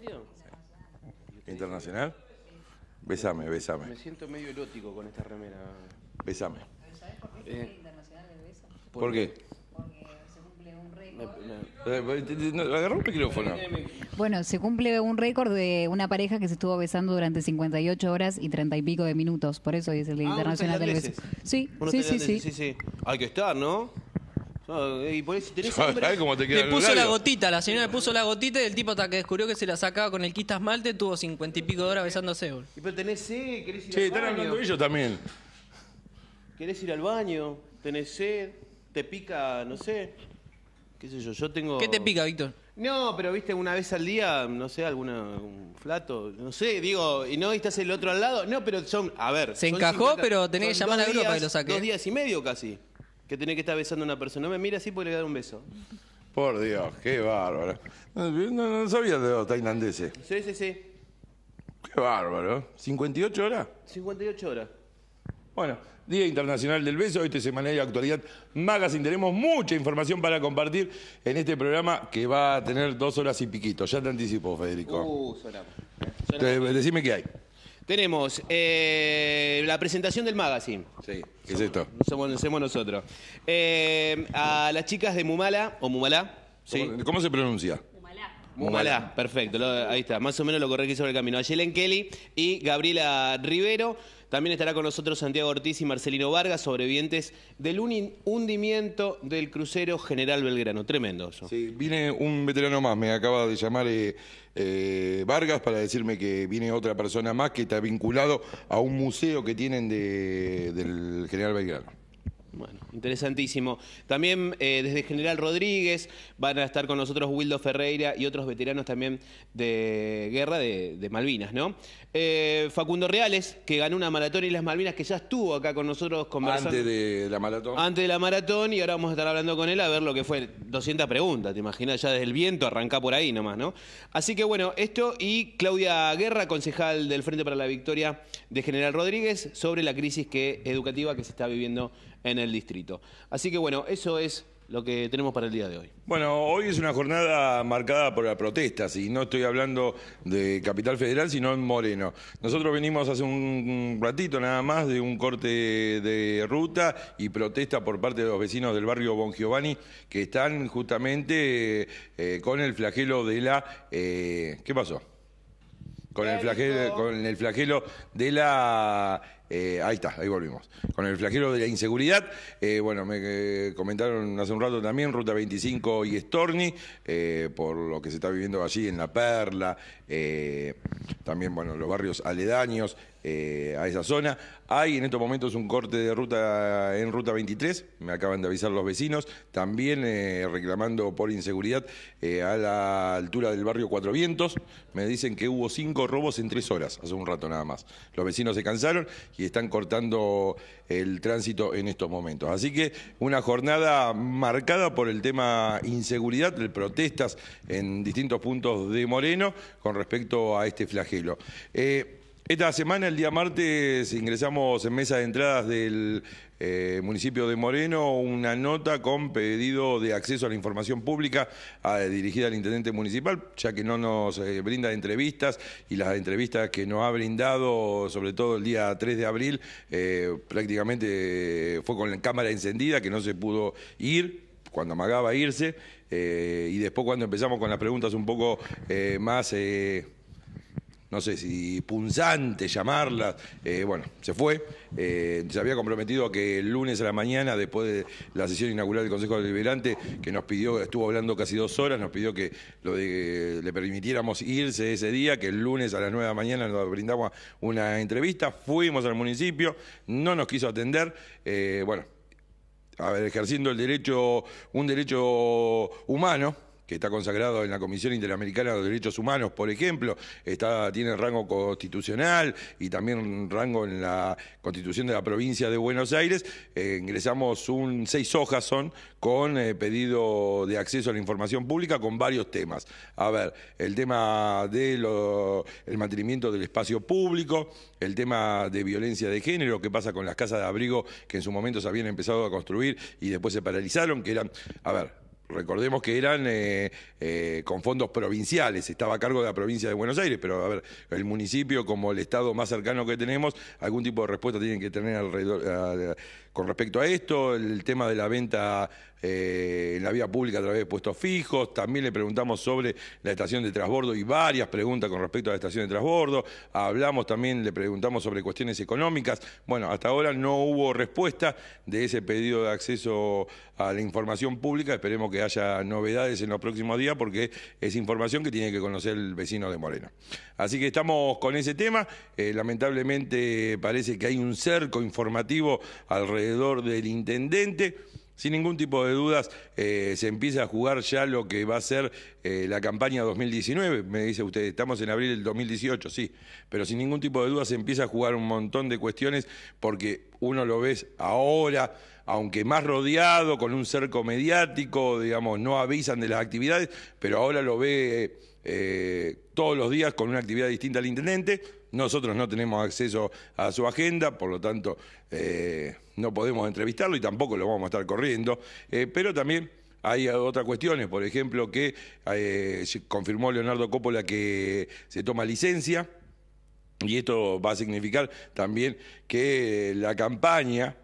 serio? ¿Internacional? Besame, besame. Me siento medio erótico con esta remera. Besame. ¿Sabes por qué eh. internacional del beso? ¿Por, qué? Porque se cumple un récord. Eh, eh, Agarró un micrófono. Bueno, se cumple un récord de una pareja que se estuvo besando durante 58 horas y 30 y pico de minutos. Por eso dice el ah, internacional del beso. sí, sí, sí, sí. Hay que estar, ¿no? Y por eso te le puso la gotita, la señora le puso la gotita y el tipo hasta que descubrió que se la sacaba con el quita esmalte tuvo cincuenta y pico de horas besándose. Bol. Y pero tenés sed, eh, querés ir al baño. Sí, están hablando ellos también. Querés ir al baño, tenés sed, te pica, no sé. ¿Qué sé yo? Yo tengo. ¿Qué te pica, Víctor? No, pero viste, una vez al día, no sé, alguna, un flato, no sé, digo, y no, viste estás el otro al lado. No, pero son, a ver. Se encajó, pero tenés que llamar a la para que lo saque. Dos días y medio casi que tenés que estar besando a una persona. No me mira así porque le voy a dar un beso. Por Dios, qué bárbaro. No, sabía de los tailandeses. Sí, sí, sí. Qué bárbaro. ¿58 horas? 58 horas. Bueno, Día Internacional del Beso, este semana de Actualidad Magazine. Tenemos mucha información para compartir en este programa que va a tener dos horas y piquito. Ya te anticipo, Federico. Uh, Entonces, decime qué hay. Tenemos eh, la presentación del magazine. Sí, es esto? Somos, nosotros. Eh, a las chicas de Mumala, o Mumala. ¿Cómo, se pronuncia? Mumala. Mumala, perfecto, ahí está, más o menos lo corregí sobre el camino. A Yelen Kelly y Gabriela Rivero también estará con nosotros Santiago Ortiz y Marcelino Vargas, sobrevivientes del hundimiento del crucero General Belgrano. Tremendo Sí, viene un veterano más, me acaba de llamar eh, eh, Vargas para decirme que viene otra persona más que está vinculado a un museo que tienen de, del General Belgrano. Bueno, interesantísimo. También eh, desde General Rodríguez van a estar con nosotros Wildo Ferreira y otros veteranos también de guerra de, Malvinas, ¿no? Eh, Facundo Reales, que ganó una maratón y las Malvinas, que ya estuvo acá con nosotros conversando. Antes de la maratón. Antes de la maratón y ahora vamos a estar hablando con él a ver lo que fue. 200 preguntas, te imaginas, ya desde el viento arranca por ahí nomás, ¿no? Así que bueno, esto y Claudia Guerra, concejal del Frente para la Victoria de General Rodríguez, sobre la crisis que, educativa que se está viviendo en el distrito. Así que bueno, eso es lo que tenemos para el día de hoy. Bueno, hoy es una jornada marcada por las protestas y no estoy hablando de Capital Federal, sino en Moreno. Nosotros venimos hace un ratito nada más de un corte de ruta y protesta por parte de los vecinos del barrio Bon Giovanni que están justamente eh, eh, con el flagelo de la... Eh, ¿Qué pasó? Con el, flagelo, con el flagelo de la eh, ahí está, ahí volvimos. Con el flagelo de la inseguridad, eh, bueno, me eh, comentaron hace un rato también Ruta 25 y Storni, por lo que se está viviendo allí en La Perla, eh, también bueno, los barrios aledaños eh, a esa zona. Hay en estos momentos un corte de ruta en ruta 23, me acaban de avisar los vecinos, también eh, reclamando por inseguridad a la altura del barrio Cuatro Vientos. Me dicen que hubo cinco robos en tres horas, hace un rato nada más. Los vecinos se cansaron y están cortando el tránsito en estos momentos. Así que una jornada marcada por el tema inseguridad, protestas en distintos puntos de Moreno con respecto a este flagelo. Eh, esta semana, el día martes, ingresamos en mesa de entradas del eh, municipio de Moreno, una nota con pedido de acceso a la información pública ah, dirigida al intendente municipal, ya que no nos eh, brinda entrevistas y las entrevistas que nos ha brindado, sobre todo el día 3 de abril, eh, prácticamente fue con la cámara encendida, que no se pudo ir cuando amagaba irse, y después cuando empezamos con las preguntas un poco más no sé si punzante llamarla, eh, bueno, se fue. Eh, se había comprometido a que el lunes a la mañana, después de la sesión inaugural del Consejo Deliberante, que nos pidió, estuvo hablando casi dos horas, nos pidió que lo de, le permitiéramos irse ese día, que el lunes a las nueve de la mañana nos brindaba una entrevista. Fuimos al municipio, no nos quiso atender. Eh, bueno, a ver, ejerciendo el derecho, un derecho humano que está consagrado en la Comisión Interamericana de los Derechos Humanos, por ejemplo, está, tiene rango constitucional y también rango en la Constitución de la Provincia de Buenos Aires, eh, ingresamos un seis hojas son con eh, pedido de acceso a la información pública con varios temas. A ver, el tema del mantenimiento del espacio público, el tema de violencia de género, qué pasa con las casas de abrigo que en su momento se habían empezado a construir y después se paralizaron, que eran, a ver, recordemos que eran eh, eh, con fondos provinciales, estaba a cargo de la provincia de Buenos Aires, pero a ver, el municipio como el estado más cercano que tenemos, algún tipo de respuesta tienen que tener alrededor, con respecto a esto, el tema de la venta eh, en la vía pública a través de puestos fijos, también le preguntamos sobre la estación de transbordo y varias preguntas con respecto a la estación de transbordo, hablamos también, le preguntamos sobre cuestiones económicas, bueno, hasta ahora no hubo respuesta de ese pedido de acceso a la información pública, esperemos que haya novedades en los próximos días porque es información que tiene que conocer el vecino de Moreno. Así que estamos con ese tema, eh, lamentablemente parece que hay un cerco informativo alrededor del intendente. Sin ningún tipo de dudas, eh, se empieza a jugar ya lo que va a ser eh, la campaña 2019. Me dice usted, estamos en abril del 2018, sí, pero sin ningún tipo de dudas se empieza a jugar un montón de cuestiones porque uno lo ve ahora, aunque más rodeado, con un cerco mediático, digamos, no avisan de las actividades, pero ahora lo ve eh, todos los días con una actividad distinta al intendente. Nosotros no tenemos acceso a su agenda, por lo tanto no podemos entrevistarlo y tampoco lo vamos a estar corriendo, eh, pero también hay otras cuestiones, por ejemplo, que eh, confirmó Leonardo Coppola que se toma licencia. Y esto va a significar también que la campaña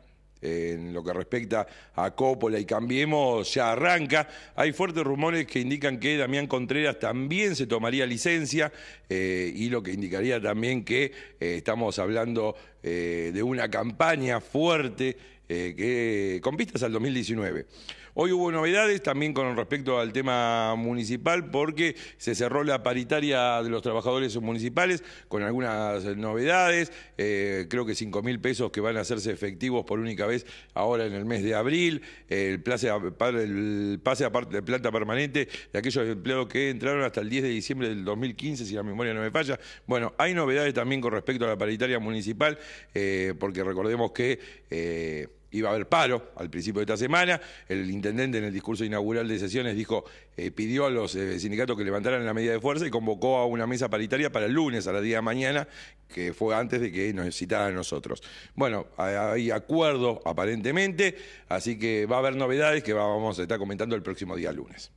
en lo que respecta a Coppola y Cambiemos ya arranca. Hay fuertes rumores que indican que Damián Contreras también se tomaría licencia eh, y lo que indicaría también que eh, estamos hablando eh, de una campaña fuerte que, con vistas al 2019. Hoy hubo novedades también con respecto al tema municipal porque se cerró la paritaria de los trabajadores municipales con algunas novedades, eh, creo que 5 mil pesos que van a hacerse efectivos por única vez ahora en el mes de abril, el, pase a, el de planta permanente de aquellos empleados que entraron hasta el 10 de diciembre del 2015, si la memoria no me falla. Bueno, hay novedades también con respecto a la paritaria municipal, eh, porque recordemos que... Eh, iba a haber paro al principio de esta semana. El intendente en el discurso inaugural de sesiones dijo, eh, pidió a los eh, sindicatos que levantaran la medida de fuerza y convocó a una mesa paritaria para el lunes a la día de mañana, que fue antes de que nos citara a nosotros. Bueno, hay acuerdo aparentemente, así que va a haber novedades que vamos a estar comentando el próximo día lunes.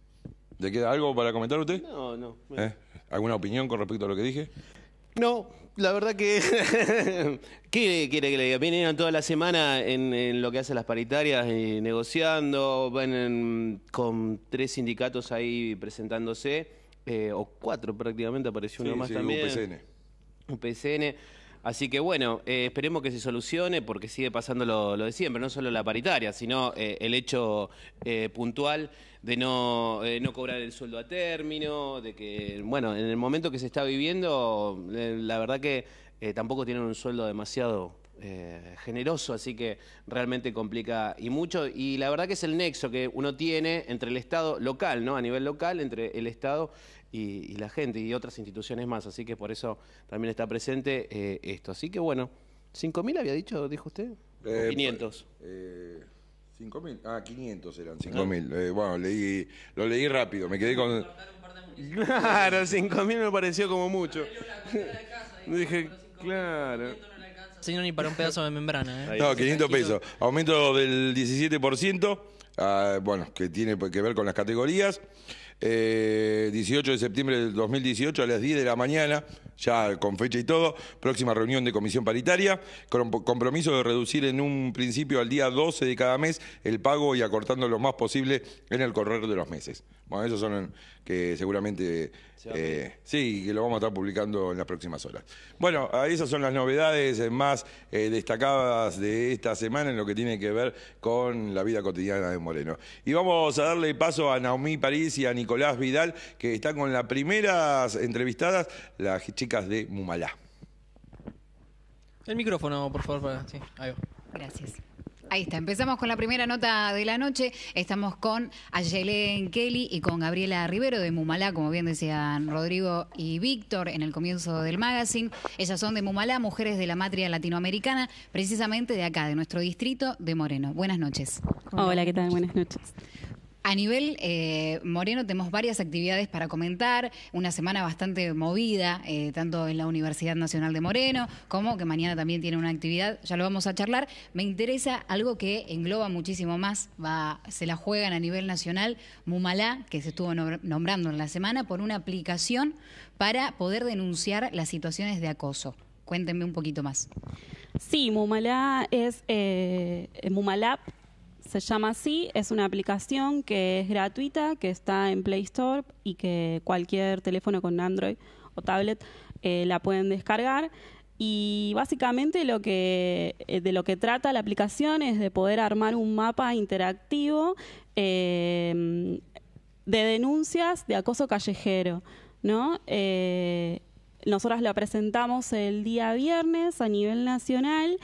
¿Le queda algo para comentar usted? No, no. ¿Eh? ¿Alguna opinión con respecto a lo que dije? No, la verdad que. ¿Qué quiere que le diga? Vienen toda la semana en, lo que hacen las paritarias, eh, negociando, van con tres sindicatos ahí presentándose, eh, o cuatro prácticamente, apareció uno más también. sí, PCN. Un PCN. Así que bueno, eh, esperemos que se solucione porque sigue pasando lo, lo de siempre, no solo la paritaria, sino eh, el hecho eh, puntual de no, no cobrar el sueldo a término, de que, bueno, en el momento que se está viviendo, la verdad que tampoco tienen un sueldo demasiado generoso, así que realmente complica y mucho. Y la verdad que es el nexo que uno tiene entre el Estado local, ¿no? A nivel local, entre el Estado y, la gente y otras instituciones más. Así que por eso también está presente eh, esto. Así que bueno, mil había dicho, dijo usted? o 500. Eh, 5.000, eh, ah, 500 eran, 5.000. mil eh, bueno, lo leí rápido, me quedé con... Claro, 5.000 me pareció como mucho. Dije, claro. Señor, ni para un pedazo de membrana. ¿eh? No, 500 pesos. Aumento del 17%, ah, bueno, que tiene que ver con las categorías. 18 eh, de septiembre del 2018 a las 10 de la mañana, ya con fecha y todo, próxima reunión de comisión paritaria, con compromiso de reducir en un principio al día 12 de cada mes el pago y acortando lo más posible en el correr de los meses. Bueno, esos son que seguramente... Eh, sí, que lo vamos a estar publicando en las próximas horas. Bueno, esas son las novedades eh, más eh, destacadas de esta semana en lo que tiene que ver con la vida cotidiana de Moreno. Y vamos a darle paso a Naomi París y a Nicolás Vidal, que están con las primeras entrevistadas, las chicas de Mumalá. El micrófono, por favor, Gracias. Ahí está, empezamos con la primera nota de la noche. Estamos con Ayelen Kelly y con Gabriela Rivero de Mumalá, como bien decían Rodrigo y Víctor en el comienzo del magazine. Ellas son de Mumalá, mujeres de la matria latinoamericana, precisamente de acá, de nuestro distrito de Moreno. Buenas noches. Hola, Hola ¿qué tal? Buenas noches. A nivel eh, Moreno tenemos varias actividades para comentar, una semana bastante movida, eh, tanto en la Universidad Nacional de Moreno, como que mañana también tiene una actividad, ya lo vamos a charlar. Me interesa algo que engloba muchísimo más, se la juegan a nivel nacional, Mumalá, que se estuvo nombrando en la semana, por una aplicación para poder denunciar las situaciones de acoso. Cuéntenme un poquito más. Sí, Mumalá es eh, se llama así, es una aplicación que es gratuita, que está en Play Store y que cualquier teléfono con Android o tablet eh, la pueden descargar. Y básicamente lo que, eh, de lo que trata la aplicación es de poder armar un mapa interactivo em, de denuncias de acoso callejero, ¿no? Eh, nosotras la presentamos el día viernes a nivel nacional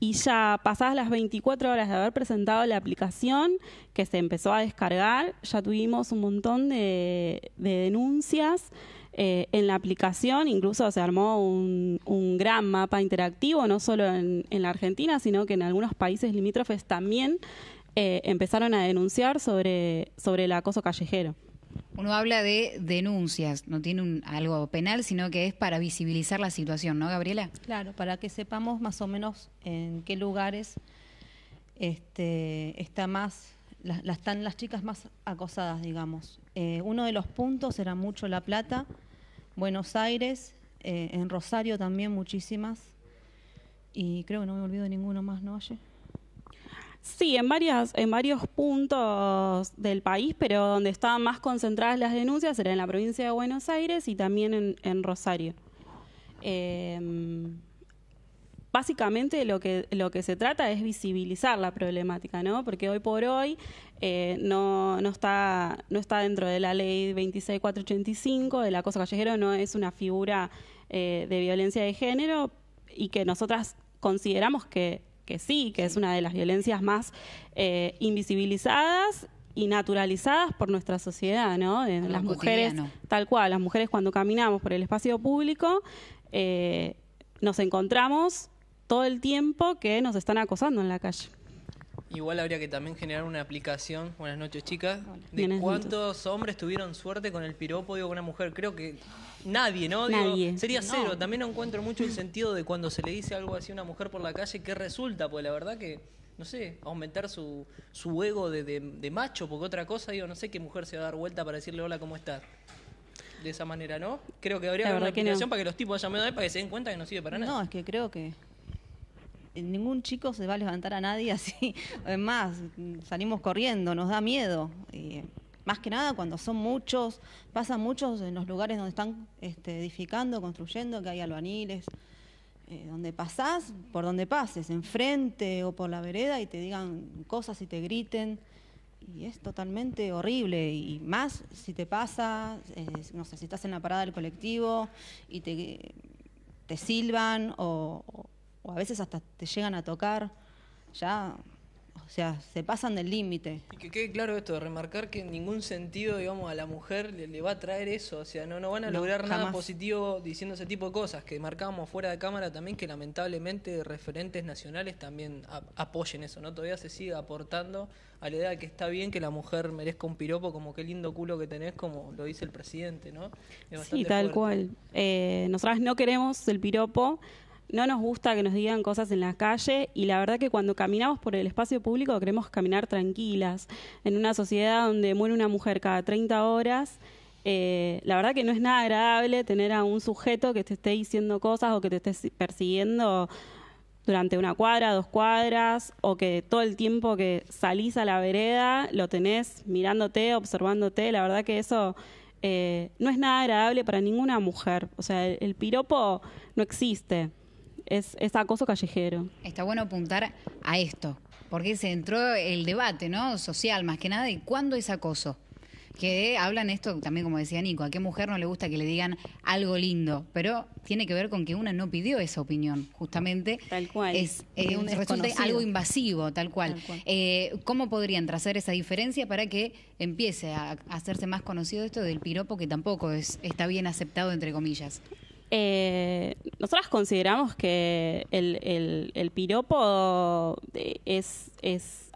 y ya pasadas las 24 horas de haber presentado la aplicación que se empezó a descargar, ya tuvimos un montón de, denuncias eh, en la aplicación, incluso se armó un, gran mapa interactivo, no solo en, la Argentina, sino que en algunos países limítrofes también eh, empezaron a denunciar sobre, sobre el acoso callejero. Uno habla de denuncias, no tiene un, algo penal, sino que es para visibilizar la situación, ¿no, Gabriela? Claro, para que sepamos más o menos en qué lugares este, está más, están las chicas más acosadas, digamos. Eh, uno de los puntos era mucho La Plata, Buenos Aires, eh, en Rosario también muchísimas, y creo que no me olvido de ninguno más, ¿no, oye? Sí, en, varias, en varios puntos del país, pero donde estaban más concentradas las denuncias era en la provincia de Buenos Aires y también en, Rosario. Em, básicamente lo que, lo que se trata es visibilizar la problemática, ¿no? Porque hoy por hoy eh, no, está, no está dentro de la ley 26485, la acoso callejero no es una figura eh, de violencia de género y que nosotras consideramos que que sí, que es una de las violencias más eh, invisibilizadas y naturalizadas por nuestra sociedad, ¿no? las mujeres, tal cual, las mujeres cuando caminamos por el espacio público, eh, nos encontramos todo el tiempo que nos están acosando en la calle. Igual habría que también generar una aplicación, buenas noches chicas, de cuántos hombres tuvieron suerte con el piropo de una mujer. Creo que nadie, ¿no? Digo, sería cero. También no encuentro mucho el sentido de cuando se le dice algo así a una mujer por la calle, ¿qué resulta? Pues la verdad que, no sé, aumentar su, su ego de, macho, porque otra cosa, digo, no sé qué mujer se va a dar vuelta para decirle hola, ¿cómo estás? de esa manera, ¿no? Creo que habría una para que los tipos a para que se den cuenta que no sirve para nada. No, es que creo que ningún chico se va a levantar a nadie así. Además, salimos corriendo, nos da miedo más que nada cuando son muchos, pasan muchos en los lugares donde están este, edificando, construyendo, que hay albaniles, eh, donde pasás, por donde pases, enfrente o por la vereda y te digan cosas y te griten. Y es totalmente horrible, y más si te pasa, eh, no sé, si estás en la parada del colectivo y te, silban o, o a veces hasta te llegan a tocar, ya o sea, se pasan del límite. Y que quede claro esto, de remarcar que en ningún sentido, digamos, a la mujer le, va a traer eso. O sea, no, van a lograr nada positivo diciendo ese tipo de cosas que marcábamos fuera de cámara también, que lamentablemente referentes nacionales también apoyen eso, ¿no? Todavía se sigue aportando a la idea de que está bien que la mujer merezca un piropo, como qué lindo culo que tenés, como lo dice el presidente, ¿no? Sí, tal cual. Eh, nosotras no queremos el piropo no nos gusta que nos digan cosas en la calle y la verdad que cuando caminamos por el espacio público queremos caminar tranquilas. En una sociedad donde muere una mujer cada 30 horas, eh, la verdad que no es nada agradable tener a un sujeto que te esté diciendo cosas o que te esté persiguiendo durante una cuadra, dos cuadras, o que todo el tiempo que salís a la vereda lo tenés mirándote, observándote. La verdad que eso eh, no es nada agradable para ninguna mujer. O sea, el piropo no existe es, acoso callejero. Está bueno apuntar a esto, porque se entró el debate, ¿no? Social, más que nada, de cuándo es acoso que hablan esto también como decía Nico, a qué mujer no le gusta que le digan algo lindo, pero tiene que ver con que una no pidió esa opinión, justamente. Tal cual. Es, eh, un resulta algo invasivo, tal cual. Eh, ¿Cómo podrían trazar esa diferencia para que empiece a, hacerse más conocido esto del piropo que tampoco está bien aceptado, entre comillas? Eh, nosotras consideramos que el, piropo eh, es,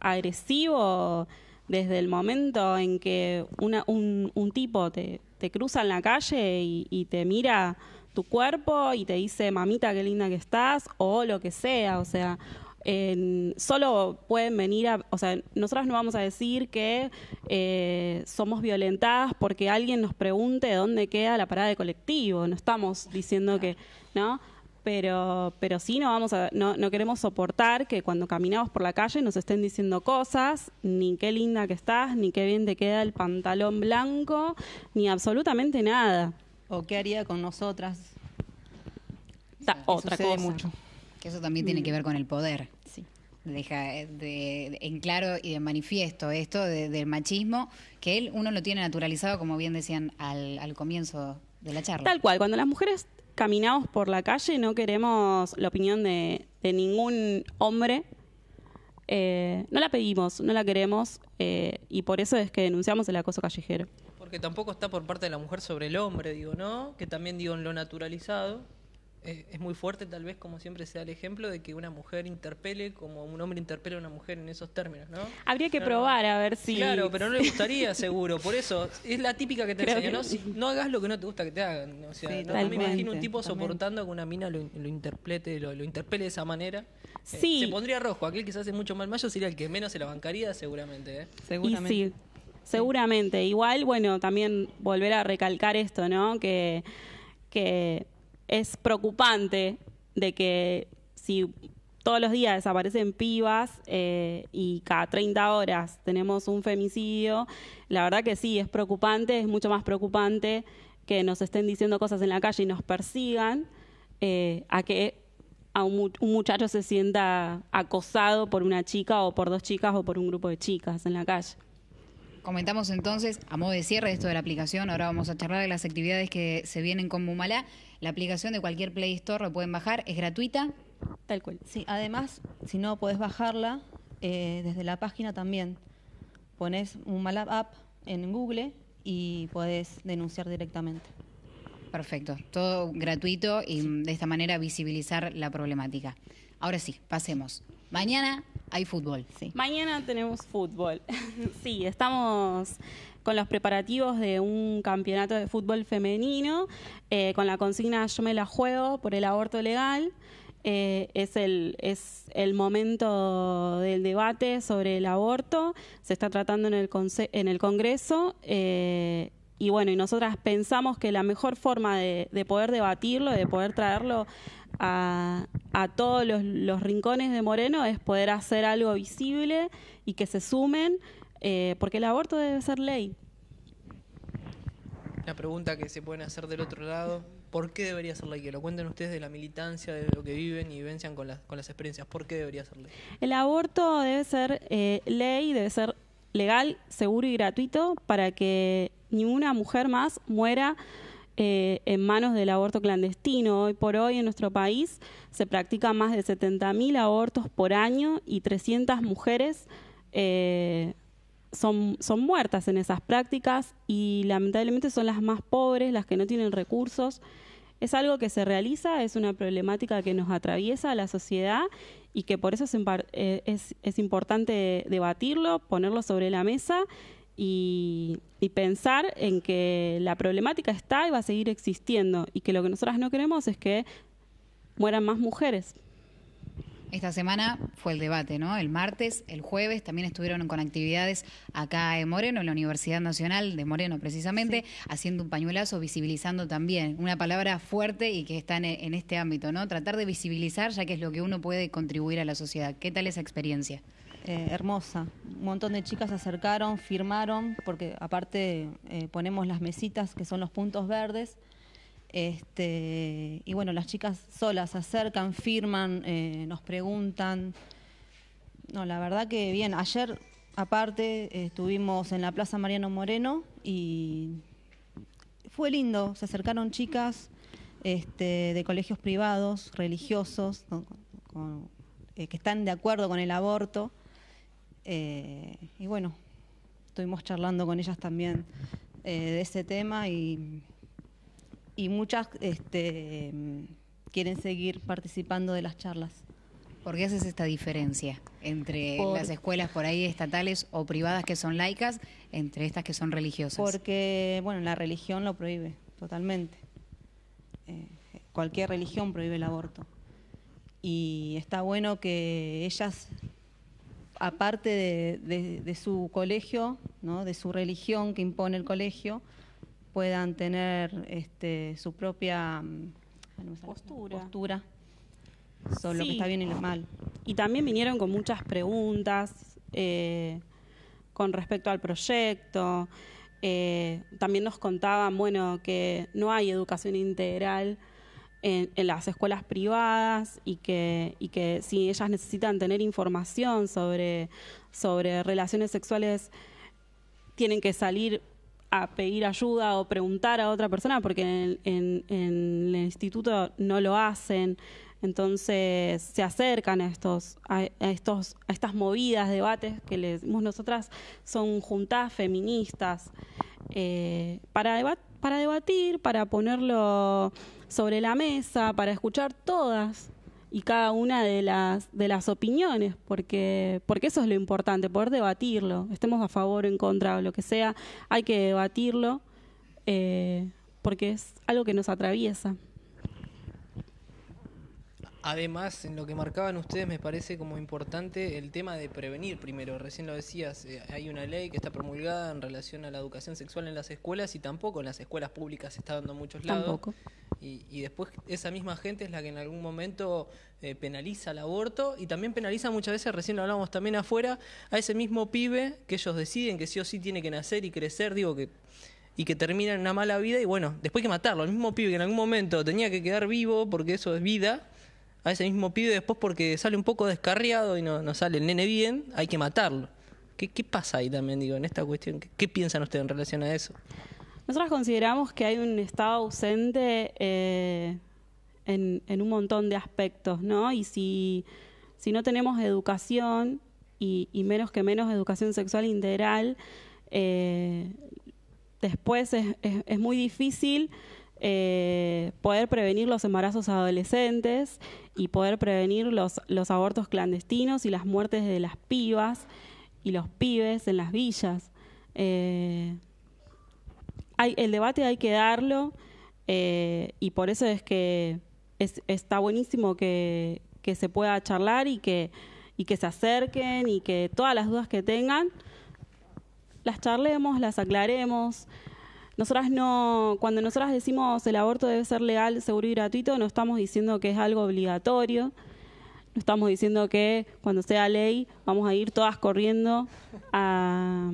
agresivo desde el momento en que una, un, tipo te, cruza en la calle y, y, te mira tu cuerpo y te dice, mamita, qué linda que estás, o lo que sea. O sea, en, solo pueden venir a, o sea, nosotras no vamos a decir que eh, somos violentadas porque alguien nos pregunte dónde queda la parada de colectivo, no estamos diciendo que, ¿no? Pero, pero sí no vamos a, no, no queremos soportar que cuando caminamos por la calle nos estén diciendo cosas, ni qué linda que estás, ni qué bien te queda el pantalón blanco, ni absolutamente nada. ¿O qué haría con nosotras? otra cosa. Que eso también tiene que mm. ver con el poder. Deja eh, en claro y de manifiesto esto del machismo, que él uno lo tiene naturalizado, como bien decían al, comienzo de la charla. Tal cual, cuando las mujeres caminamos por la calle no queremos la opinión de, ningún hombre. Eh, no la pedimos, no la queremos eh, y por eso es que denunciamos el acoso callejero. Porque tampoco está por parte de la mujer sobre el hombre, digo, ¿no? Que también digo en lo naturalizado es muy fuerte tal vez como siempre sea el ejemplo de que una mujer interpele como un hombre interpela a una mujer en esos términos, ¿no? Habría que probar a ver si... Claro, pero no le gustaría seguro, por eso es la típica que te decía, ¿no? Si, ¿no? hagas lo que no te gusta que te hagan, o sea, no me imagino un tipo soportando que una mina lo, lo interprete, lo, lo, interpele de esa manera. Eh, sí. se pondría rojo, aquel que se hace mucho mal mayo sería el que menos se la bancaría seguramente, ¿eh? Seguramente. sí, seguramente. Igual, bueno, también volver a recalcar esto, ¿no? Que que es preocupante de que si todos los días desaparecen pibas eh, y cada 30 horas tenemos un femicidio, la verdad que sí, es preocupante, es mucho más preocupante que nos estén diciendo cosas en la calle y nos persigan eh, a que a un, muchacho se sienta acosado por una chica o por dos chicas o por un grupo de chicas en la calle. Comentamos entonces, a modo de cierre, esto de la aplicación. Ahora vamos a charlar de las actividades que se vienen con Mumala. La aplicación de cualquier Play Store lo pueden bajar, es gratuita. Tal cual. Sí, además, si no podés bajarla, eh, desde la página también pones Mumala App en Google y podés denunciar directamente. Perfecto, todo gratuito y de esta manera visibilizar la problemática. Ahora sí, pasemos. Mañana hay fútbol, sí. Mañana tenemos fútbol. sí, estamos con los preparativos de un campeonato de fútbol femenino eh, con la consigna Yo me la juego por el aborto legal. Eh, es, el, es el momento del debate sobre el aborto. Se está tratando en el, en el Congreso. Eh, y bueno, y nosotras pensamos que la mejor forma de, poder debatirlo, de poder traerlo a, todos los, rincones de Moreno es poder hacer algo visible y que se sumen, eh, porque el aborto debe ser ley. La pregunta que se pueden hacer del otro lado, ¿por qué debería ser ley? Que lo cuenten ustedes de la militancia, de lo que viven y vivencian con las, con las experiencias. ¿Por qué debería ser ley? El aborto debe ser eh, ley, debe ser legal, seguro y gratuito para que ni una mujer más muera eh, en manos del aborto clandestino. Hoy por hoy en nuestro país se practican más de 70.000 abortos por año y 300 mujeres eh, son, son muertas en esas prácticas y lamentablemente son las más pobres, las que no tienen recursos. Es algo que se realiza, es una problemática que nos atraviesa a la sociedad y que por eso es eh, importante debatirlo, ponerlo sobre la mesa y, pensar en que la problemática está y va a seguir existiendo y que lo que nosotras no queremos es que mueran más mujeres. Esta semana fue el debate, ¿no? El martes, el jueves, también estuvieron con actividades acá en Moreno, en la Universidad Nacional de Moreno precisamente, haciendo un pañuelazo, visibilizando también, una palabra fuerte y que está en, en este ámbito, ¿no? Tratar de visibilizar ya que es lo que uno puede contribuir a la sociedad. ¿Qué tal esa experiencia? Eh, hermosa. Un montón de chicas se acercaron, firmaron, porque aparte eh, ponemos las mesitas, que son los puntos verdes. Este, y bueno, las chicas solas se acercan, firman, eh, nos preguntan. No, la verdad que bien. Ayer, aparte, estuvimos en la Plaza Mariano Moreno y fue lindo. Se acercaron chicas este, de colegios privados, religiosos, que están de acuerdo con el aborto eh, y bueno, estuvimos charlando con ellas también eh, de ese tema y, muchas este, quieren seguir participando de las charlas. ¿Por qué haces esta diferencia entre las escuelas por ahí estatales o privadas que son laicas, entre estas que son religiosas? Porque, bueno, la religión lo prohíbe totalmente. Eh, cualquier religión prohíbe el aborto. Y está bueno que ellas aparte de, su colegio, ¿no? de su religión que impone el colegio, puedan tener este, su propia mm, postura. sobre lo que está bien y lo mal. Y también vinieron con muchas preguntas eh, con respecto al proyecto. Eh, también nos contaban, bueno, que no hay educación integral en, las escuelas privadas y que, que si ellas necesitan tener información sobre, sobre relaciones sexuales, tienen que salir a pedir ayuda o preguntar a otra persona porque en, el instituto no lo hacen. Entonces se acercan a estos, estos, estas movidas, debates que le nosotras son juntas feministas eh, para, para debatir, para ponerlo sobre la mesa para escuchar todas y cada una de las, de las opiniones, porque, porque eso es lo importante, poder debatirlo, estemos a favor o en contra o lo que sea, hay que debatirlo, eh, porque es algo que nos atraviesa. Además, en lo que marcaban ustedes me parece como importante el tema de prevenir primero. Recién lo decías, eh, hay una ley que está promulgada en relación a la educación sexual en las escuelas y tampoco en las escuelas públicas se está dando muchos lados. Tampoco. Y, después esa misma gente es la que en algún momento eh, penaliza el aborto y también penaliza muchas veces, recién lo hablábamos también afuera, a ese mismo pibe que ellos deciden que sí o sí tiene que nacer y crecer, digo que y que termina en una mala vida y bueno, después hay que matarlo, el mismo pibe que en algún momento tenía que quedar vivo porque eso es vida, a ese mismo pibe después porque sale un poco descarriado y no, sale el nene bien, hay que matarlo. ¿Qué, ¿Qué, pasa ahí también, digo, en esta cuestión? ¿Qué, piensan ustedes en relación a eso? Nosotros consideramos que hay un estado ausente eh, en, en, un montón de aspectos, ¿no? Y si, si no tenemos educación, y, menos que menos educación sexual integral, eh, después es, es muy difícil eh, poder prevenir los embarazos adolescentes y poder prevenir los, los abortos clandestinos y las muertes de las pibas y los pibes en las villas. Eh, el debate hay que darlo eh, y por eso es que es, está buenísimo que, que, se pueda charlar y que, y que se acerquen y que todas las dudas que tengan las charlemos, las aclaremos. Nosotras no, cuando nosotras decimos el aborto debe ser legal, seguro y gratuito, no estamos diciendo que es algo obligatorio, no estamos diciendo que cuando sea ley vamos a ir todas corriendo a,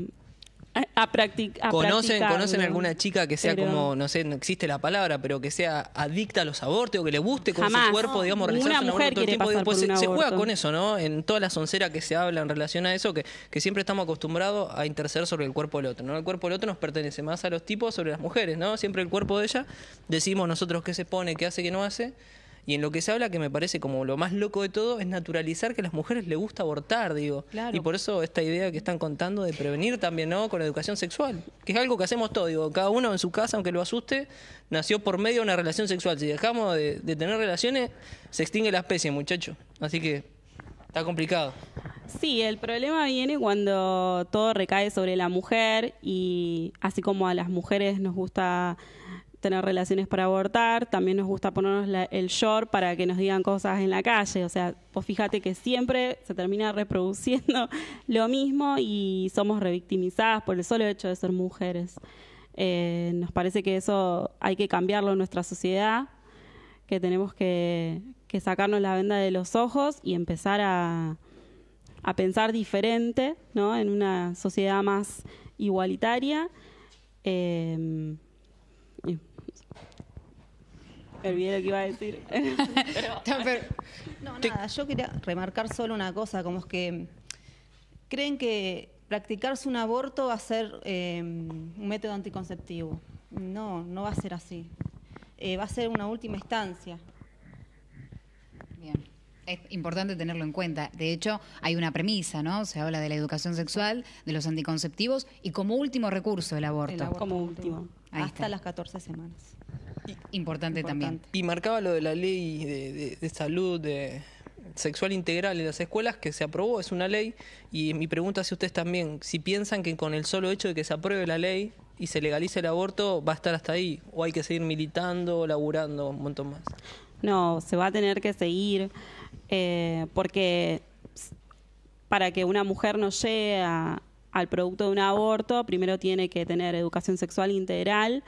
a, practicar a ¿Conocen, ¿Conocen alguna chica que sea como, no sé, no existe la palabra, pero que sea adicta a los abortos o que le guste con su cuerpo, digamos, realizarse tiempo? se, juega con eso, ¿no? En toda la soncera que se habla en relación a eso, que, que siempre estamos acostumbrados a interceder sobre el cuerpo del otro, ¿no? El cuerpo del otro nos pertenece más a los tipos sobre las mujeres, ¿no? Siempre el cuerpo de ella, decimos nosotros qué se pone, qué hace, qué no hace. Y en lo que se habla, que me parece como lo más loco de todo, es naturalizar que a las mujeres les gusta abortar, digo. Y por eso esta idea que están contando de prevenir también, ¿no? Con la educación sexual, que es algo que hacemos todos, digo, cada uno en su casa, aunque lo asuste, nació por medio de una relación sexual. Si dejamos de, de tener relaciones, se extingue la especie, muchacho. Así que está complicado. Sí, el problema viene cuando todo recae sobre la mujer y así como a las mujeres nos gusta tener relaciones para abortar, también nos gusta ponernos el short para que nos digan cosas en la calle, o sea, pues fíjate que siempre se termina reproduciendo lo mismo y somos revictimizadas por el solo hecho de ser mujeres. Eh, nos parece que eso hay que cambiarlo en nuestra sociedad, que tenemos que, sacarnos la venda de los ojos y empezar a, pensar diferente, ¿no? En una sociedad más igualitaria. Eh, Olvidé lo que iba a decir. no, nada, yo quería remarcar solo una cosa, como es que mm, creen que practicarse un aborto va a ser eh, un método anticonceptivo. No, no va a ser así. Eh, va a ser una última instancia. Bien. Es importante tenerlo en cuenta. De hecho, hay una premisa, ¿no? Se habla de la educación sexual, de los anticonceptivos y como último recurso el aborto. como último. hasta las 14 semanas. Importante, también. Y marcaba lo de la ley de, salud de sexual integral en las escuelas que se aprobó, es una ley, y mi pregunta es si ustedes también, si piensan que con el solo hecho de que se apruebe la ley y se legalice el aborto, va a estar hasta ahí, o hay que seguir militando, laburando, un montón más. No, se va a tener que seguir, eh, porque para que una mujer no llegue al producto de un aborto, primero tiene que tener educación sexual integral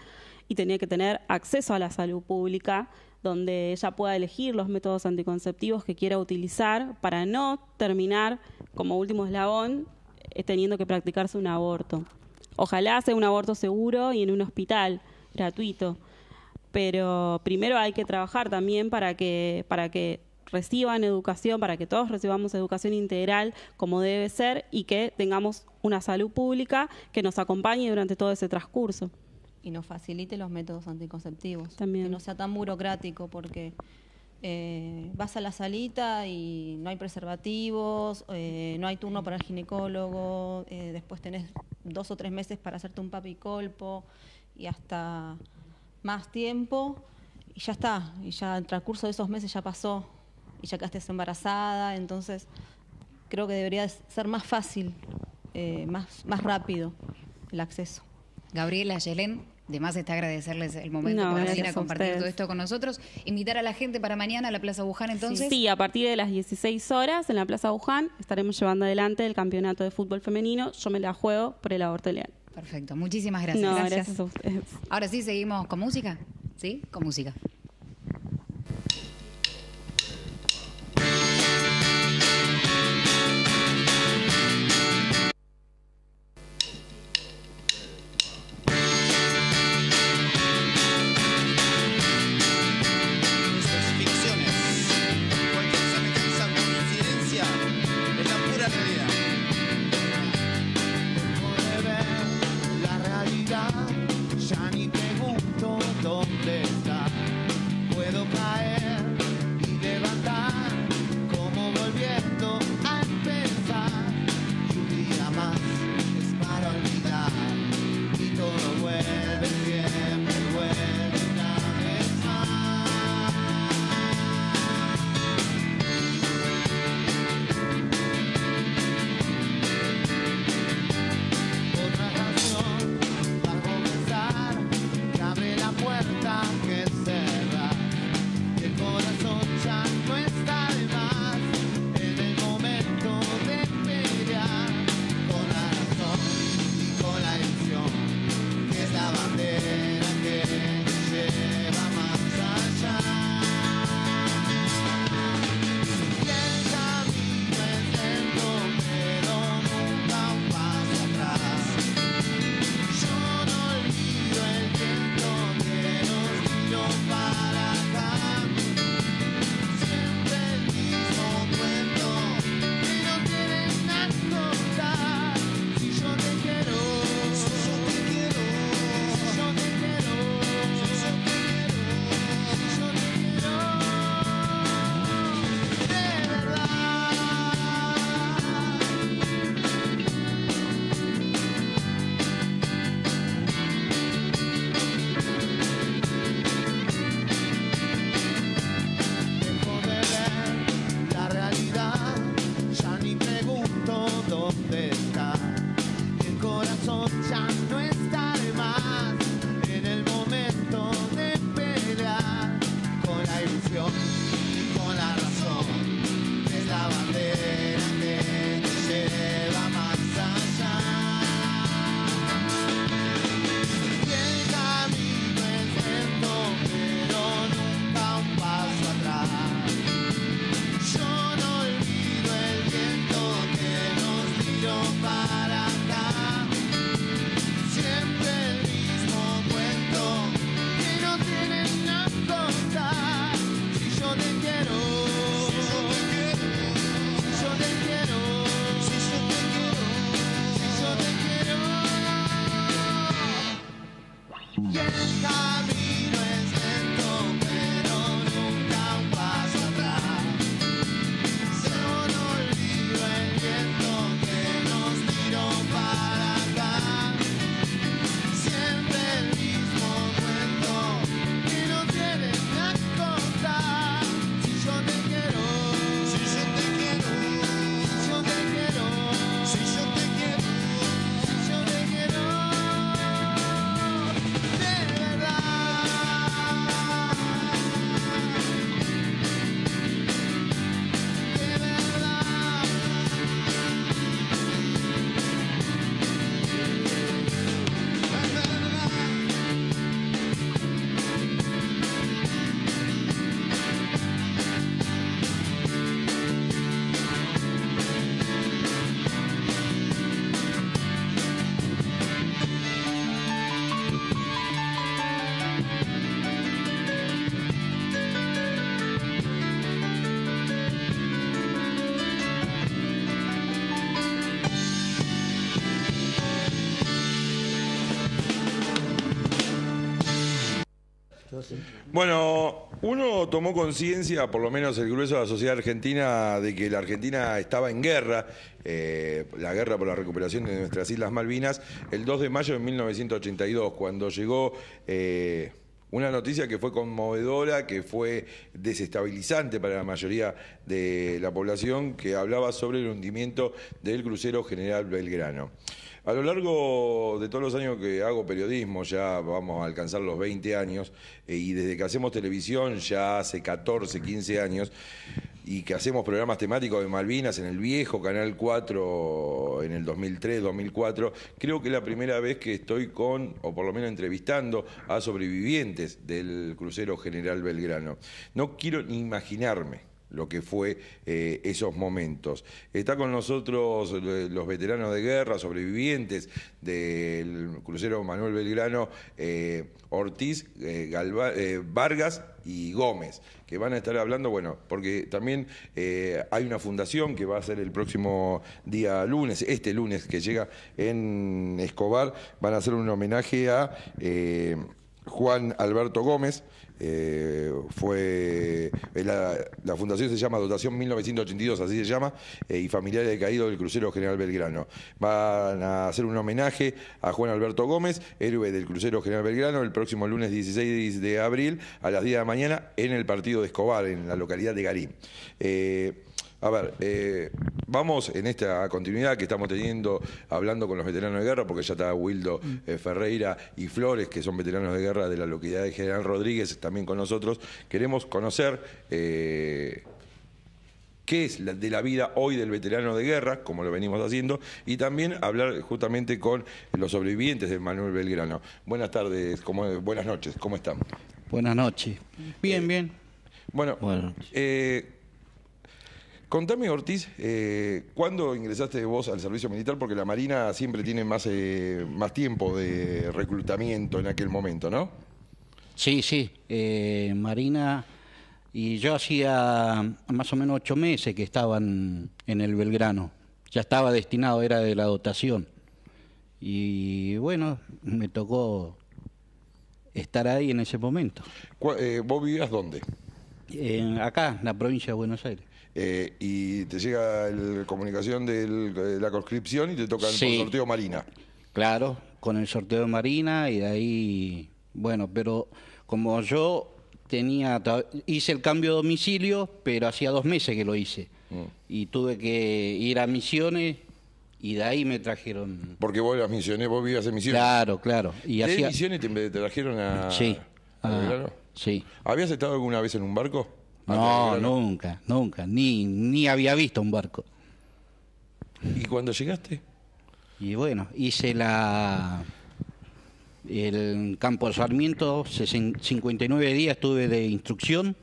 y tenía que tener acceso a la salud pública donde ella pueda elegir los métodos anticonceptivos que quiera utilizar para no terminar como último eslabón eh, teniendo que practicarse un aborto. Ojalá sea un aborto seguro y en un hospital gratuito, pero primero hay que trabajar también para que para que reciban educación, para que todos recibamos educación integral como debe ser y que tengamos una salud pública que nos acompañe durante todo ese transcurso y nos facilite los métodos anticonceptivos. Que no sea tan burocrático porque eh, vas a la salita y no hay preservativos, eh, no hay turno para el ginecólogo, eh, después tenés dos o tres meses para hacerte un papicolpo y hasta más tiempo y ya está, y ya el transcurso de esos meses ya pasó y ya quedaste embarazada, entonces creo que debería ser más fácil, más, más rápido el acceso. Gabriela Yelén. De más está agradecerles el momento no, por a compartir todo esto con nosotros. Invitar a la gente para mañana a la Plaza Buján, entonces. Sí, a partir de las 16 horas en la Plaza Buján estaremos llevando adelante el campeonato de fútbol femenino. Yo me la juego por el aborto Perfecto, muchísimas gracias. gracias. gracias a ustedes. Ahora sí, seguimos con música. ¿Sí? Con música. Bueno, uno tomó conciencia, por lo menos el grueso de la sociedad argentina, de que la Argentina estaba en guerra, eh, la guerra por la recuperación de nuestras Islas Malvinas, el 2 de mayo de 1982, cuando llegó... Eh, una noticia que fue conmovedora, que fue desestabilizante para la mayoría de la población, que hablaba sobre el hundimiento del crucero General Belgrano. A lo largo de todos los años que hago periodismo, ya vamos a alcanzar los 20 años, eh, y desde que hacemos televisión, ya hace 14, 15 años, y que hacemos programas temáticos de Malvinas en el viejo Canal 4 en el 2003, 2004, creo que es la primera vez que estoy con, o por lo menos entrevistando, a sobrevivientes del crucero General Belgrano. No quiero ni imaginarme lo que fue eh, esos momentos. Está con nosotros eh, los veteranos de guerra, sobrevivientes del crucero Manuel Belgrano, eh, Ortiz, Vargas y Gómez, que van a estar hablando, bueno, porque también hay una fundación que va a ser el próximo día lunes, este lunes que llega en Escobar, van a hacer un homenaje a Juan Alberto Gómez. Eh, fue eh, la, fundación se llama Dotación 1982, así se llama, eh, y familiares caído del crucero General Belgrano. Van a hacer un homenaje a Juan Alberto Gómez, héroe del crucero General Belgrano, el próximo lunes 16 de abril a las 10 de la mañana en el partido de Escobar, en la localidad de Garín. A ver, eh, vamos en esta continuidad que estamos teniendo, hablando con los veteranos de guerra, porque ya está Wildo mm. eh, Ferreira y Flores, que son veteranos de guerra de la localidad de General Rodríguez, también con nosotros. Queremos conocer eh, qué es la, de la vida hoy del veterano de guerra, como lo venimos haciendo, y también hablar justamente con los sobrevivientes de Manuel Belgrano. Buenas tardes, buenas noches, ¿cómo están? Buenas noches. Bien, bien. Bueno, bueno. Eh, Contame, Ortiz, eh, ¿cuándo ingresaste vos al servicio militar? Porque la Marina siempre tiene más, eh, más tiempo de reclutamiento en aquel momento, ¿no? Sí, sí. Eh, Marina y yo hacía más o menos ocho meses que estaban en el Belgrano. Ya estaba destinado, era de la dotación. Y bueno, me tocó estar ahí en ese momento. Eh, ¿Vos vivías dónde? acá, en la provincia de Buenos Aires. Eh, y te llega la comunicación de la conscripción y te toca el sorteo Marina. Claro, con el sorteo Marina y de ahí, bueno, pero como yo tenía, hice el cambio de domicilio, pero hacía dos meses que lo hice. Mm. Y tuve que ir a Misiones y de ahí me trajeron. Porque vos las misiones, vos vivías en misiones. Claro, claro. Y de misiones te, trajeron a. Sí. Ah, sí. ¿Habías estado alguna vez en un barco? Ah, no, nunca, nunca. Ni, ni había visto un barco. ¿Y cuándo llegaste? Y bueno, hice la. El campo de Sarmiento, 59 días estuve de instrucción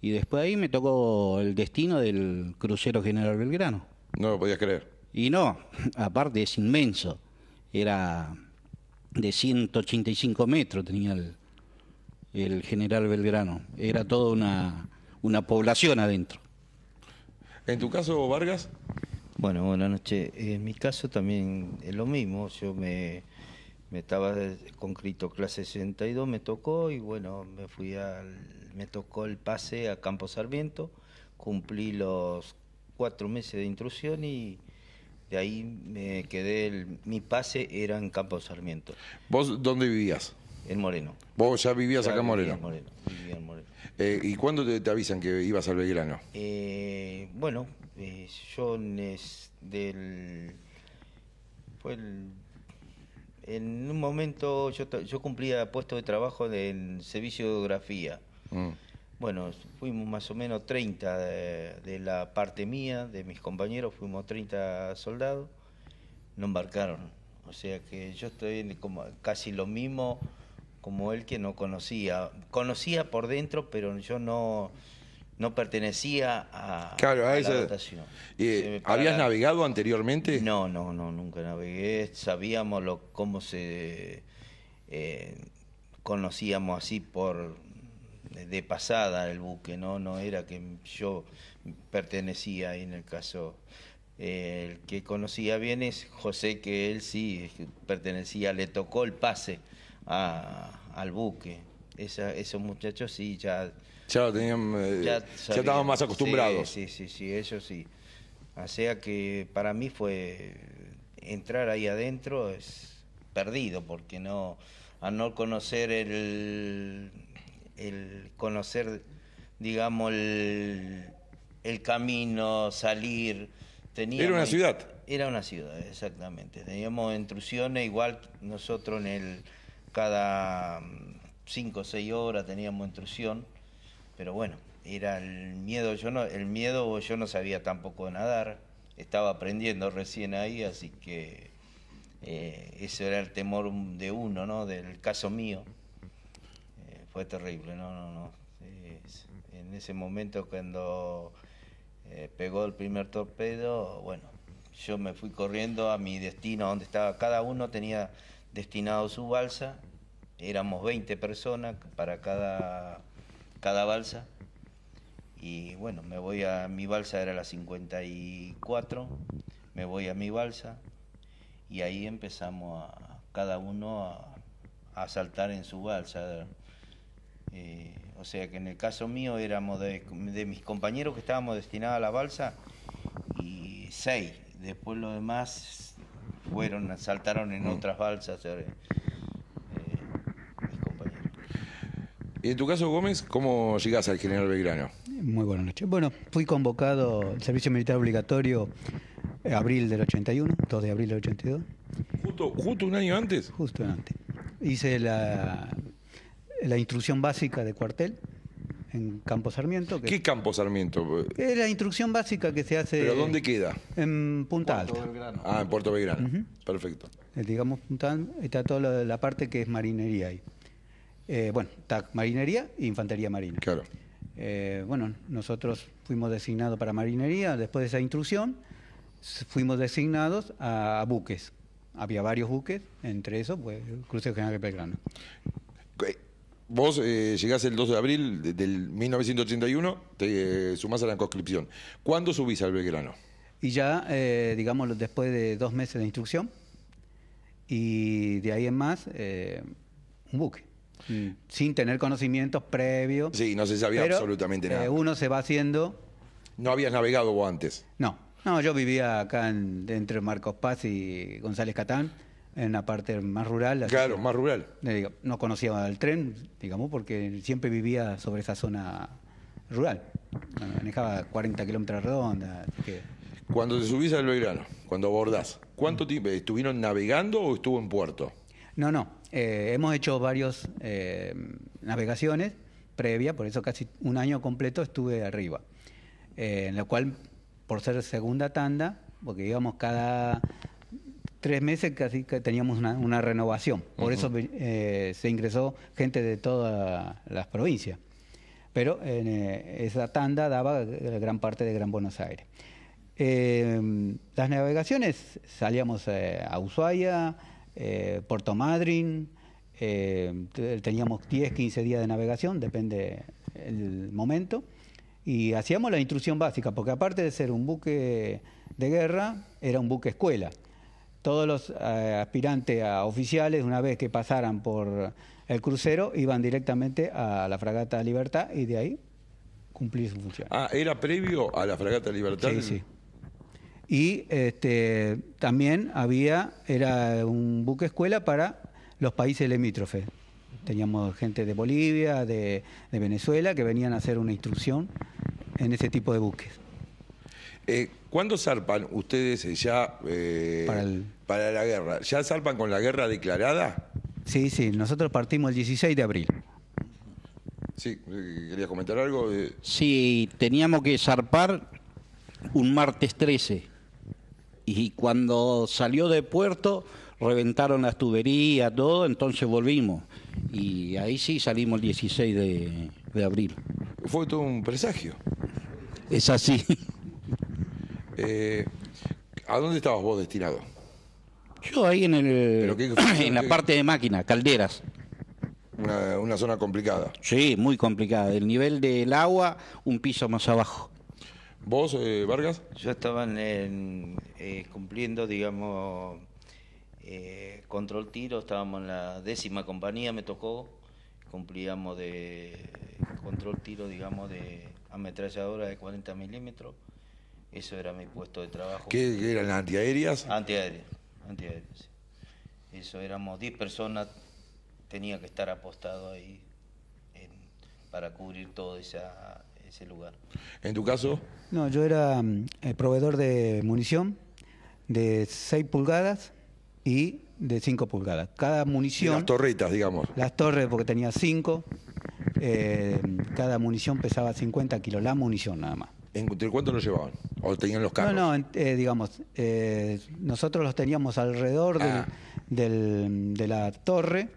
y después ahí me tocó el destino del crucero General Belgrano. No lo podías creer. Y no, aparte es inmenso. Era de 185 metros tenía el, el General Belgrano. Era toda una, una población adentro. ¿En tu caso, Vargas? Bueno, buenas noches. En mi caso también es lo mismo. Yo me, me estaba con clase 62, me tocó y bueno, me fui al, me tocó el pase a Campo Sarmiento, cumplí los cuatro meses de intrusión y de ahí me quedé, mi pase era en Campo Sarmiento. ¿Vos dónde vivías? En Moreno. ¿Vos ya vivías acá en Moreno? Moreno, vivía en Moreno. Eh, ¿Y cuándo te, avisan que ibas al Belgrano? Eh, bueno, eh, yo del. en un momento yo, cumplía puesto de trabajo del en servicio de geografía. Mm. Bueno, fuimos más o menos 30 de, la parte mía, de mis compañeros, fuimos 30 soldados, no embarcaron. O sea que yo estoy como casi lo mismo como él que no conocía. Conocía por dentro, pero yo no, no pertenecía a, la votación. ¿Habías navegado anteriormente? No, no, no, nunca navegué. Sabíamos lo, cómo se eh, conocíamos así por de pasada el buque, no, no era que yo pertenecía ahí en el caso. Eh, el que conocía bien es José, que él sí pertenecía, le tocó el pase al buque. esos muchachos sí, ya... Ya eh, estaban más acostumbrados. Sí, sí, sí, ellos eso sí. O sea que para mí fue... Entrar ahí adentro es perdido, porque no... a no conocer el... El conocer, digamos, el, el camino, salir... tenía era una ciudad. Era una ciudad, exactamente. Teníamos intrusiones igual nosotros en el cada mm, cinco o seis horas teníamos intrusión, pero bueno, era el miedo, yo no, el miedo yo no sabía tampoco nadar, estaba aprendiendo recién ahí, así que eh, ese era el temor de uno, ¿no? Del caso mío. Eh, fue terrible, no, no, no. en ese momento cuando eh, pegó el primer torpedo, bueno, yo me fui corriendo a mi destino, donde estaba, cada uno tenía destinado su balsa, éramos 20 personas para cada, cada balsa. Y bueno, me voy a mi balsa, era la 54, me voy a mi balsa y ahí empezamos a, cada uno a, saltar en su balsa. Eh, o sea que en el caso mío éramos de, de, mis compañeros que estábamos destinados a la balsa y seis, después lo demás fueron, mm. saltaron en mm. otras balsas eh, eh, mis compañeros. ¿Y en tu caso, Gómez, cómo llegás al general Belgrano? Muy buenas noches. Bueno, fui convocado al servicio militar obligatorio eh, abril del 81, 2 de abril del 82. ¿Justo, justo un año antes? Justo antes. Hice la, la instrucción básica de cuartel en Campo Sarmiento. ¿Qué Campo Sarmiento? Es la instrucción básica que se hace. ¿Pero dónde queda? En Punta Alta. Ah, en Puerto Belgrano. Perfecto. Eh, digamos, está toda la, parte que es marinería ahí. Eh, bueno, está marinería e infantería marina. Claro. Eh, bueno, nosotros fuimos designados para marinería, después de esa instrucción fuimos designados a, buques. Había varios buques, entre esos, pues, el crucero general Belgrano. Vos eh, llegás el 2 de abril de, del 1981, te eh, sumás a la conscripción. ¿Cuándo subís al Belgrano? Y ya, eh, digamos, después de dos meses de instrucción, y de ahí en más, eh, un buque. Mm. Sin tener conocimientos previos. Sí, no se sabía absolutamente nada. uno se va haciendo. ¿No habías navegado vos antes? No, no, yo vivía acá entre Marcos Paz y González Catán en la parte más rural. Claro, más rural. no conocía el tren, digamos, porque siempre vivía sobre esa zona rural. Manejaba 40 kilómetros redonda. Cuando te subís al Belgrano, cuando abordás, ¿cuánto tiempo? ¿Estuvieron navegando o estuvo en puerto? No, no. Eh, hemos hecho varias eh, navegaciones previas, por eso casi un año completo estuve arriba. Eh, en lo cual, por ser segunda tanda, porque íbamos cada tres meses casi que teníamos una, renovación. Por eso eh, se ingresó gente de todas las provincias. Pero eh, esa tanda daba gran parte de Gran Buenos Aires. Eh, las navegaciones salíamos a Ushuaia, Puerto Madryn, teníamos 10, 15 días de navegación, depende el momento, y hacíamos la instrucción básica, porque aparte de ser un buque de guerra, era un buque escuela todos los eh, aspirantes a oficiales, una vez que pasaran por el crucero, iban directamente a la fragata Libertad y de ahí cumplir su función. Ah, ¿era previo a la fragata Libertad? Sí, sí. Y este, también había, era un buque escuela para los países limítrofes. Teníamos gente de Bolivia, de Venezuela, que venían a hacer una instrucción en ese tipo de buques. Eh, ¿Cuándo zarpan ustedes eh, ya eh, para, la guerra? ¿Ya zarpan con la guerra declarada? Sí, sí, nosotros partimos el 16 de abril. Sí, ¿querías comentar algo? Sí, teníamos que zarpar un martes 13 y cuando salió de puerto reventaron las tuberías, todo, entonces volvimos. Y ahí sí salimos el 16 de abril. Fue todo un presagio. Es así. Eh, ¿A dónde estabas vos destinado? Yo ahí en el en la parte de máquina, calderas. Una, zona complicada. Sí, muy complicada. El nivel del agua, un piso más abajo. ¿Vos, eh, Vargas? Yo estaba eh, cumpliendo, digamos, control tiro, estábamos en la décima compañía, me tocó, cumplíamos de control tiro, digamos, de ametralladora de 40 milímetros. Eso era mi puesto de trabajo. ¿Qué, eran las antiaéreas? Antiaéreas, antiaéreas. Eso éramos 10 personas, tenía que estar apostado ahí para cubrir todo ese lugar. ¿En tu caso? No, yo era mm, el proveedor de munición de 6 pulgadas y de 5 pulgadas. Cada munición. las torretas, digamos. Las torres, porque tenía 5. Eh, cada munición pesaba 50 kilos, la munición nada más cuánto lo llevaban? ¿O tenían los carros? No, no, eh, digamos, eh, nosotros los teníamos alrededor ah. de la torre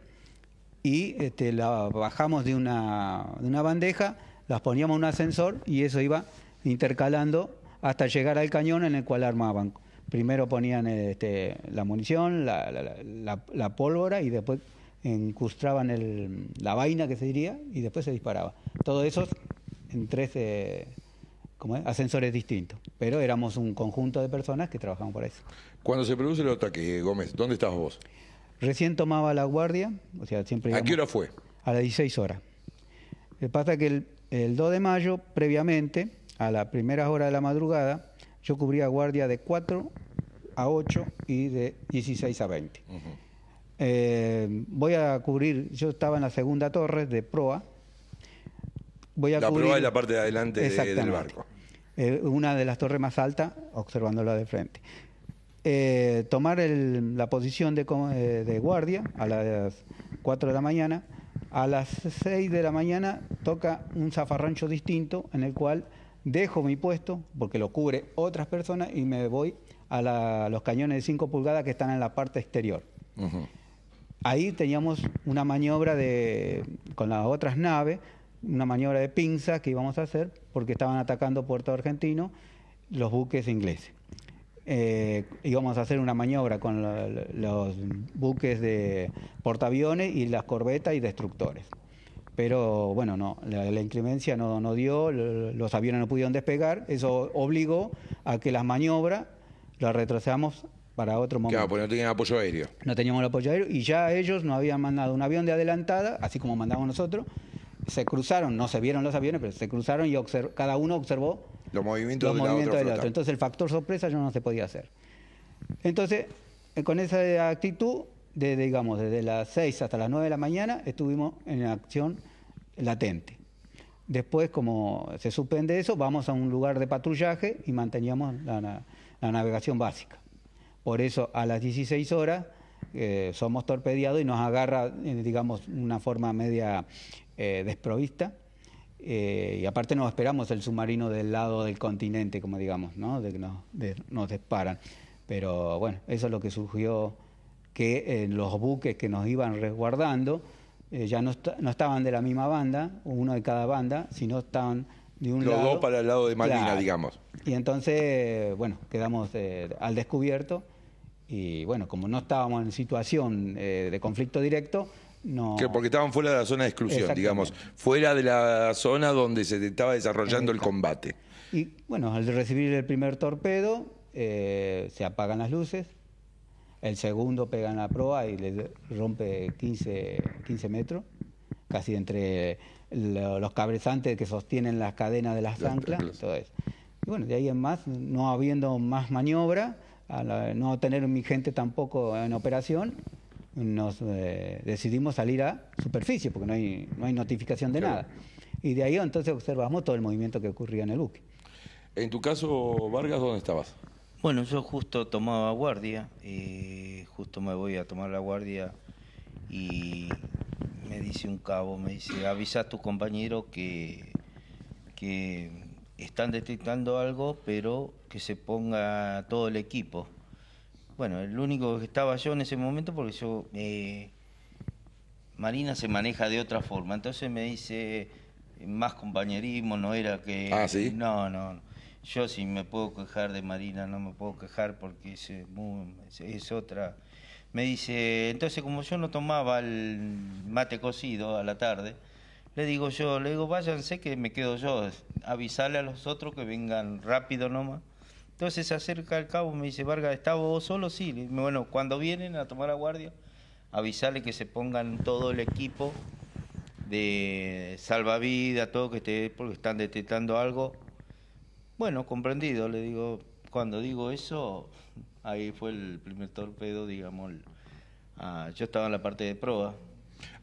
y este, la bajamos de una, bandeja, las poníamos en un ascensor y eso iba intercalando hasta llegar al cañón en el cual armaban. Primero ponían este, la munición, la, pólvora y después encustraban la vaina que se diría y después se disparaba. Todo eso en tres... Eh, como ascensores distintos, pero éramos un conjunto de personas que trabajamos para eso. Cuando se produce el ataque, Gómez, ¿dónde estabas vos? Recién tomaba la guardia, o sea, siempre... ¿A qué hora fue? A las 16 horas. Lo pasa que el, 2 de mayo, previamente, a las primeras horas de la madrugada, yo cubría guardia de 4 a 8 y de 16 a 20. Eh, voy a cubrir, yo estaba en la segunda torre de proa, voy a la prueba es la parte de adelante del barco. Eh, una de las torres más altas, observándola de frente. Eh, tomar la posición eh, de, guardia a las 4 de la mañana. A las 6 de la mañana toca un zafarrancho distinto en el cual dejo mi puesto, porque lo cubre otras personas, y me voy a, los cañones de 5 pulgadas que están en la parte exterior. Ahí teníamos una maniobra con las otras naves una maniobra de pinza que íbamos a hacer porque estaban atacando puerto argentino los buques ingleses. Eh, íbamos a hacer una maniobra con los buques de portaaviones y las corbetas y destructores. Pero bueno, no, la, inclemencia no, no dio, los aviones no pudieron despegar, eso obligó a que las maniobras las retrasamos para otro momento. no tenían apoyo aéreo. No teníamos el apoyo aéreo y ya ellos no habían mandado un avión de adelantada, así como mandamos nosotros, se cruzaron, no se vieron los aviones, pero se cruzaron y cada uno observó los movimientos, del otro. Entonces el factor sorpresa ya no se podía hacer. Entonces, eh, con esa actitud, desde, digamos, desde las 6 hasta las 9 de la mañana, estuvimos en acción latente. Después, como se suspende eso, vamos a un lugar de patrullaje y manteníamos la, navegación básica. Por eso, a las 16 horas eh, somos torpedeados y nos agarra, eh, digamos, una forma media eh, desprovista. Eh, y aparte no esperamos el submarino del lado del continente, como digamos, ¿no? de que nos, nos disparan. Pero bueno, eso es lo que surgió, que los buques que nos iban resguardando eh, ya no, estaban de la misma banda, uno de cada banda, sino estaban de un lado. Los dos para el lado de Malina, digamos. Y entonces, bueno, quedamos al descubierto y bueno, como no estábamos en situación de conflicto directo, que porque estaban fuera de la zona de exclusión, digamos, fuera de la zona donde se estaba desarrollando el combate. Y bueno, al recibir el primer torpedo, eh, se apagan las luces, el segundo pega en la proa y le rompe 15, 15 metros, casi entre los cabrezantes que sostienen las cadenas de las, anclas. Y bueno, de ahí en más, no habiendo más maniobra, no tener mi gente tampoco en operación, nos eh, decidimos salir a superficie, porque no hay, no hay notificación de nada. Y de ahí entonces observamos todo el movimiento que ocurría en el buque. En tu caso, Vargas, ¿dónde estabas? Bueno, yo justo tomaba guardia, y eh, justo me voy a tomar la guardia y me dice un cabo, me dice, avisa a tu compañeros que, que están detectando algo, pero que se ponga todo el equipo. Bueno, el único que estaba yo en ese momento, porque yo. Eh, Marina se maneja de otra forma. Entonces me dice más compañerismo, no era que. Ah, no, no. Yo sí me puedo quejar de Marina, no me puedo quejar porque eh, es, es otra. Me dice, entonces como yo no tomaba el mate cocido a la tarde, le digo yo, le digo, váyanse que me quedo yo, avisale a los otros que vengan rápido nomás. Entonces se acerca el cabo, me dice, Vargas, ¿está vos solo? Sí. Bueno, cuando vienen a tomar a guardia, avisale que se pongan todo el equipo de salvavidas, todo que esté, porque están detectando algo. Bueno, comprendido, le digo, cuando digo eso, ahí fue el primer torpedo, digamos. Ah, yo estaba en la parte de proa,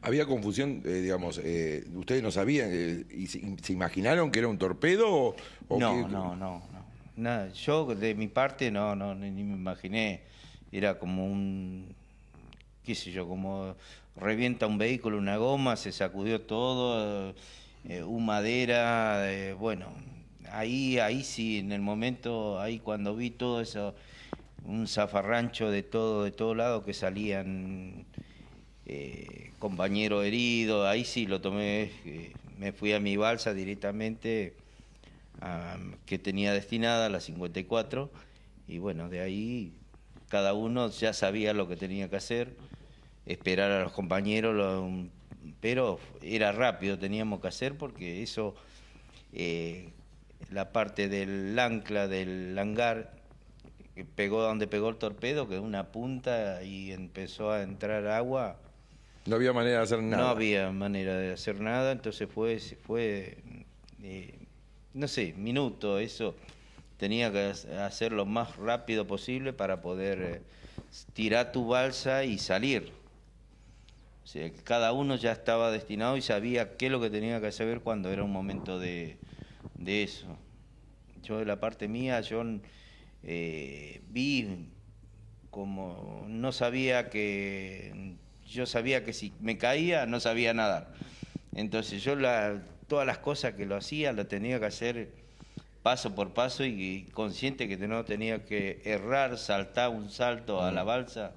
había confusión, eh, digamos, eh, ustedes no sabían, eh, y se, imaginaron que era un torpedo? O no, no, no, yo de mi parte no, no, ni, me imaginé. Era como un, qué sé yo, como revienta un vehículo, una goma, se sacudió todo, eh, un madera, eh, bueno, ahí, ahí sí, en el momento, ahí cuando vi todo eso, un zafarrancho de todo, de todo lado que salían eh, compañero herido, ahí sí lo tomé, eh, me fui a mi balsa directamente que tenía destinada, la 54, y bueno, de ahí cada uno ya sabía lo que tenía que hacer, esperar a los compañeros, pero era rápido, teníamos que hacer porque eso, eh, la parte del ancla, del hangar, pegó donde pegó el torpedo, que una punta y empezó a entrar agua. No había manera de hacer nada. No había manera de hacer nada, entonces fue, fue eh, no sé, minuto, eso tenía que hacer lo más rápido posible para poder eh, tirar tu balsa y salir. O cada uno ya estaba destinado y sabía qué es lo que tenía que saber cuando era un momento de, eso. Yo de la parte mía, yo eh, vi como no sabía que, yo sabía que si me caía no sabía nadar. Entonces yo la todas las cosas que lo hacía, lo tenía que hacer paso por paso y, consciente que no tenía que errar, saltar un salto a la balsa.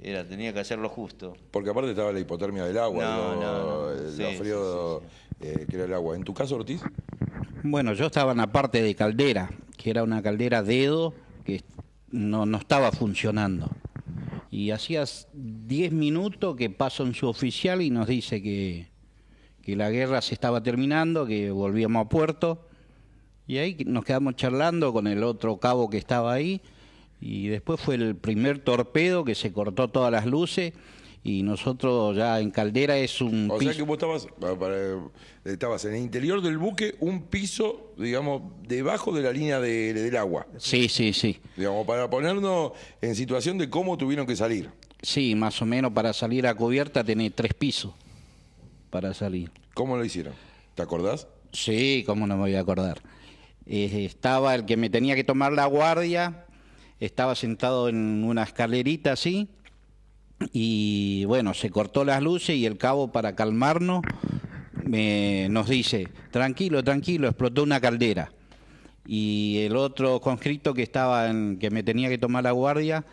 Era, tenía que hacerlo justo. Porque aparte estaba la hipotermia del agua, el frío que era el agua. ¿En tu caso, Ortiz? Bueno, yo estaba en la parte de caldera, que era una caldera dedo que no, estaba funcionando. Y hacía 10 minutos que pasó en su oficial y nos dice que, que la guerra se estaba terminando, que volvíamos a puerto. Y ahí nos quedamos charlando con el otro cabo que estaba ahí. Y después fue el primer torpedo que se cortó todas las luces. Y nosotros ya en Caldera es un. O sea que vos estabas, estabas en el interior del buque, un piso, digamos, debajo de la línea de, del agua. Sí, sí, sí. Digamos, para ponernos en situación de cómo tuvieron que salir. Sí, más o menos para salir a cubierta tenés tres pisos para salir. ¿Cómo lo hicieron? ¿Te acordás? Sí, cómo no me voy a acordar. estaba el que me tenía que tomar la guardia, estaba sentado en una escalerita así, y bueno, se cortó las luces y el cabo para calmarnos me, nos dice, tranquilo, tranquilo, explotó una caldera. Y el otro conscripto que estaba en, que me tenía que tomar la guardia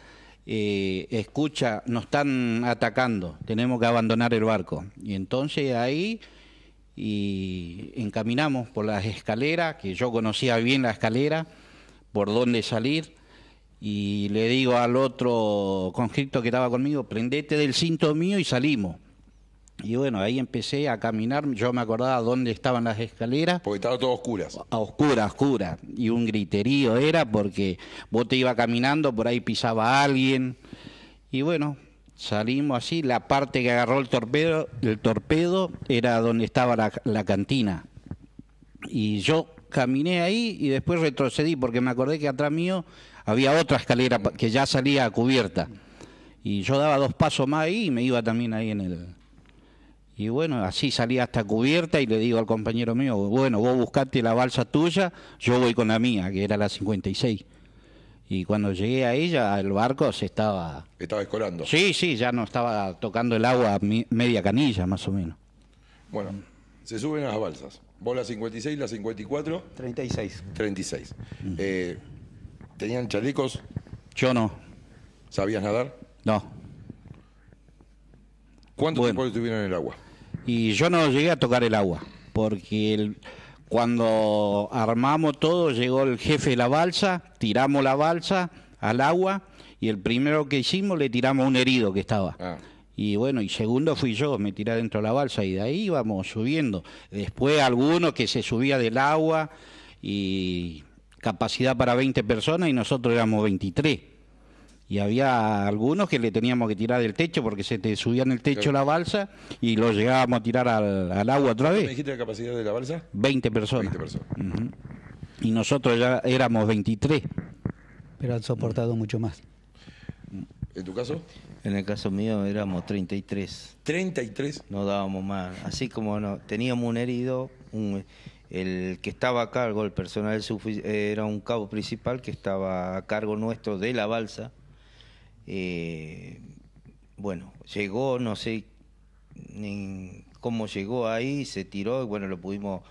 eh, escucha, nos están atacando, tenemos que abandonar el barco. Y entonces ahí encaminamos por las escaleras, que yo conocía bien la escalera, por dónde salir, y le digo al otro conscripto que estaba conmigo, prendete del cinto mío y salimos. Y bueno, ahí empecé a caminar, yo me acordaba dónde estaban las escaleras. Porque estaba todo a oscuras. A oscura, Y un griterío era porque vos te ibas caminando, por ahí pisaba alguien. Y bueno, salimos así. La parte que agarró el torpedo, el torpedo era donde estaba la, la cantina. Y yo caminé ahí y después retrocedí porque me acordé que atrás mío había otra escalera que ya salía a cubierta. Y yo daba dos pasos más ahí y me iba también ahí en el y bueno, así salí hasta cubierta y le digo al compañero mío, bueno, vos buscate la balsa tuya, yo voy con la mía, que era la 56. Y cuando llegué a ella, el barco se estaba... Estaba escolando. Sí, sí, ya no estaba tocando el agua media canilla, más o menos. Bueno, se suben a las balsas. Vos la 56, la 54... 36. 36. ¿Tenían chalecos? Yo no. ¿Sabías nadar? No. ¿Cuánto después tiempo estuvieron en el agua? Y yo no llegué a tocar el agua, porque cuando armamos todo llegó el jefe de la balsa, tiramos la balsa al agua y el primero que hicimos le tiramos un herido que estaba. Ah. Y bueno, y segundo fui yo, me tiré dentro de la balsa y de ahí íbamos subiendo. Después algunos que se subía del agua y capacidad para 20 personas y nosotros éramos 23 y había algunos que le teníamos que tirar del techo porque se te subía en el techo la balsa y lo llegábamos a tirar al, agua otra vez. ¿Me dijiste la capacidad de la balsa? 20 personas. Y nosotros ya éramos 23. Pero han soportado mucho más. ¿En tu caso? En el caso mío éramos 33. ¿33? No dábamos más. Así como no, teníamos un herido, el que estaba a cargo, el personal era un cabo principal que estaba a cargo nuestro de la balsa eh, bueno, llegó, no sé cómo llegó ahí, se tiró y bueno, lo pudimos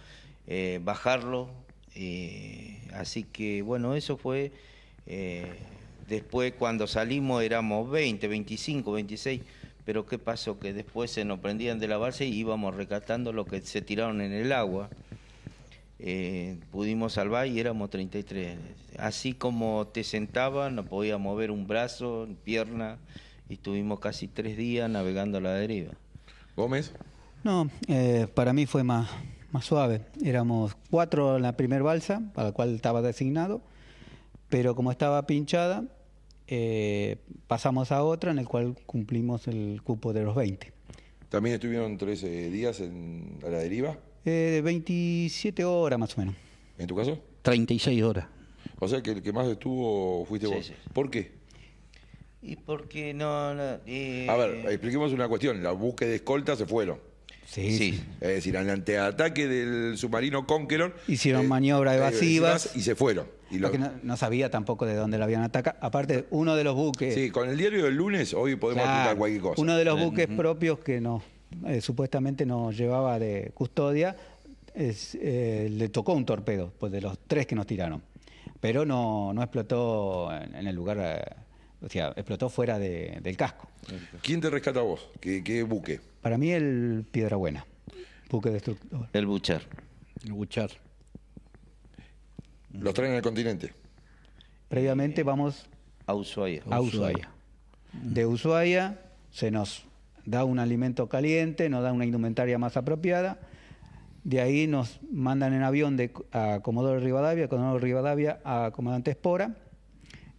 eh, bajarlo. Eh, así que bueno, eso fue... Eh, después cuando salimos éramos 20, 25, 26 pero qué pasó que después se nos prendían de la base y íbamos recatando lo que se tiraron en el agua eh, pudimos salvar y éramos 33. Así como te sentaba, no podía mover un brazo, pierna, y estuvimos casi tres días navegando a la deriva. Gómez. No, eh, para mí fue más, más suave. Éramos cuatro en la primer balsa, para la cual estaba designado, pero como estaba pinchada, eh, pasamos a otra en el cual cumplimos el cupo de los 20. También estuvieron 13 días a la deriva. 27 eh, horas más o menos. ¿En tu caso? 36 horas. O sea que el que más estuvo fuiste vos. ¿Por qué? Y porque no... Eh, A ver, expliquemos una cuestión. Los buques de escolta se fueron. Sí, sí. Es decir, al anteataque del submarino Conqueror. Hicieron eh, maniobras evasivas. Y se fueron. no, sabía tampoco de dónde la habían atacado. Aparte, uno de los buques. sí, con el diario del lunes hoy podemos Claro, cualquier cosa. Uno de los buques propios que no. Eh, supuestamente nos llevaba de custodia, eh, le tocó un torpedo, pues de los tres que nos tiraron. Pero no, no explotó en, el lugar, eh, o sea, explotó fuera del casco. ¿Quién te rescata a vos? ¿Qué, buque? Para mí el Piedra Buena, buque destructor. El Buchar. El Buchar. ¿Los traen al continente? Previamente vamos... A Ushuaia. A Ushuaia. De Ushuaia se nos da un alimento caliente, nos da una indumentaria más apropiada. De ahí nos mandan en avión de, a Comodoro Rivadavia, Comodoro Rivadavia a Comandante Espora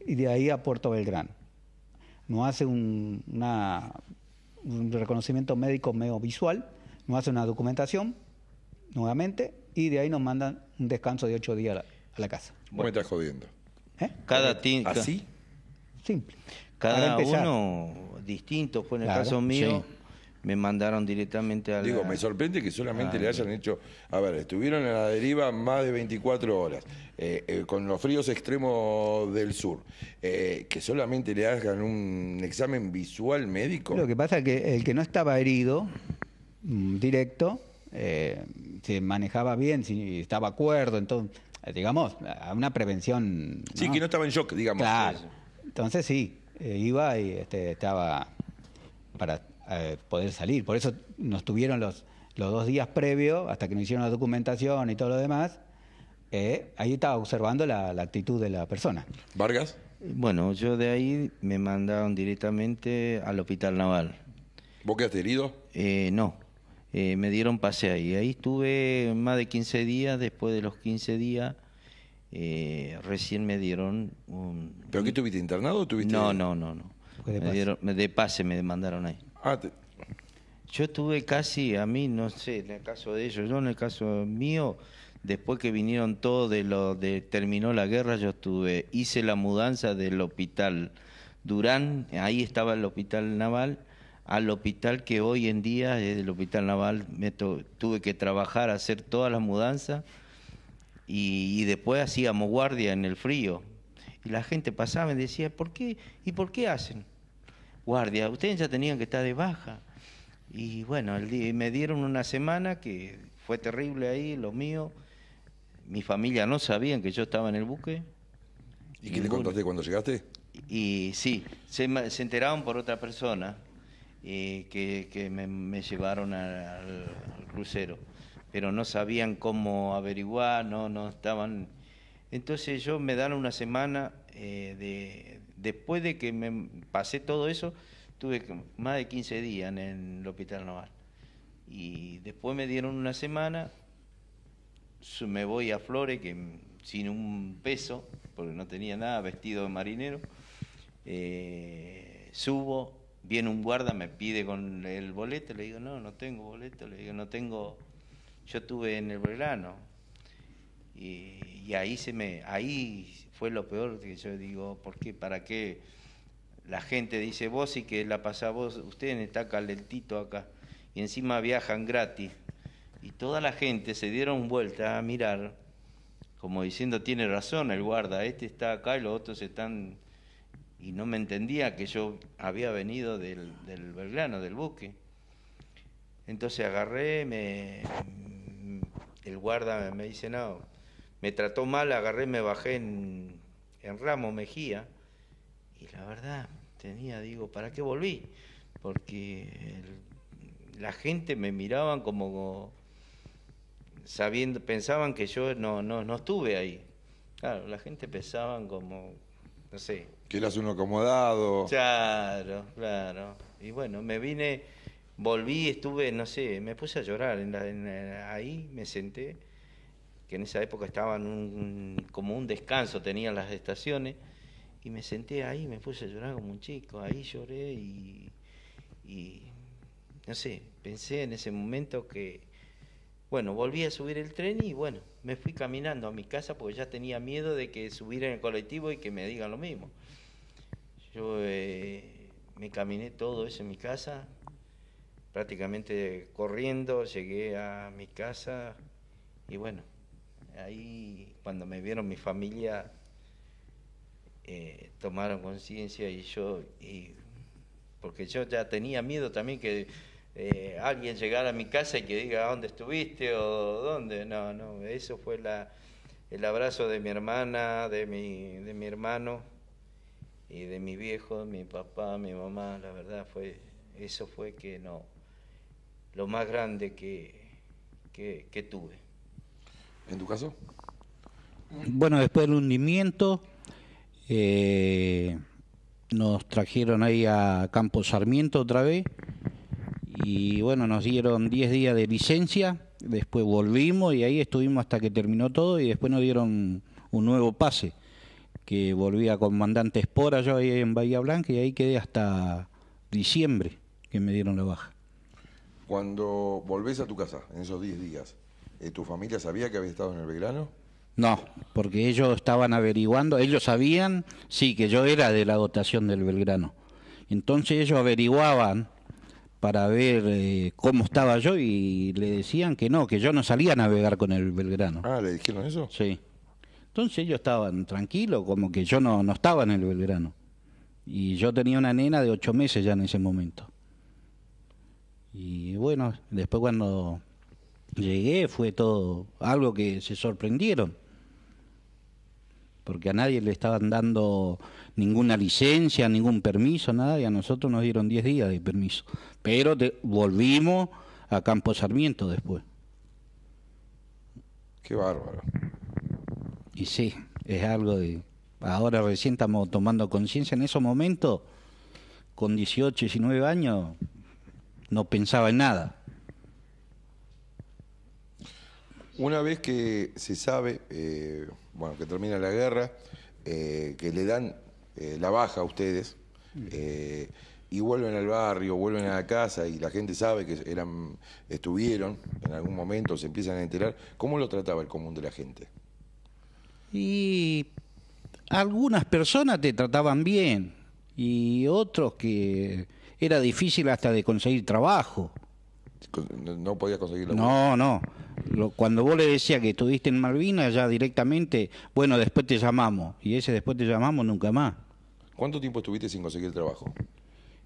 y de ahí a Puerto Belgrano. Nos hace un, una, reconocimiento médico medio visual, nos hace una documentación nuevamente y de ahí nos mandan un descanso de ocho días a la, casa. ¿Cómo estás jodiendo. ¿Eh? Cada tinta. ¿Así? Simple. Cada uno distinto. Fue en el caso mío. me mandaron directamente al. Digo, me sorprende que solamente le hayan hecho... A ver, estuvieron en la deriva más de 24 horas, eh, eh, con los fríos extremos del sur, eh, que solamente le hagan un examen visual médico. Lo que pasa es que el que no estaba herido mm, directo, se manejaba bien, si estaba acuerdo, entonces, digamos, a una prevención... Sí, que no estaba en shock, digamos. Claro. Entonces sí, eh, iba y este, estaba para eh, poder salir. Por eso nos tuvieron los, los dos días previos, hasta que nos hicieron la documentación y todo lo demás. Eh, ahí estaba observando la, actitud de la persona. ¿Vargas? Bueno, yo de ahí me mandaron directamente al hospital naval. ¿Vos quedaste herido? Eh, no, me dieron pase ahí. Ahí estuve más de 15 días, después de los 15 días eh, recién me dieron un... ¿Pero que tuviste internado o tuviste...? No, no, no, no. De, pase? me demandaron ahí. Ah, yo estuve casi, a mí, no sé, en el caso de ellos, yo en el caso mío, después que vinieron todos de lo de terminó la guerra, yo estuve, hice la mudanza del hospital Durán, ahí estaba el hospital naval, al hospital que hoy en día es el hospital naval, me tuve que trabajar, hacer todas las mudanzas y, después hacíamos guardia en el frío. Y la gente pasaba y decía, ¿por qué? ¿Y por qué hacen guardia? Ustedes ya tenían que estar de baja. Y bueno, me dieron una semana que fue terrible ahí, lo mío. Mi familia no sabían que yo estaba en el buque. ¿Y qué le contaste cuando llegaste? Y, sí, se, enteraron por otra persona eh, que, me, llevaron al crucero pero no sabían cómo averiguar, no, no estaban. Entonces yo me dan una semana eh, de, después de que me pasé todo eso, tuve más de 15 días en el hospital naval. Y después me dieron una semana, me voy a Flores, que sin un peso, porque no tenía nada, vestido de marinero, eh, subo, viene un guarda, me pide con el boleto, le digo, no, no tengo boleto, le digo, no tengo yo estuve en el Belgrano. Y, ahí se me, ahí fue lo peor que yo digo, ¿por qué? ¿Para qué? La gente dice vos y que la pasa vos, ustedes está calentito acá, y encima viajan gratis. Y toda la gente se dieron vuelta a mirar, como diciendo, tiene razón el guarda, este está acá y los otros están. Y no me entendía que yo había venido del, del Belgrano, del buque. Entonces agarré, me, el guarda me dice, no, me trató mal, agarré, me bajé en, en Ramo Mejía, y la verdad, tenía, digo, ¿para qué volví? Porque la gente me miraban como sabiendo, pensaban que yo no, no, no estuve ahí. Claro, la gente pensaban como, no sé. Que eras un acomodado. Claro, claro. Y bueno, me vine volví, estuve, no sé, me puse a llorar. En ahí me senté, que en esa época estaban como un descanso, tenían las estaciones, y me senté ahí, me puse a llorar como un chico. Ahí lloré y, no sé, pensé en ese momento que, bueno, volví a subir el tren y bueno, me fui caminando a mi casa porque ya tenía miedo de que subiera en el colectivo y que me digan lo mismo. Yo eh, me caminé todo eso en mi casa, prácticamente corriendo, llegué a mi casa y bueno, ahí cuando me vieron mi familia eh, tomaron conciencia y yo, y, porque yo ya tenía miedo también que eh, alguien llegara a mi casa y que diga dónde estuviste o dónde, no, no, eso fue la, el abrazo de mi hermana, de mi, de mi hermano y de mi viejo, mi papá, mi mamá, la verdad fue, eso fue que no, lo más grande que, que, tuve. ¿En tu caso? Bueno, después del hundimiento eh, nos trajeron ahí a Campo Sarmiento otra vez y bueno, nos dieron 10 días de licencia, después volvimos y ahí estuvimos hasta que terminó todo y después nos dieron un nuevo pase que volví a Comandante Espora yo ahí en Bahía Blanca y ahí quedé hasta diciembre que me dieron la baja. Cuando volvés a tu casa en esos 10 días, eh, ¿tu familia sabía que había estado en el Belgrano? No, porque ellos estaban averiguando, ellos sabían, sí, que yo era de la dotación del Belgrano. Entonces ellos averiguaban para ver eh, cómo estaba yo y le decían que no, que yo no salía a navegar con el Belgrano. Ah, ¿le dijeron eso? Sí. Entonces ellos estaban tranquilos, como que yo no, no estaba en el Belgrano. Y yo tenía una nena de ocho meses ya en ese momento. Y bueno, después cuando llegué fue todo algo que se sorprendieron, porque a nadie le estaban dando ninguna licencia, ningún permiso, nada, y a nosotros nos dieron 10 días de permiso. Pero volvimos a Campo Sarmiento después. Qué bárbaro. Y sí, es algo de... Ahora recién estamos tomando conciencia en esos momentos, con 18, 19 años, no pensaba en nada. Una vez que se sabe, eh, bueno, que termina la guerra, eh, que le dan eh, la baja a ustedes y vuelven al barrio, vuelven a la casa y la gente sabe que eran, estuvieron en algún momento, se empiezan a enterar, ¿cómo lo trataba el común de la gente? Y algunas personas te trataban bien y otros que era difícil hasta de conseguir trabajo. No podía conseguir No, no. cuando vos le decías que estuviste en Malvinas, ya directamente, bueno, después te llamamos. Y ese después te llamamos nunca más. ¿Cuánto tiempo estuviste sin conseguir trabajo?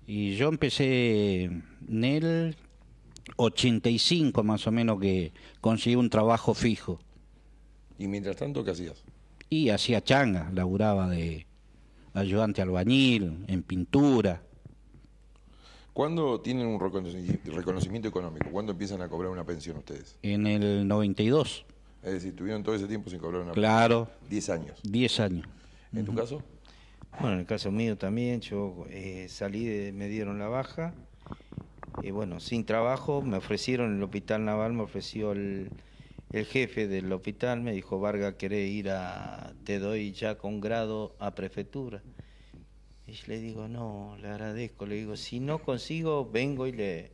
Y yo empecé en el 85 más o menos que conseguí un trabajo fijo. ¿Y mientras tanto qué hacías? Y hacía changa, laburaba de ayudante albañil, en pintura. ¿Cuándo tienen un reconocimiento económico? ¿Cuándo empiezan a cobrar una pensión ustedes? En el 92. Es decir, tuvieron todo ese tiempo sin cobrar una claro, pensión. Claro. 10 años. 10 años. ¿En tu caso? Bueno, en el caso mío también, yo eh, salí, me dieron la baja, y bueno, sin trabajo, me ofrecieron el hospital naval, me ofreció el, el jefe del hospital, me dijo, Varga, querés ir a, te doy ya con grado a prefectura. Y le digo, no, le agradezco. Le digo, si no consigo, vengo y le,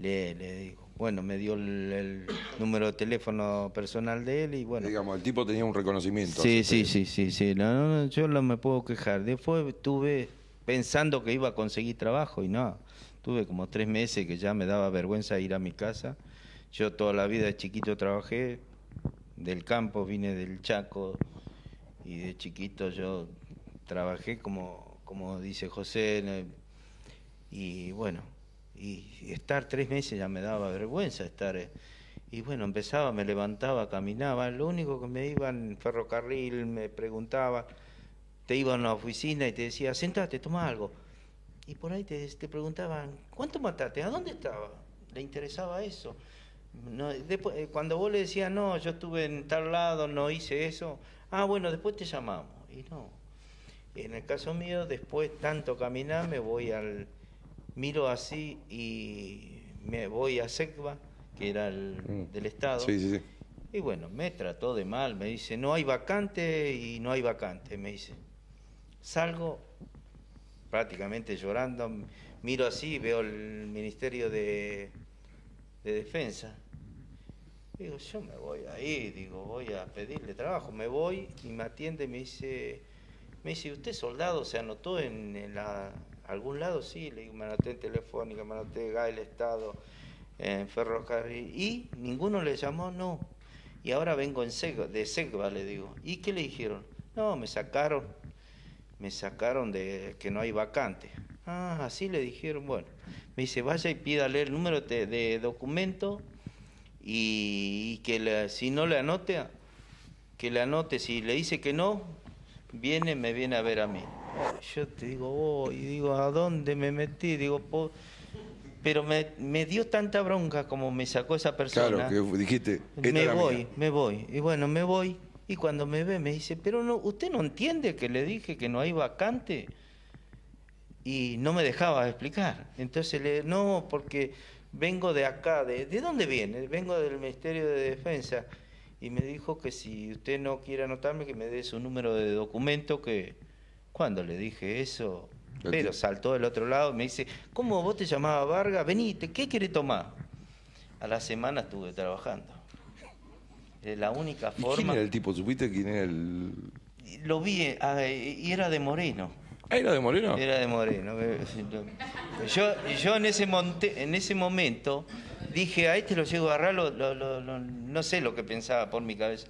le, le digo. Bueno, me dio el, número de teléfono personal de él y bueno. Digamos, el tipo tenía un reconocimiento. Sí, sí, sí, sí, sí. yo no me puedo quejar. Después estuve pensando que iba a conseguir trabajo y no. Tuve como tres meses que ya me daba vergüenza ir a mi casa. Yo toda la vida de chiquito trabajé del campo, vine del Chaco y de chiquito yo trabajé como como dice José, y bueno, y estar tres meses ya me daba vergüenza estar. Eh, y bueno, empezaba, me levantaba, caminaba, lo único que me iban, ferrocarril, me preguntaba, te iba a la oficina y te decía, sentate, toma algo. Y por ahí te, te preguntaban, ¿cuánto mataste? ¿A dónde estaba? Le interesaba eso. después, eh, cuando vos le decías, no, yo estuve en tal lado, no hice eso, ah, bueno, después te llamamos. Y no, en el caso mío, después tanto caminar, me voy al. Miro así y me voy a SECVA, que era el mm. del Estado. Sí, sí, sí. Y bueno, me trató de mal, me dice, no hay vacante y no hay vacante, me dice. Salgo prácticamente llorando, miro así, veo el Ministerio de, de Defensa. Digo, yo me voy ahí, digo, voy a pedirle trabajo, me voy y me atiende y me dice, me dice, ¿usted soldado se anotó en, algún lado? Sí, le digo, me anoté en Telefónica, me anoté en Gael Estado, en Ferrocarril. Y ninguno le llamó, no. Y ahora vengo en de Segva, le digo. ¿Y qué le dijeron? No, me sacaron, me sacaron de que no hay vacante. Ah, así le dijeron, bueno. Me dice, vaya y pídale el número de, documento y, que si no le anote, que le anote, si le dice que no, viene, me viene a ver a mí. Yo te digo, oh, y digo, ¿a dónde me metí? Digo, pero me, dio tanta bronca como me sacó esa persona. Claro, que dijiste, me voy, me voy. Y bueno, me voy. Y cuando me ve, me dice, pero no, usted no entiende que le dije que no hay vacante. Y no me dejaba explicar. Entonces le, no, porque vengo de acá, de, ¿de dónde viene? Vengo del Ministerio de Defensa y me dijo que si usted no quiere anotarme, que me dé su número de documento, que cuando le dije eso, pero saltó del otro lado y me dice, ¿cómo vos te llamabas Vargas? Venite, ¿qué quiere tomar? A la semana estuve trabajando. La única forma... ¿Y ¿Quién era el tipo? ¿Supiste quién era el...? Lo vi ah, y ah, era de Moreno. ¿Era de Moreno? Era de Moreno. Yo, yo en, ese monte, en ese momento dije, a este lo llego a agarrar, lo, no sé lo que pensaba por mi cabeza.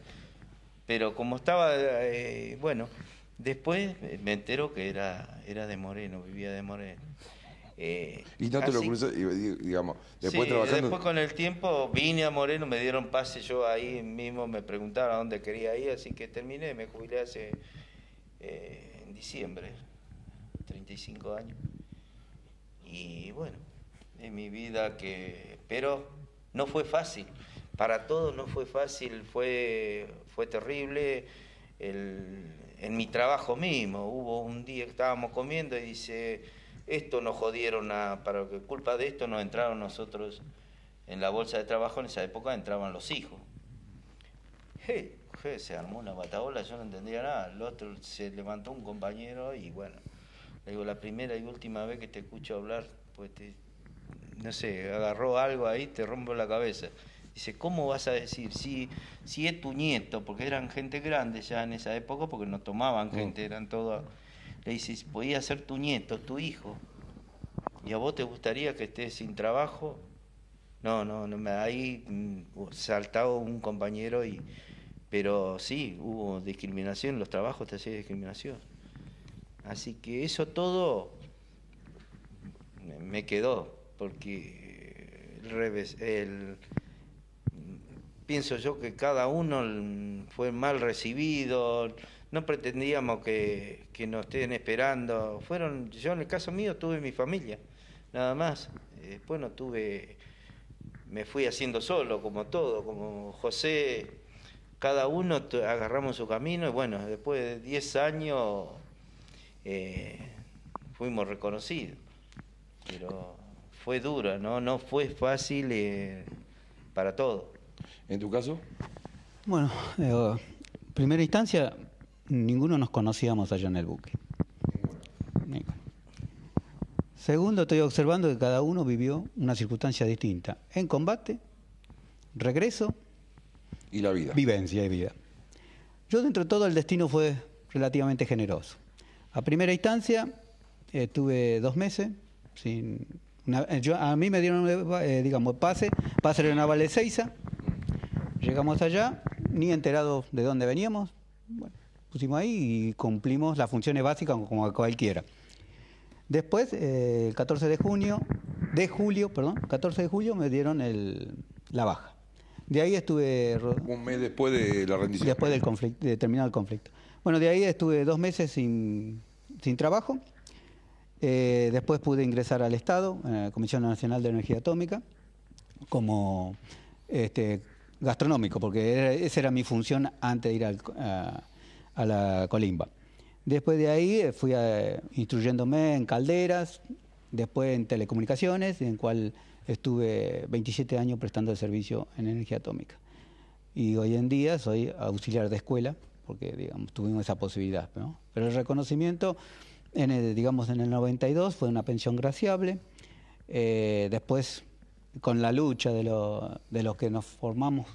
Pero como estaba, eh, bueno, después me entero que era, era de Moreno, vivía de Moreno. Eh, y no te lo cruzó, digamos, después Después con el tiempo vine a Moreno, me dieron pase yo ahí mismo, me preguntaron a dónde quería ir, así que terminé, me jubilé hace eh, en diciembre, 35 años. Y bueno, en mi vida que, pero no fue fácil. Para todos no fue fácil, fue, fue terrible. en mi trabajo mismo, hubo un día que estábamos comiendo y dice, esto nos jodieron, a, para que culpa de esto nos entraron nosotros en la bolsa de trabajo, en esa época entraban los hijos. se armó una batabola, yo no entendía nada. El otro se levantó un compañero y bueno, le digo, la primera y última vez que te escucho hablar, pues te, no sé, agarró algo ahí, te rompo la cabeza. Dice, ¿cómo vas a decir si, si es tu nieto? Porque eran gente grande ya en esa época, porque no tomaban mm. gente, eran todos... Le dices, podía ser tu nieto, tu hijo. ¿Y a vos te gustaría que estés sin trabajo? No, no, no me ahí mm, saltado un compañero y... Pero sí, hubo discriminación, los trabajos te hacían discriminación. Así que eso todo me quedó, porque eh, el revés, pienso yo que cada uno fue mal recibido, no pretendíamos que, que, nos estén esperando, fueron, yo en el caso mío tuve mi familia, nada más, después no tuve, me fui haciendo solo, como todo, como José, cada uno agarramos su camino y bueno, después de 10 años eh, fuimos reconocidos. Pero fue dura, no, no fue fácil eh, para todo. ¿En tu caso? Bueno, primera instancia, ninguno nos conocíamos allá en el buque. Segundo, estoy observando que cada uno vivió una circunstancia distinta. En combate, regreso. Y la vida. Vivencia y vida. Yo dentro de todo el destino fue relativamente generoso. A primera instancia, estuve dos meses sin eh, a mí me dieron, eh, digamos, pase, pase de Seiza. llegamos allá, ni enterados de dónde veníamos, bueno, pusimos ahí y cumplimos las funciones básicas como cualquiera. Después, eh, el 14 de junio, de julio, perdón, 14 de julio me dieron la baja. De ahí estuve... Un mes después de la rendición. Después del conflicto, de terminar el conflicto. Bueno, de ahí estuve dos meses sin, sin trabajo eh, después pude ingresar al Estado, en la Comisión Nacional de Energía Atómica, como este, gastronómico, porque esa era mi función antes de ir a, la Colimba. Después de ahí eh, fui eh, instruyéndome en calderas, después en telecomunicaciones, en cual estuve 27 años prestando el servicio en energía atómica. Y hoy en día soy auxiliar de escuela, porque digamos, tuvimos esa posibilidad. Pero el reconocimiento digamos en el 92, fue una pensión graciable. Eh, después, con la lucha de, de, los que nos formamos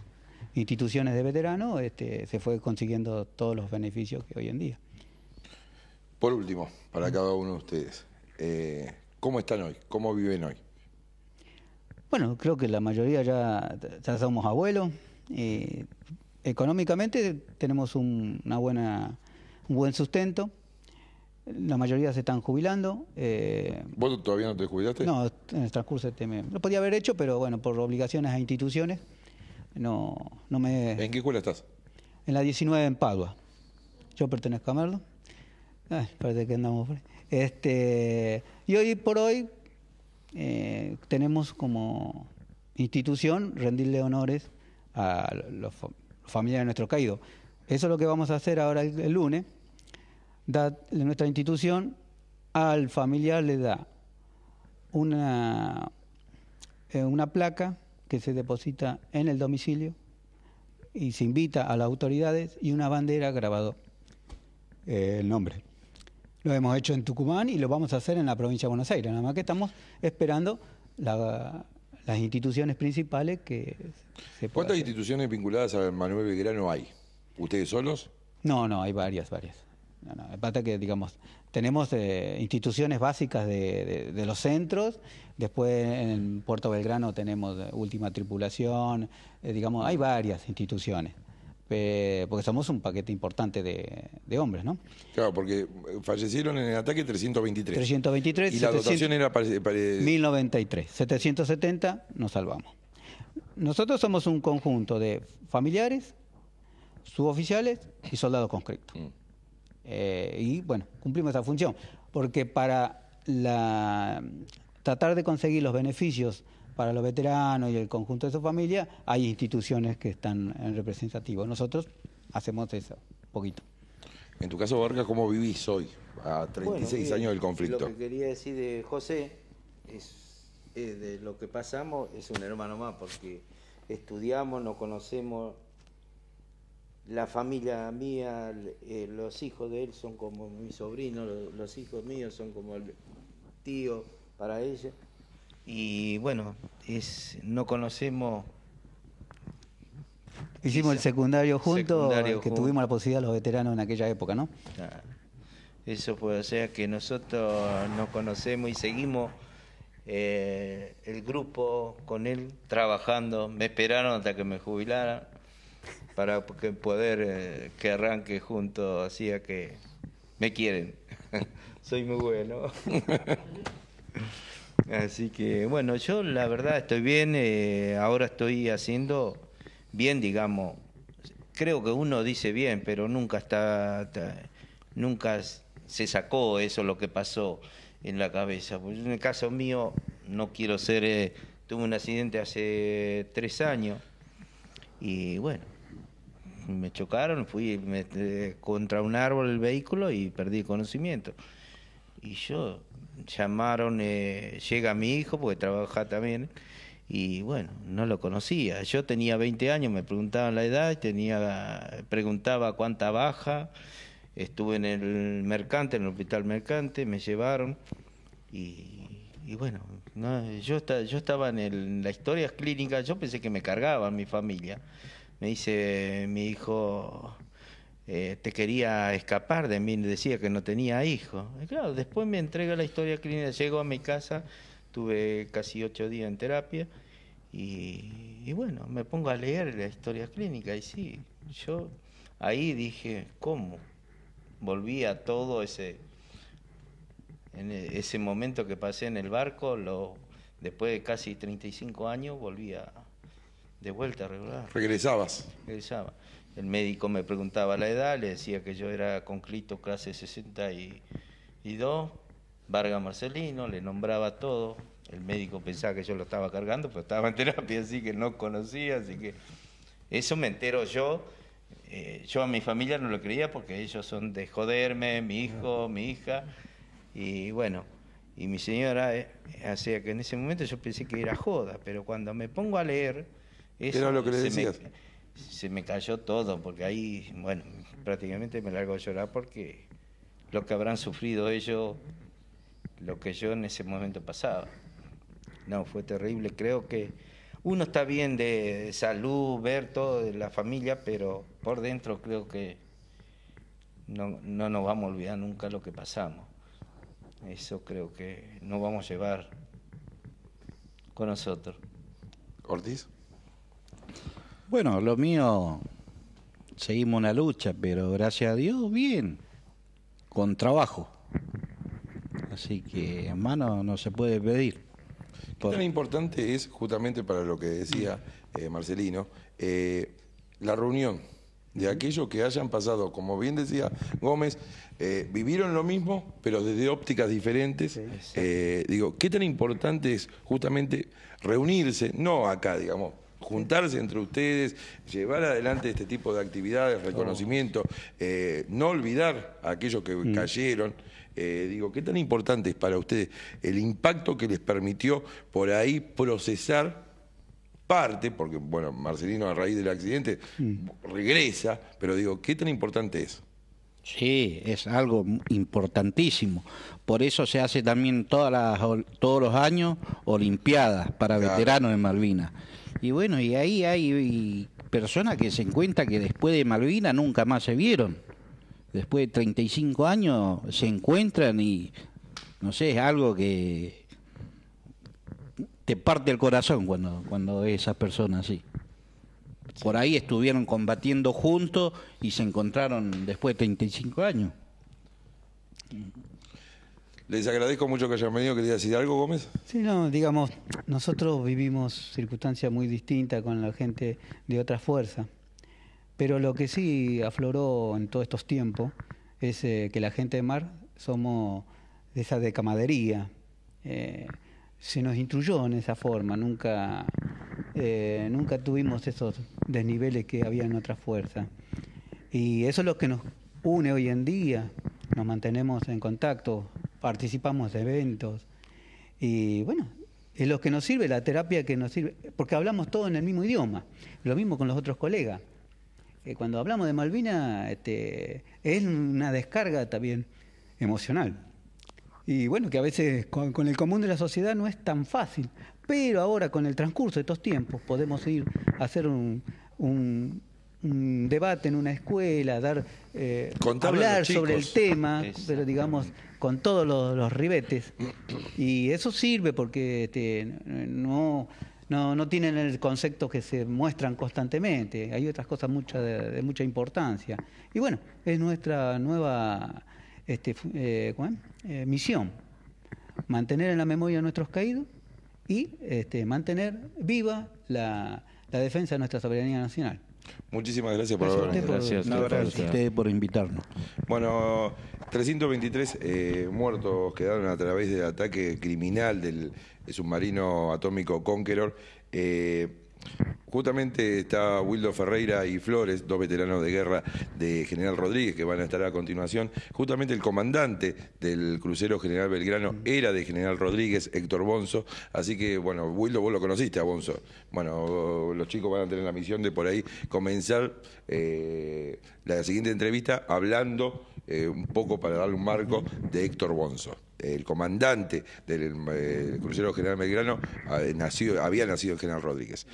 instituciones de veteranos, este, se fue consiguiendo todos los beneficios que hoy en día. Por último, para cada uno de ustedes, eh, ¿cómo están hoy? ¿Cómo viven hoy? Bueno, creo que la mayoría ya, somos abuelos. Eh, económicamente tenemos un, una buena, un buen sustento. La mayoría se están jubilando. Eh, ¿Vos todavía no te jubilaste? No, en el transcurso de este Lo podía haber hecho, pero bueno, por obligaciones a instituciones, no, no me... ¿En qué escuela estás? En la 19 en Padua. Yo pertenezco a Merlo. parece que andamos... Este, y hoy por hoy eh, tenemos como institución rendirle honores a los, familiares de nuestro caído. Eso es lo que vamos a hacer ahora el lunes da, nuestra institución al familiar le da una, eh, una placa que se deposita en el domicilio y se invita a las autoridades y una bandera grabado eh, el nombre. Lo hemos hecho en Tucumán y lo vamos a hacer en la provincia de Buenos Aires, nada más que estamos esperando las instituciones principales que se ¿Cuántas instituciones vinculadas a Manuel Belgrano hay? ¿Ustedes solos? No, no, hay varias, varias. No, no, que, digamos, tenemos eh, instituciones básicas de, los centros, después en Puerto Belgrano tenemos eh, Última Tripulación, eh, digamos, hay varias instituciones, porque somos un paquete importante de, hombres, ¿no? Claro, porque fallecieron en el ataque 323. 323. Y la dotación era... 1093, 770 nos salvamos. Nosotros somos un conjunto de familiares, suboficiales y soldados conscriptos. Mm. Eh, y bueno, cumplimos esa función, porque para la, tratar de conseguir los beneficios para los veteranos y el conjunto de su familia, hay instituciones que están en representativo. Nosotros hacemos eso, poquito. En tu caso, Borja, ¿cómo vivís hoy, a 36 años del conflicto? Lo que quería decir de José es de lo que pasamos, es un hermano más, porque estudiamos, nos conocemos, la familia mía, eh, los hijos de él son como mi sobrino, los, hijos míos son como el tío para ella. Y bueno, es, no conocemos... Hicimos el secundario juntos, que tuvimos la posibilidad los veteranos en aquella época, ¿no? Eso fue, o sea que nosotros nos conocemos y seguimos eh, el grupo con él trabajando. Me esperaron hasta que me jubilara para poder eh, que arranque junto, así que me quieren. Soy muy bueno. así que bueno, yo la verdad estoy bien, eh, ahora estoy haciendo bien, digamos. Creo que uno dice bien, pero nunca está, nunca se sacó eso lo que pasó en la cabeza. Pues en el caso mío, no quiero ser, eh, tuve un accidente hace tres años y bueno, me chocaron, fui eh, contra un árbol el vehículo y perdí conocimiento. Y yo, llamaron, eh, llega mi hijo, porque trabaja también, y bueno, no lo conocía. Yo tenía 20 años, me preguntaban la edad, tenía, preguntaba cuánta baja, estuve en el mercante, en el hospital mercante, me llevaron y, bueno, yo, yo estaba en, el, en las historias clínicas, yo pensé que me cargaba mi familia me dice mi hijo, eh, te quería escapar de mí, decía que no tenía hijo. claro, después me entrega la historia clínica, llego a mi casa, tuve casi ocho días en terapia y, bueno, me pongo a leer la historia clínica y sí, yo ahí dije, ¿cómo? Volví a todo ese, e, ese momento que pasé en el barco, después de casi 35 años volví a, de vuelta regular. ¿Regresabas? Regresaba. El médico me preguntaba la edad, le decía que yo era conclito clase 62, Vargas Marcelino, le nombraba todo. El médico pensaba que yo lo estaba cargando, pero estaba en terapia, así que no conocía, así que eso me entero yo. Eh, yo a mi familia no lo creía porque ellos son de joderme, mi hijo, mi hija, y bueno, y mi señora, eh, hacía que en ese momento yo pensé que era joda, pero cuando me pongo a leer, era lo que se me cayó todo, porque ahí, bueno, prácticamente me largo a llorar porque lo que habrán sufrido ellos, lo que yo en ese momento pasaba. No, fue terrible. Creo que uno está bien de salud, ver todo, de la familia, pero por dentro creo que no, no nos vamos a olvidar nunca lo que pasamos. Eso creo que no vamos a llevar con nosotros. Ortiz. Bueno, lo mío, seguimos una lucha, pero gracias a Dios, bien, con trabajo. Así que, hermano, no se puede pedir. ¿Qué tan importante es, justamente para lo que decía eh, Marcelino, eh, la reunión de aquellos que hayan pasado, como bien decía Gómez, eh, vivieron lo mismo, pero desde ópticas diferentes. digo, ¿qué tan importante es justamente reunirse, no acá, digamos, juntarse entre ustedes, llevar adelante este tipo de actividades, reconocimiento, eh, no olvidar a aquellos que mm. cayeron. Eh, digo, ¿qué tan importante es para ustedes el impacto que les permitió por ahí procesar parte, porque bueno, Marcelino a raíz del accidente mm. regresa, pero digo, ¿qué tan importante es? Sí, es algo importantísimo. Por eso se hace también todas todos los años Olimpiadas para veteranos de Malvinas. Y bueno, y ahí hay personas que se encuentran que después de Malvinas nunca más se vieron. Después de 35 años se encuentran y, no sé, es algo que te parte el corazón cuando, cuando ves a esas personas así. Por ahí estuvieron combatiendo juntos y se encontraron después de 35 años. Les agradezco mucho que hayan venido. ¿Quería decir algo, Gómez? Sí, no, digamos, nosotros vivimos circunstancias muy distintas con la gente de otra fuerza. Pero lo que sí afloró en todos estos tiempos es eh, que la gente de mar somos de esa decamadería. Eh, se nos instruyó en esa forma, nunca, eh, nunca tuvimos esos desniveles que había en otras fuerzas. Y eso es lo que nos une hoy en día, nos mantenemos en contacto, participamos de eventos y bueno, es lo que nos sirve, la terapia que nos sirve, porque hablamos todos en el mismo idioma, lo mismo con los otros colegas. Eh, cuando hablamos de Malvina, este, es una descarga también emocional y bueno, que a veces con, el común de la sociedad no es tan fácil, pero ahora con el transcurso de estos tiempos podemos ir a hacer un, un, debate en una escuela, dar eh, hablar sobre el tema, pero digamos con todos los, ribetes. Y eso sirve porque este, no, no, tienen el concepto que se muestran constantemente, hay otras cosas mucha de mucha importancia. Y bueno, es nuestra nueva este, eh, eh, misión, mantener en la memoria a nuestros caídos y este, mantener viva la, defensa de nuestra soberanía nacional. Muchísimas gracias por su Gracias, gracias. a ustedes por invitarnos. Bueno, 323 eh, muertos quedaron a través del ataque criminal del submarino atómico Conqueror. Justamente está Wildo Ferreira y Flores, dos veteranos de guerra de General Rodríguez, que van a estar a continuación. Justamente el comandante del crucero General Belgrano era de General Rodríguez, Héctor Bonzo. Así que, bueno, Wildo, vos lo conociste a Bonzo. Bueno, los chicos van a tener la misión de por ahí comenzar eh, la siguiente entrevista hablando eh, un poco para darle un marco de Héctor Bonzo el comandante del eh, crucero general Belgrano, había nacido el general Rodríguez.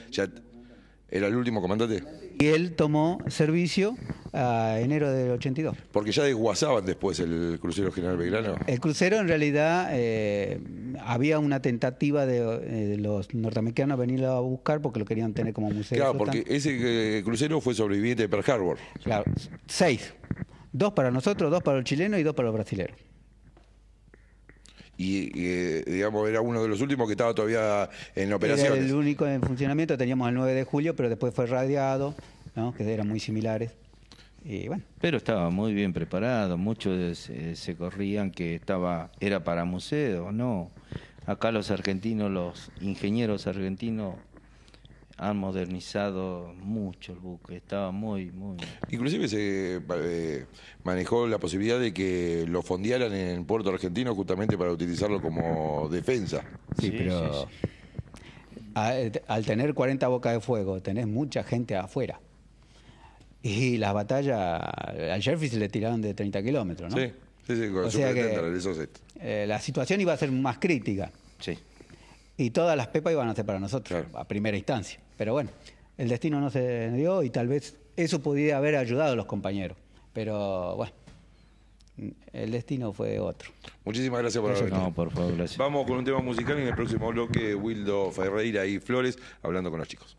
¿Era el último comandante? Y él tomó servicio a enero del 82. Porque ya desguazaban después el crucero General Belgrano. El crucero en realidad eh, había una tentativa de, eh, los norteamericanos venirlo a buscar porque lo querían tener como museo. Claro, porque ese crucero fue sobreviviente de Pearl Harbor. Claro, seis. Dos para nosotros, dos para los chilenos y dos para los brasileños y, eh, digamos era uno de los últimos que estaba todavía en operación. Era el único en funcionamiento, teníamos el 9 de julio, pero después fue radiado, que eran muy similares. Pero estaba muy bien preparado, muchos se, corrían que estaba era para museo. no. Acá los argentinos, los ingenieros argentinos han modernizado mucho el buque, estaba muy, muy... Inclusive se eh, manejó la posibilidad de que lo fondearan en el Puerto Argentino justamente para utilizarlo como defensa. Sí, pero eh, al tener 40 bocas de fuego, tenés mucha gente afuera. Y las batallas, al Jersey se le tiraron de 30 kilómetros, ¿no? Sí, sí, sí, con o sea que, eh, La situación iba a ser más crítica. Sí. Y todas las pepas iban a ser para nosotros, a primera instancia. Pero bueno, el destino no se dio y tal vez eso podía haber ayudado a los compañeros. Pero bueno, el destino fue otro. Muchísimas gracias por haber No, por favor, Vamos con un tema musical en el próximo bloque Wildo Ferreira y Flores hablando con los chicos.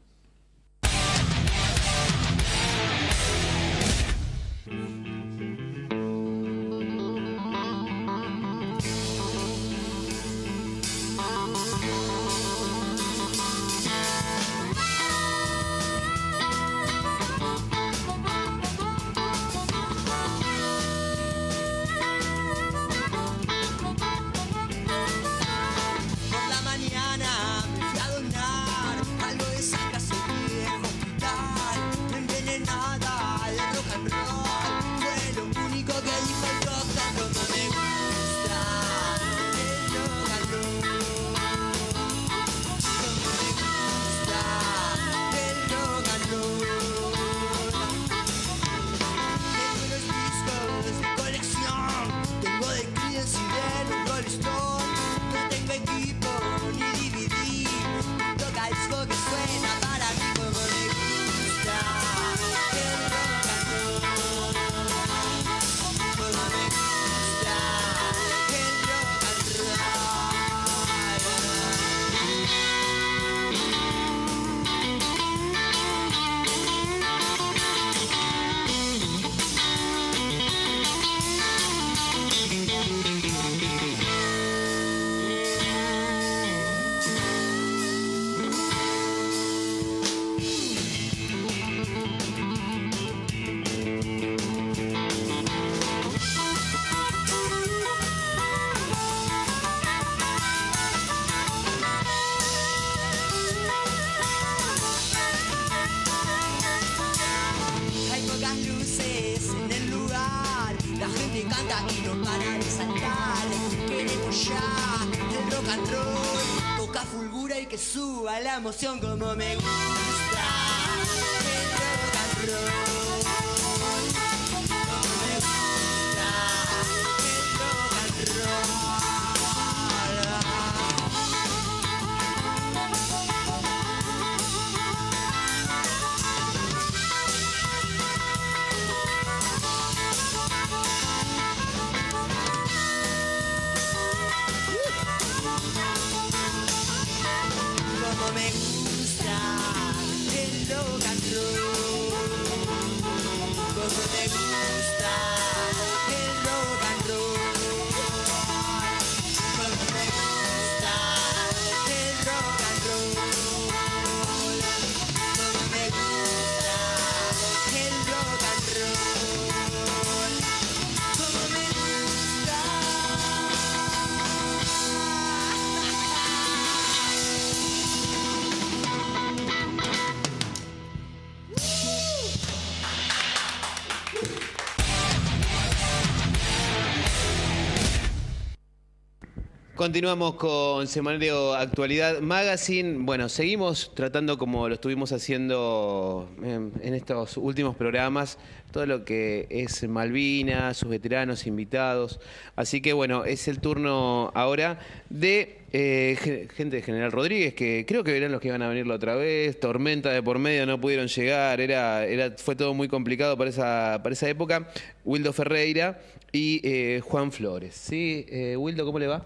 Continuamos con Semanario Actualidad Magazine. Bueno, seguimos tratando como lo estuvimos haciendo em, en estos últimos programas, todo lo que es Malvinas, sus veteranos, invitados. Así que bueno, es el turno ahora de eh, gente de General Rodríguez, que creo que eran los que iban a venir la otra vez, tormenta de por medio, no pudieron llegar, era, era, fue todo muy complicado para esa, época. Wildo Ferreira y eh, Juan Flores. ¿Sí? Eh, Wildo, ¿cómo le va?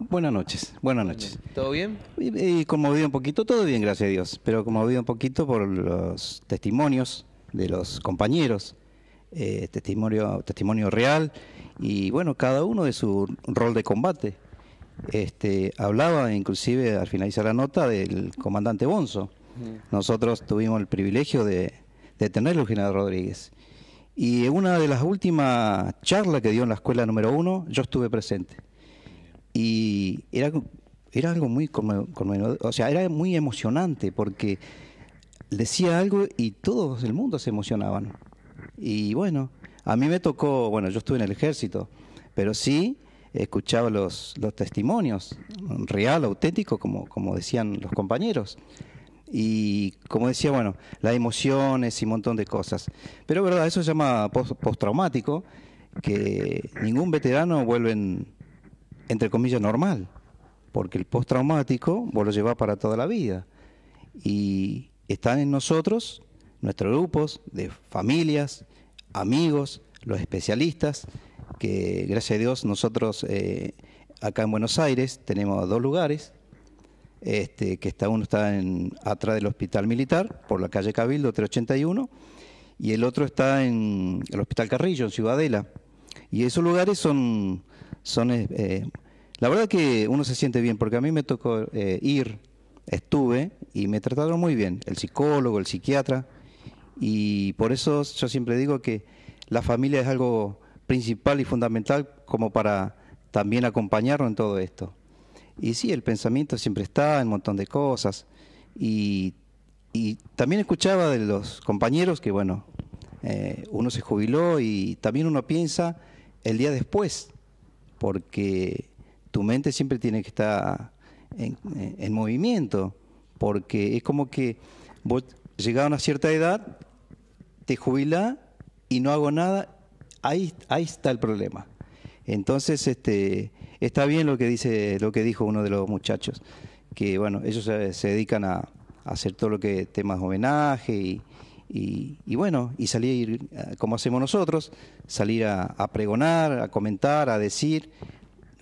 Buenas noches, buenas noches. ¿Todo bien? Y, conmovido un poquito, todo bien, gracias a Dios, pero conmovido un poquito por los testimonios de los compañeros, eh, testimonio, testimonio real y bueno, cada uno de su rol de combate. Este, hablaba inclusive al finalizar la nota del comandante Bonzo. Nosotros tuvimos el privilegio de, de tenerlo, general Rodríguez. Y en una de las últimas charlas que dio en la escuela número uno, yo estuve presente. Y era, era algo muy o sea, era muy emocionante porque decía algo y todo el mundo se emocionaban. Y bueno, a mí me tocó, bueno, yo estuve en el ejército, pero sí escuchaba los, los testimonios, real, auténtico, como, como decían los compañeros. Y como decía, bueno, las emociones y un montón de cosas. Pero verdad, eso se llama post, postraumático, que ningún veterano vuelve en, entre comillas, normal, porque el postraumático vos lo llevas para toda la vida. Y están en nosotros, nuestros grupos de familias, amigos, los especialistas, que gracias a Dios nosotros eh, acá en Buenos Aires tenemos dos lugares, este, que está uno está en, atrás del Hospital Militar, por la calle Cabildo 381, y el otro está en el Hospital Carrillo, en Ciudadela. Y esos lugares son, son... Eh, eh, la verdad que uno se siente bien, porque a mí me tocó eh, ir, estuve y me trataron muy bien, el psicólogo, el psiquiatra, y por eso yo siempre digo que la familia es algo principal y fundamental como para también acompañarlo en todo esto. Y sí, el pensamiento siempre está en un montón de cosas. Y, también escuchaba de los compañeros que, bueno, uno se jubiló y también uno piensa el día después, porque tu mente siempre tiene que estar en, movimiento, porque es como que vos llegás a una cierta edad, te jubilás y no hago nada, ahí, ahí está el problema. Entonces, este, está bien lo que dice, lo que dijo uno de los muchachos, que bueno, ellos se, dedican a, hacer todo lo que temas de homenaje y, y, bueno, y salir como hacemos nosotros, salir a, pregonar, a comentar, a decir,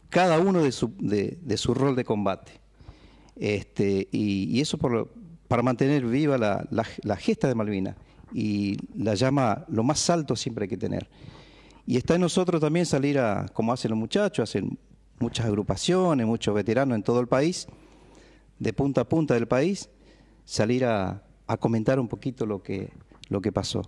cada uno de su, de, su rol de combate. Este, y, eso para mantener viva la, gesta de Malvinas y la llama lo más alto siempre hay que tener. Y está en nosotros también salir a, como hacen los muchachos, hacen muchas agrupaciones, muchos veteranos en todo el país, de punta a punta del país, salir a, a comentar un poquito lo que, lo que pasó.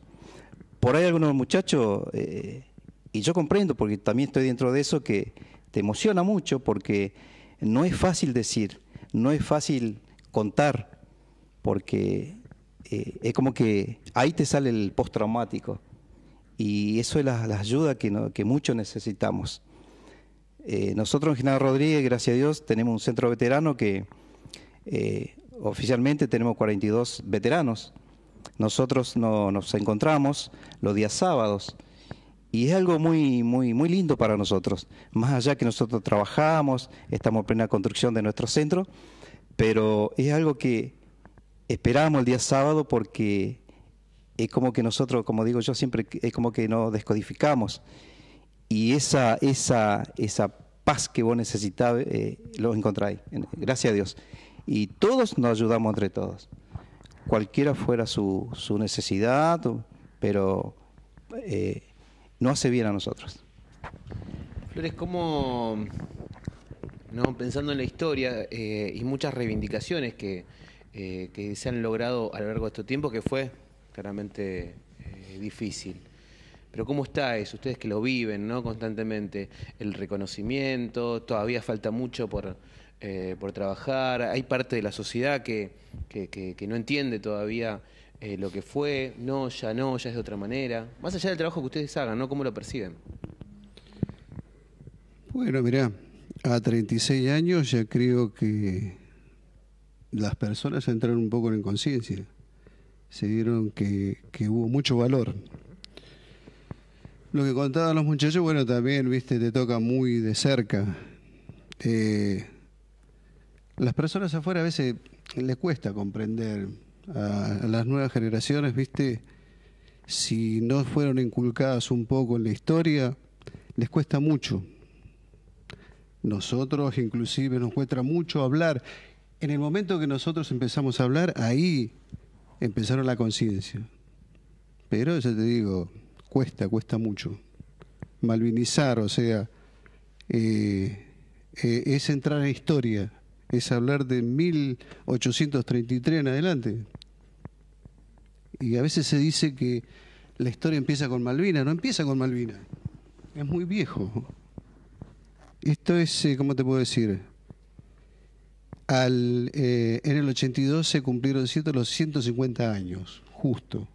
Por ahí algunos muchachos, eh, y yo comprendo, porque también estoy dentro de eso, que te emociona mucho porque no es fácil decir, no es fácil contar, porque eh, es como que ahí te sale el postraumático. Y eso es la, ayuda que, mucho que muchos necesitamos. Eh, nosotros en General Rodríguez, gracias a Dios, tenemos un centro veterano que oficialmente tenemos 42 veteranos. Nosotros nos encontramos los días sábados y es algo muy, muy, muy lindo para nosotros. Más allá que nosotros trabajamos, estamos en plena construcción de nuestro centro, pero es algo que esperamos el día sábado porque es como que nosotros, como digo yo siempre, es como que nos descodificamos y esa, esa, esa paz que vos necesitabas eh, lo encontráis. Gracias a Dios y todos nos ayudamos entre todos. Cualquiera fuera su, su necesidad, pero eh, no hace bien a nosotros. Flores, ¿cómo, no, pensando en la historia eh, y muchas reivindicaciones que, eh, que, se han logrado a lo largo de este tiempo, que fue claramente difícil? Pero ¿cómo está eso? Ustedes que lo viven ¿no? constantemente, el reconocimiento, todavía falta mucho por, eh, por trabajar, hay parte de la sociedad que, no entiende todavía eh, lo que fue, no, ya no, ya es de otra manera, más allá del trabajo que ustedes hagan, ¿no? ¿Cómo lo perciben? Bueno, mirá, a 36 años ya creo que las personas entraron un poco en conciencia, se dieron que, hubo mucho valor, lo que contaban los muchachos, bueno, también, viste, te toca muy de cerca. Eh, las personas afuera a veces les cuesta comprender a, las nuevas generaciones, ¿viste? Si no fueron inculcadas un poco en la historia, les cuesta mucho. Nosotros inclusive nos cuesta mucho hablar. En el momento que nosotros empezamos a hablar, ahí empezaron la conciencia. Pero ya te digo, cuesta, cuesta mucho. Malvinizar, o sea, eh, eh, es entrar en historia, es hablar de 1833 en adelante. Y a veces se dice que la historia empieza con Malvina, no empieza con Malvina. Es muy viejo. Esto es, eh, ¿cómo te puedo decir? Al, eh, en el 82 se cumplieron ¿cierto? los 150 años, justo.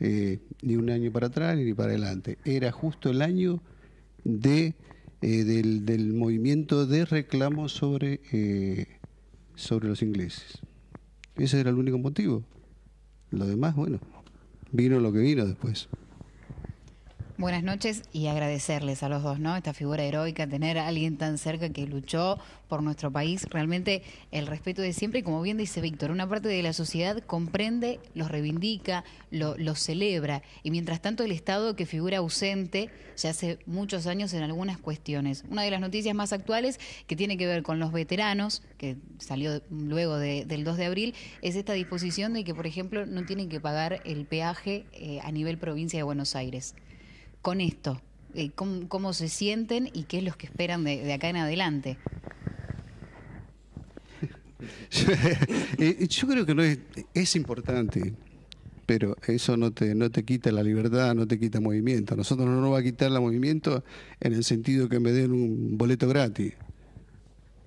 Eh, ni un año para atrás ni para adelante. Era justo el año de eh, del, del, movimiento de reclamo sobre, eh, sobre los ingleses. Ese era el único motivo. Lo demás, bueno, vino lo que vino después. Buenas noches y agradecerles a los dos, ¿no? Esta figura heroica, tener a alguien tan cerca que luchó por nuestro país, realmente el respeto de siempre y como bien dice Víctor, una parte de la sociedad comprende, los reivindica, lo, los celebra y mientras tanto el Estado que figura ausente ya hace muchos años en algunas cuestiones. Una de las noticias más actuales que tiene que ver con los veteranos, que salió luego del 2 de abril, es esta disposición de que, por ejemplo, no tienen que pagar el peaje eh, a nivel provincia de Buenos Aires con esto? Eh, ¿Cómo, se sienten y qué es lo que esperan de, acá en adelante? Eh, yo, creo que no es, importante, pero eso no te, no te quita la libertad, no te quita movimiento. Nosotros no nos va a quitar la movimiento en el sentido que me den un boleto gratis.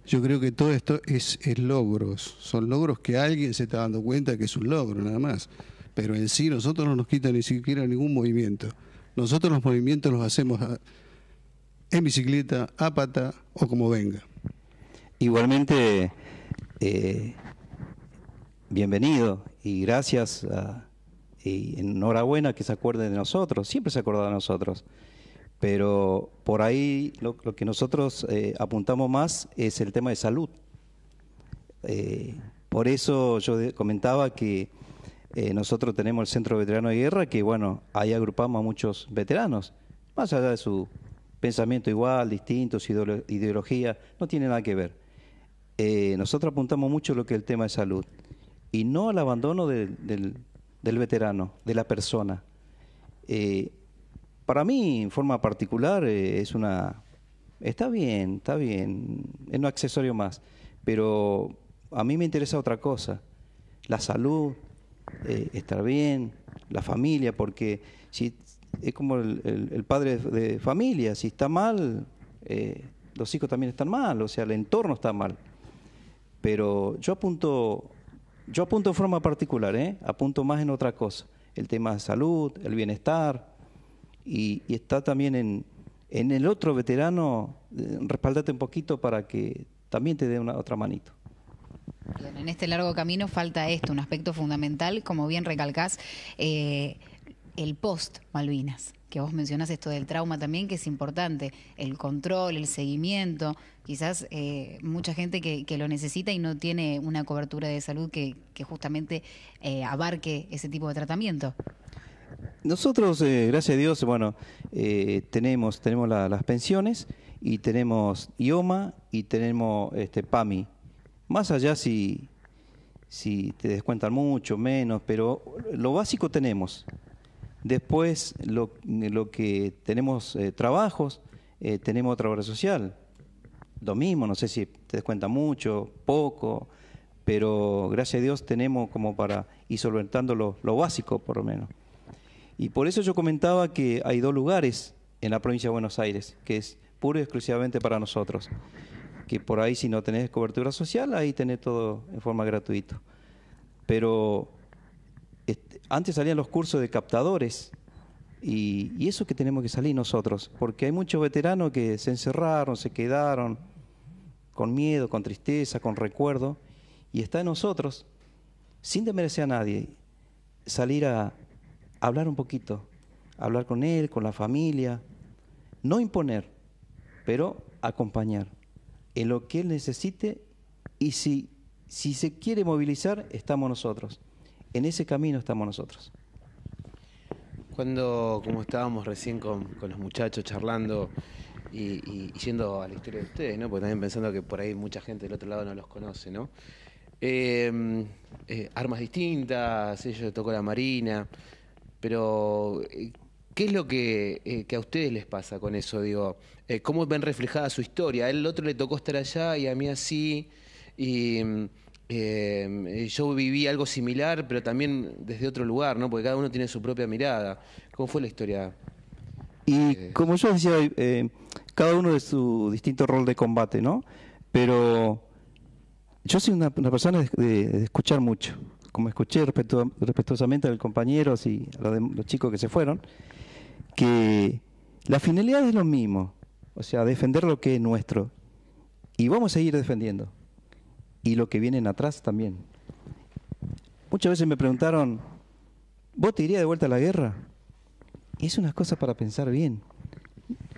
Yo creo que todo esto es, es logros, son logros que alguien se está dando cuenta que es un logro nada más, pero en sí nosotros no nos quita ni siquiera ningún movimiento. Nosotros los movimientos los hacemos en bicicleta, a pata o como venga. Igualmente, eh, bienvenido y gracias y enhorabuena que se acuerden de nosotros, siempre se acuerda de nosotros, pero por ahí lo, que nosotros eh, apuntamos más es el tema de salud. Eh, por eso yo comentaba que eh, nosotros tenemos el Centro Veterano de Guerra, que bueno, ahí agrupamos a muchos veteranos, más allá de su pensamiento igual, distinto, su ideología, no tiene nada que ver. Eh, nosotros apuntamos mucho lo que es el tema de salud y no al abandono del, veterano, de la persona. Eh, para mí, en forma particular, es una... Está bien, está bien, es un accesorio más, pero a mí me interesa otra cosa, la salud, eh, estar bien, la familia, porque si es como el, padre de, familia, si está mal, eh, los hijos también están mal, o sea, el entorno está mal. Pero yo apunto, yo apunto forma particular, ¿eh? apunto más en otra cosa, el tema de salud, el bienestar, y, está también en, en el otro veterano, respaldate un poquito para que también te dé una otra manito en este largo camino falta esto, un aspecto fundamental, como bien recalcás, eh, el post Malvinas, que vos mencionás esto del trauma también, que es importante, el control, el seguimiento, quizás eh, mucha gente que, lo necesita y no tiene una cobertura de salud que, justamente eh, abarque ese tipo de tratamiento. Nosotros, gracias a Dios, bueno, tenemos, tenemos las pensiones y tenemos IOMA y tenemos este, PAMI, más allá si, te descuentan mucho, menos, pero lo básico tenemos. Después, lo, que tenemos eh, trabajos, eh, tenemos otra obra social. Lo mismo, no sé si te descuentan mucho, poco, pero gracias a Dios tenemos como para ir solventando lo, lo básico, por lo menos. Y por eso yo comentaba que hay dos lugares en la provincia de Buenos Aires, que es puro y exclusivamente para nosotros que por ahí si no tenés cobertura social, ahí tenés todo en forma gratuita. Pero este, antes salían los cursos de captadores y, y, eso que tenemos que salir nosotros, porque hay muchos veteranos que se encerraron, se quedaron con miedo, con tristeza, con recuerdo, y está en nosotros, sin demerecer a nadie, salir a hablar un poquito, hablar con él, con la familia, no imponer, pero acompañar en lo que él necesite y si, si se quiere movilizar, estamos nosotros. En ese camino estamos nosotros. Cuando, como estábamos recién con, los muchachos charlando y, yendo a la historia de ustedes, ¿no? Porque también pensando que por ahí mucha gente del otro lado no los conoce, ¿no? Em, eh, armas distintas, ellos tocó la marina, pero eh, ¿Qué es lo eh, que, a ustedes les pasa con eso? Digo, eh, ¿cómo ven reflejada su historia? A él el otro le tocó estar allá y a mí así. Y mm, eh, yo viví algo similar, pero también desde otro lugar, ¿no? Porque cada uno tiene su propia mirada. ¿Cómo fue la historia? Y como yo decía, cada uno de su distinto rol de combate, ¿no? Pero yo soy una, persona de, escuchar mucho como escuché respetuosamente a los compañeros y a los, chicos que se fueron, que la finalidad es lo mismo, o sea, defender lo que es nuestro. Y vamos a seguir defendiendo. Y lo que viene atrás también. Muchas veces me preguntaron, ¿vos te irías de vuelta a la guerra? es una cosa para pensar bien.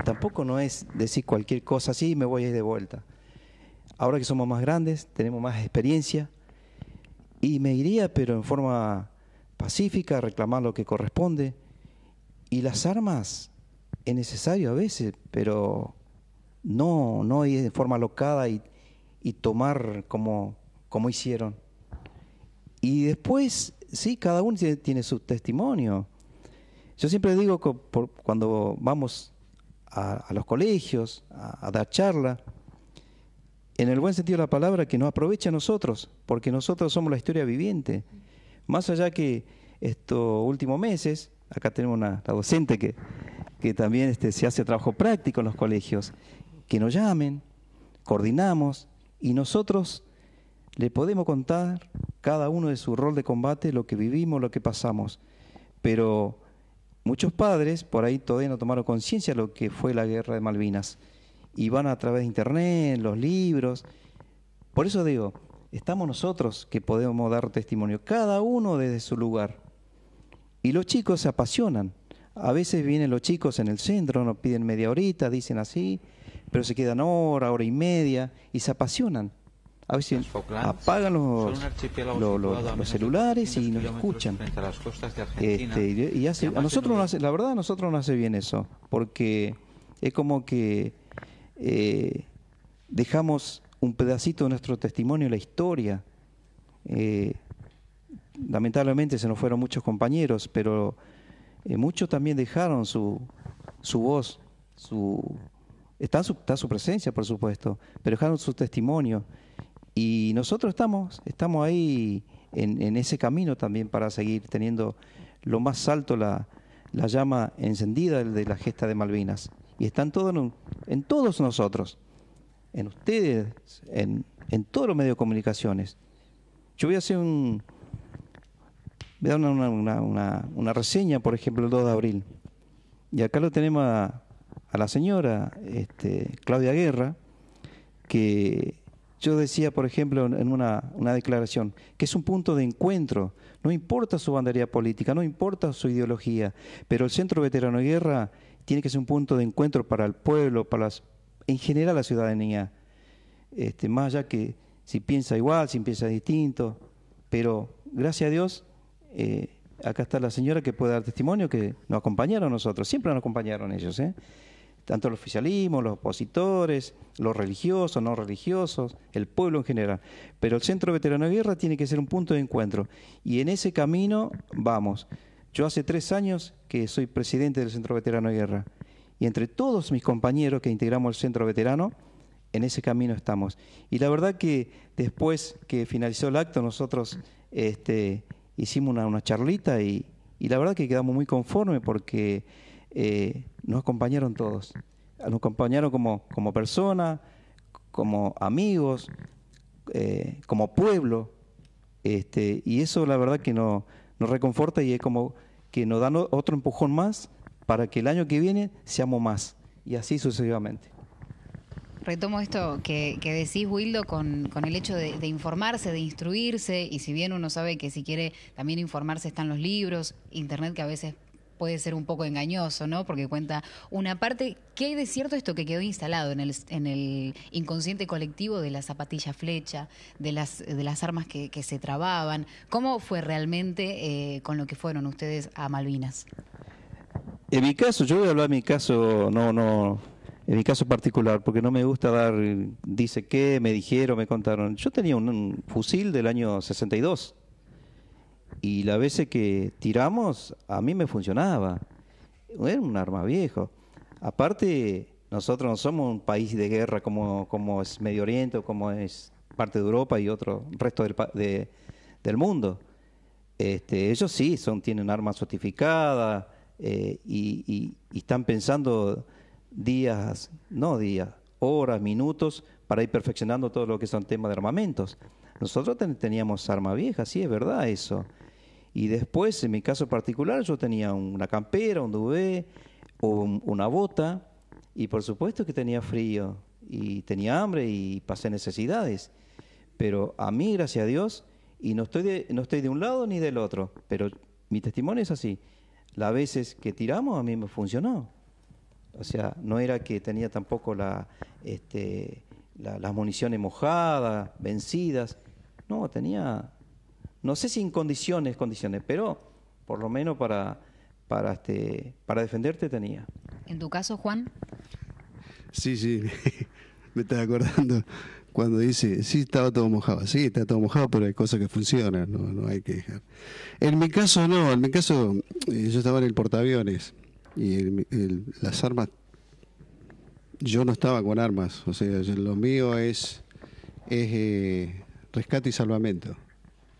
Tampoco no es decir cualquier cosa así y me voy a ir de vuelta. Ahora que somos más grandes, tenemos más experiencia, y me iría, pero en forma pacífica, reclamar lo que corresponde, y las armas es necesario a veces, pero no, no ir de forma locada y, tomar como, como hicieron. Y después, sí, cada uno tiene, su testimonio. Yo siempre digo que cuando vamos a, los colegios a, dar charla, en el buen sentido de la palabra, que nos aproveche a nosotros, porque nosotros somos la historia viviente. Más allá que estos últimos meses acá tenemos una, la docente que, que también este, se hace trabajo práctico en los colegios, que nos llamen, coordinamos y nosotros le podemos contar cada uno de su rol de combate, lo que vivimos, lo que pasamos. Pero muchos padres por ahí todavía no tomaron conciencia de lo que fue la guerra de Malvinas y van a través de internet, los libros. Por eso digo, estamos nosotros que podemos dar testimonio, cada uno desde su lugar. Y los chicos se apasionan. A veces vienen los chicos en el centro, nos piden media horita, dicen así, pero se quedan hora, hora y media y se apasionan. A veces apagan los, celulares y nos escuchan. Este, y nosotros la verdad, a nosotros no hace bien eso, porque es como que eh, dejamos un pedacito de nuestro testimonio, la historia. Eh, lamentablemente se nos fueron muchos compañeros, pero eh, muchos también dejaron su, voz, su, está, su, su presencia, por supuesto, pero dejaron su testimonio. Y nosotros estamos, estamos ahí en, ese camino también para seguir teniendo lo más alto la, llama encendida de la gesta de Malvinas. Y están todos en, todos nosotros, en ustedes, en, en todos los medios de comunicaciones. Yo voy a hacer un, me dan una, reseña, por ejemplo, el 2 de abril. Y acá lo tenemos a, la señora este, Claudia Guerra, que yo decía, por ejemplo, en una, una, declaración, que es un punto de encuentro. No importa su bandería política, no importa su ideología, pero el Centro Veterano de Guerra tiene que ser un punto de encuentro para el pueblo, para las, en general la ciudadanía. Este, más allá que si piensa igual, si piensa distinto, pero gracias a Dios eh, acá está la señora que puede dar testimonio, que nos acompañaron nosotros, siempre nos acompañaron ellos, ¿eh? tanto el oficialismo, los opositores, los religiosos, no religiosos, el pueblo en general. Pero el Centro Veterano de Guerra tiene que ser un punto de encuentro y en ese camino vamos. Yo hace tres años que soy presidente del Centro Veterano de Guerra y entre todos mis compañeros que integramos el Centro Veterano, en ese camino estamos. Y la verdad que después que finalizó el acto, nosotros este, hicimos una, charlita y, la verdad que quedamos muy conformes porque eh, nos acompañaron todos. Nos acompañaron como, como personas, como amigos, eh, como pueblo. Este, y eso la verdad que no, nos reconforta y es como que nos dan otro empujón más para que el año que viene seamos más. Y así sucesivamente. Retomo esto que, decís, Wildo, con, el hecho de, informarse, de instruirse, y si bien uno sabe que si quiere también informarse están los libros, Internet que a veces puede ser un poco engañoso, ¿no? Porque cuenta una parte, ¿qué hay de cierto esto que quedó instalado en el, inconsciente colectivo de la zapatilla flecha, de las, de las armas que, se trababan? ¿Cómo fue realmente eh, con lo que fueron ustedes a Malvinas? En mi caso, yo voy a hablar de mi caso, no, no, en mi caso particular, porque no me gusta dar, eh, dice qué, me dijeron, me contaron. Yo tenía un, fusil del año 62 y la veces que tiramos, a mí me funcionaba. Era un arma viejo. Aparte, nosotros no somos un país de guerra como, como es Medio Oriente como es parte de Europa y otro resto del, del mundo. Este, ellos sí son, tienen armas certificadas eh, y, están pensando días, no días, horas, minutos, para ir perfeccionando todo lo que son temas de armamentos. Nosotros teníamos arma vieja, sí, es verdad eso. Y después, en mi caso particular, yo tenía una campera, un duvet, una bota, y por supuesto que tenía frío, y tenía hambre, y pasé necesidades. Pero a mí, gracias a Dios, y no estoy no estoy de un lado ni del otro, pero mi testimonio es así. Las veces que tiramos a mí me funcionó. O sea, no era que tenía tampoco este, la, las municiones mojadas, vencidas. No, tenía, no sé si en condiciones, condiciones, pero por lo menos para, para, este, para defenderte tenía. ¿En tu caso, Juan? Sí, sí, me estás acordando cuando dice, sí, estaba todo mojado. Sí, está todo mojado, pero hay cosas que funcionan, no, no hay que dejar. En mi caso, no, en mi caso, eh, yo estaba en el portaaviones y las armas, yo no estaba con armas, o sea, lo mío es, es eh, rescate y salvamento.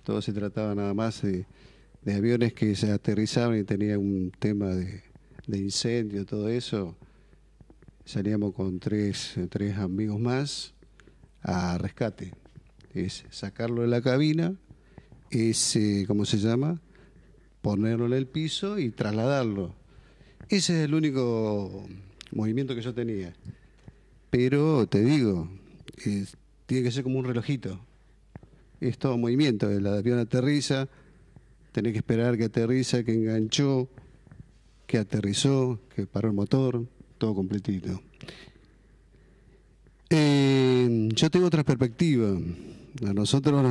Todo se trataba nada más de, aviones que se aterrizaban y tenían un tema de, incendio, todo eso. Salíamos con tres, tres amigos más a rescate. Es sacarlo de la cabina, es, eh, ¿cómo se llama? Ponerlo en el piso y trasladarlo ese es el único movimiento que yo tenía. Pero te digo, tiene que ser como un relojito. Es todo movimiento. la avión aterriza, tenés que esperar que aterriza, que enganchó, que aterrizó, que paró el motor, todo completito. Eh, yo tengo otra perspectiva. A nosotros,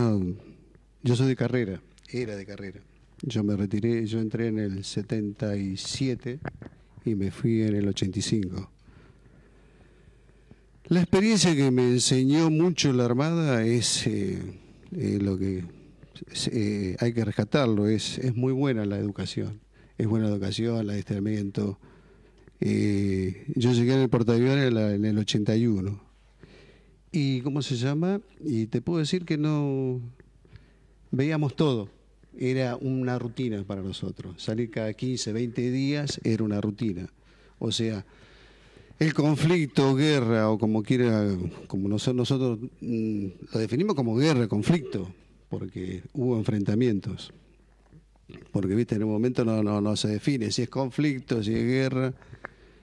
yo soy de carrera, era de carrera. Yo me retiré, yo entré en el 77 y me fui en el 85. La experiencia que me enseñó mucho la Armada es eh, eh, lo que eh, hay que rescatarlo, es, muy buena la educación, es buena la educación, el adiestramiento. yo llegué en el portaaviones en el 81. ¿Y cómo se llama? Y te puedo decir que no veíamos todo era una rutina para nosotros. Salir cada 15, 20 días era una rutina. O sea, el conflicto, guerra, o como quiera, como nosotros, nosotros mm, lo definimos como guerra, conflicto, porque hubo enfrentamientos. Porque, viste, en un momento no, no, se define si es conflicto, si es guerra,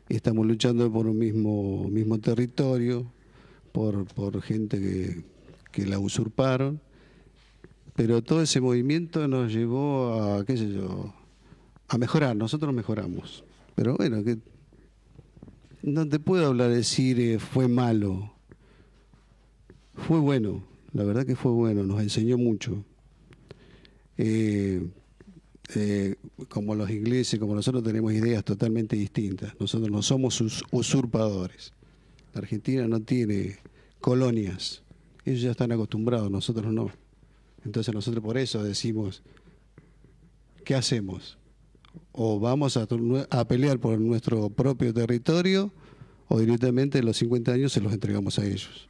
y estamos luchando por un mismo, mismo territorio, por, gente que, que la usurparon pero todo ese movimiento nos llevó a, qué sé yo, a mejorar, nosotros mejoramos. Pero bueno, no te puedo hablar decir eh, fue malo. Fue bueno, la verdad que fue bueno, nos enseñó mucho. Eh, eh, como los ingleses, como nosotros tenemos ideas totalmente distintas. Nosotros no somos usurpadores. Argentina no tiene colonias. Ellos ya están acostumbrados, nosotros no. Entonces nosotros por eso decimos, ¿qué hacemos? O vamos a, pelear por nuestro propio territorio o directamente los 50 años se los entregamos a ellos.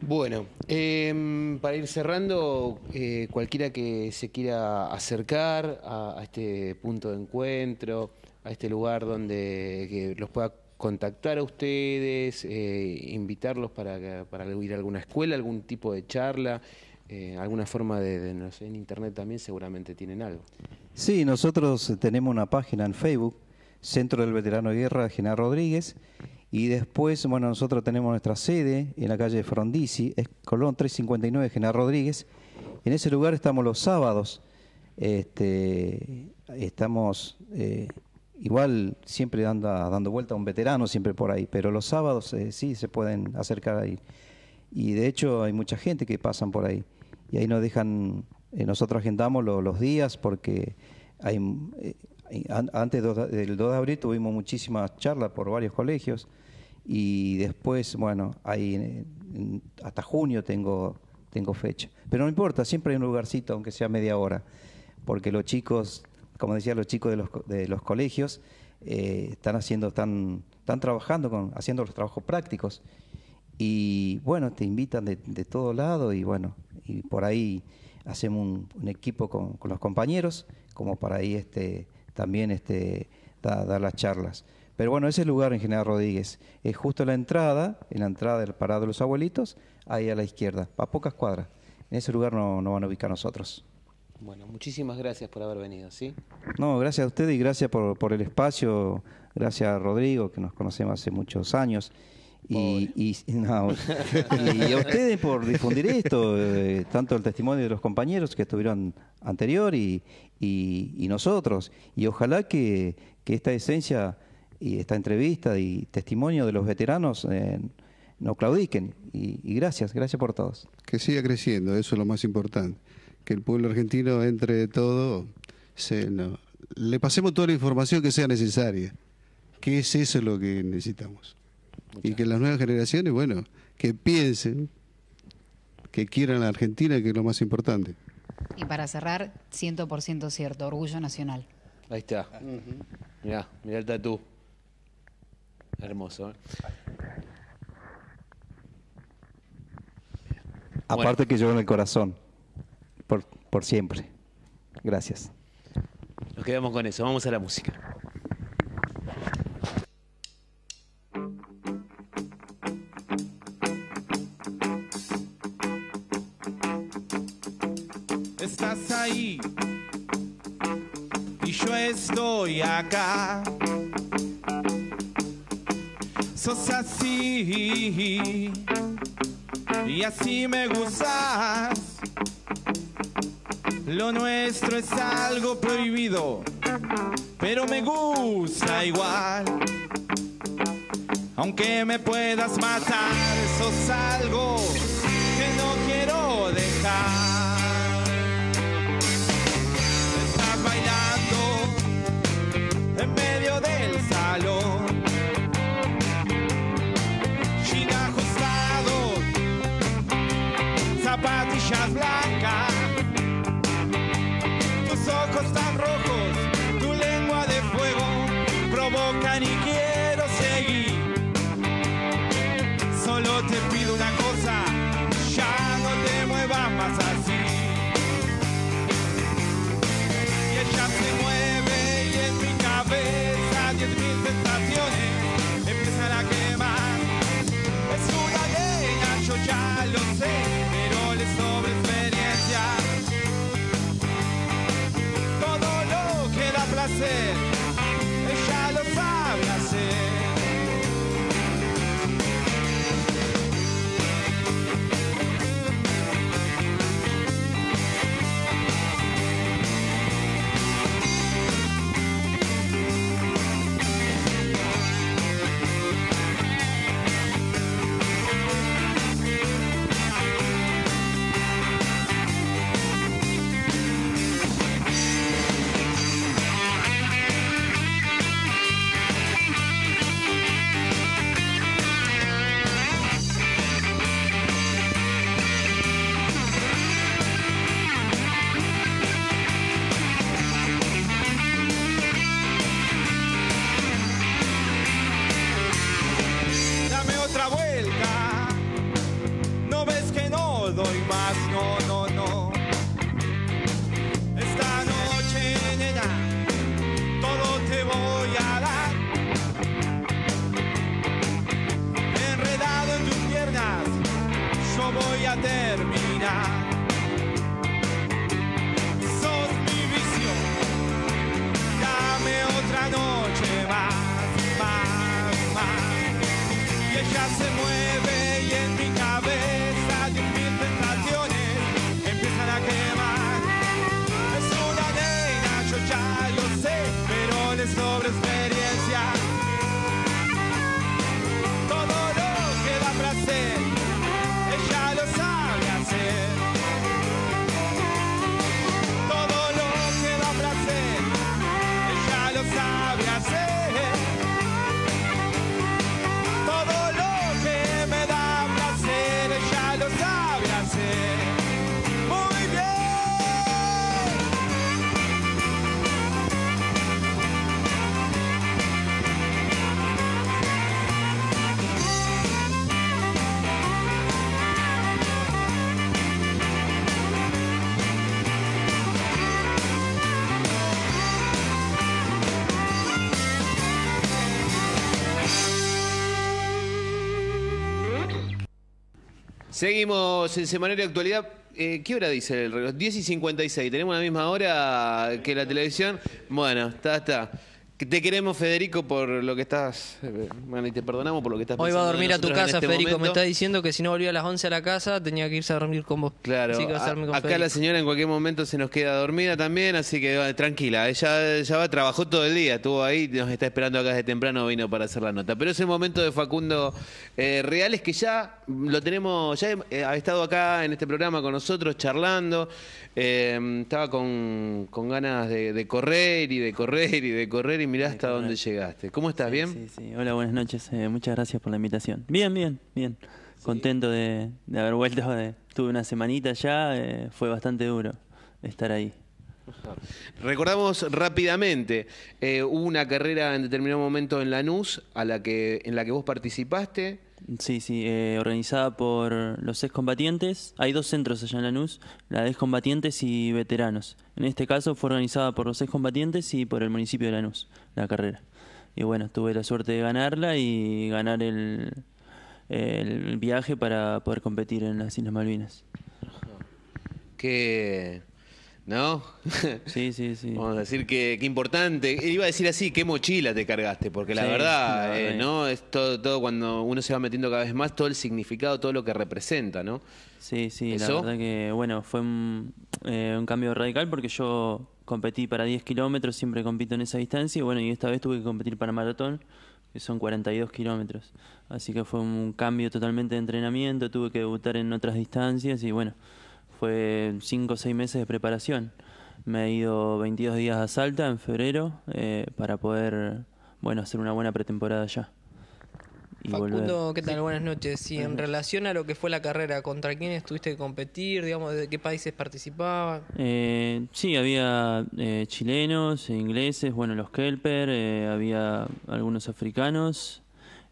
Bueno, em, para ir cerrando, eh, cualquiera que se quiera acercar a, este punto de encuentro, a este lugar donde los pueda contactar a ustedes, eh, invitarlos para, ir a alguna escuela, algún tipo de charla, eh, alguna forma de, no sé, en internet también seguramente tienen algo. Sí, nosotros eh, tenemos una página en Facebook, Centro del Veterano de Guerra General Rodríguez, y después, bueno, nosotros tenemos nuestra sede en la calle Frondizi, es Colón 359 General Rodríguez. En ese lugar estamos los sábados, este, estamos igual siempre anda dando vuelta un veterano siempre por ahí, pero los sábados eh, sí se pueden acercar ahí. Y de hecho hay mucha gente que pasan por ahí. Y ahí nos dejan, eh, nosotros agendamos los días porque hay, eh, antes del 2 de abril tuvimos muchísimas charlas por varios colegios y después, bueno, hay, hasta junio tengo, tengo fecha. Pero no importa, siempre hay un lugarcito, aunque sea media hora, porque los chicos como decía los chicos de los, colegios, eh, están haciendo, están, están trabajando, con, haciendo los trabajos prácticos. Y bueno, te invitan de, todo lado y bueno, y por ahí hacemos un, equipo con, los compañeros, como para ahí este, también este, dar las charlas. Pero bueno, ese lugar en General Rodríguez es justo la entrada, en la entrada del Parado de los Abuelitos, ahí a la izquierda, a pocas cuadras. En ese lugar no, no van a ubicar nosotros. Bueno, muchísimas gracias por haber venido, ¿sí? No, gracias a usted y gracias por, el espacio, gracias a Rodrigo, que nos conocemos hace muchos años. Y, y, a ustedes por difundir esto, eh, tanto el testimonio de los compañeros que estuvieron anterior y, nosotros. Y ojalá que, esta esencia y esta entrevista y testimonio de los veteranos eh, nos no claudiquen. Y, gracias, gracias por todos. Que siga creciendo, eso es lo más importante que el pueblo argentino, entre todo, se, le pasemos toda la información que sea necesaria. Que es eso lo que necesitamos. Y que las nuevas generaciones, bueno, que piensen, que quieran la Argentina, que es lo más importante. Y para cerrar, 100% cierto, orgullo nacional. Ahí está. mira Mirá, el tatú. Hermoso. ¿eh? Aparte que yo en el corazón por, siempre. Gracias. Nos quedamos con eso, vamos a la música. Estás ahí y yo estoy acá. Sos así y así me gustas. Lo nuestro es algo prohibido, pero me gusta igual. Aunque me puedas matar, sos algo Seguimos en Semanario de Actualidad. Eh, ¿Qué hora dice el reloj? 10 y 56. ¿Tenemos la misma hora que la televisión? Bueno, está, está. Te queremos, Federico, por lo que estás. Eh, bueno, y te perdonamos por lo que estás Hoy va a dormir a tu casa, este Federico. Me está diciendo que si no volvía a las 11 a la casa, tenía que irse a dormir con vos. Claro. acá la señora en cualquier momento se nos queda dormida también, así que eh, tranquila. Ella eh, ya va, trabajó todo el día, estuvo ahí, nos está esperando acá desde temprano, vino para hacer la nota. Pero ese momento de Facundo Reales, que ya lo tenemos, ya ha estado acá en este programa con nosotros charlando. estaba con, ganas de, de correr y de correr y de correr y mirá hasta dónde llegaste. ¿Cómo estás? ¿Bien? Sí, sí. Hola, buenas noches. Eh, muchas gracias por la invitación. Bien, bien, bien. Contento de, haber vuelto. tuve una semanita ya, eh, fue bastante duro estar ahí. Recordamos rápidamente, eh, hubo una carrera en determinado momento en Lanús a la que, en la que vos participaste, Sí, sí, eh, organizada por los excombatientes. Hay dos centros allá en Lanús, la de excombatientes y veteranos. En este caso fue organizada por los excombatientes y por el municipio de Lanús, la carrera. Y bueno, tuve la suerte de ganarla y ganar el, el viaje para poder competir en las Islas Malvinas. ¿Qué, ¿No? Sí, sí, sí. Vamos a decir que, qué importante. Eh, iba a decir así, qué mochila te cargaste, porque la verdad, eh, ¿no? Es todo, todo, cuando uno se va metiendo cada vez más, todo el significado, todo lo que representa, ¿no? Sí, sí, la verdad que, bueno, fue un, eh, un cambio radical porque yo competí para 10 kilómetros, siempre compito en esa distancia, y bueno, y esta vez tuve que competir para maratón, que son 42 kilómetros. Así que fue un cambio totalmente de entrenamiento, tuve que debutar en otras distancias y bueno fue 5 o 6 meses de preparación. Me he ido 22 días a Salta en febrero eh, para poder bueno, hacer una buena pretemporada allá. Facundo, ¿qué tal? Buenas noches. Y en relación a lo que fue la carrera, ¿contra quiénes estuviste que competir? Digamos, ¿De qué países participaban? Eh, sí, había eh, chilenos, e ingleses, bueno, los Kelper, eh, había algunos africanos,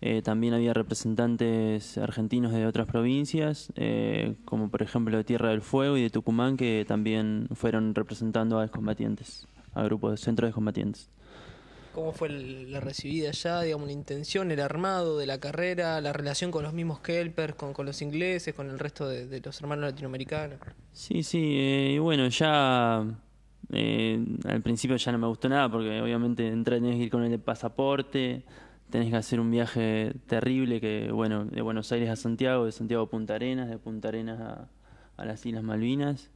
eh, también había representantes argentinos de otras provincias, eh, como por ejemplo de Tierra del Fuego y de Tucumán, que también fueron representando a los combatientes, a grupos de centros de combatientes. ¿Cómo fue la recibida allá? Digamos, la intención, el armado de la carrera, la relación con los mismos Kelpers, con, los ingleses, con el resto de, los hermanos latinoamericanos. Sí, sí, eh, y bueno, ya al principio ya no me gustó nada porque obviamente entrar tenés que ir con el pasaporte, tenés que hacer un viaje terrible que, bueno, de Buenos Aires a Santiago, de Santiago a Punta Arenas, de Punta Arenas a, las Islas Malvinas.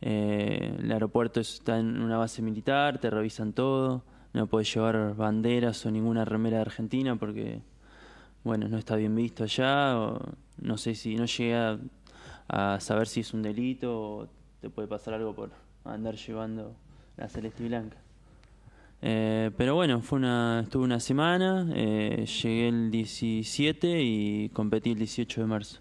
Eh, el aeropuerto está en una base militar, te revisan todo, no puedes llevar banderas o ninguna remera de Argentina porque, bueno, no está bien visto allá, no sé si no llega a, a saber si es un delito o te puede pasar algo por andar llevando la celeste blanca. Eh, pero bueno, fue una, estuve una semana, eh, llegué el 17 y competí el 18 de marzo.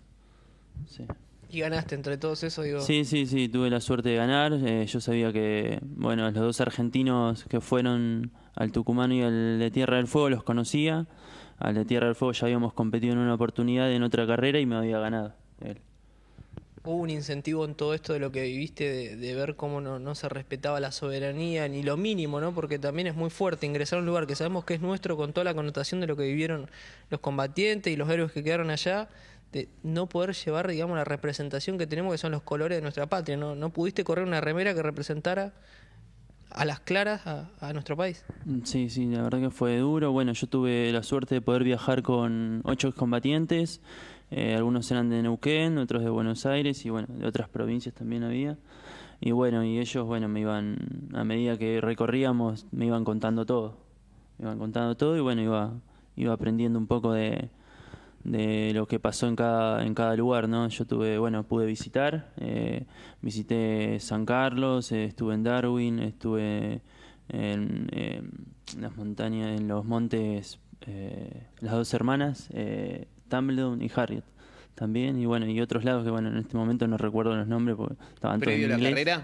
¿Y ganaste entre todos eso? Digo? Sí, sí, sí, tuve la suerte de ganar. Eh, yo sabía que, bueno, los dos argentinos que fueron al Tucumán y al de Tierra del Fuego los conocía. Al de Tierra del Fuego ya habíamos competido en una oportunidad en otra carrera y me había ganado él hubo un incentivo en todo esto de lo que viviste, de, ver cómo no, se respetaba la soberanía, ni lo mínimo, ¿no? Porque también es muy fuerte ingresar a un lugar que sabemos que es nuestro, con toda la connotación de lo que vivieron los combatientes y los héroes que quedaron allá, de no poder llevar, digamos, la representación que tenemos, que son los colores de nuestra patria, ¿no? No pudiste correr una remera que representara a las claras a, a, nuestro país. Mm, sí, sí, la verdad que fue duro. Bueno, yo tuve la suerte de poder viajar con ocho combatientes. Eh, algunos eran de Neuquén, otros de Buenos Aires y bueno, de otras provincias también había. Y bueno, y ellos, bueno, me iban, a medida que recorríamos, me iban contando todo. Me iban contando todo y bueno, iba, iba aprendiendo un poco de, de lo que pasó en cada, en cada lugar, ¿no? Yo tuve, bueno, pude visitar, eh, visité San Carlos, eh, estuve en Darwin, estuve en, las montañas, en los montes, las dos hermanas, eh, Tumbledown y Harriet también. Y bueno, y otros lados que bueno, en este momento no recuerdo los nombres porque estaban todos en la inglés. carrera?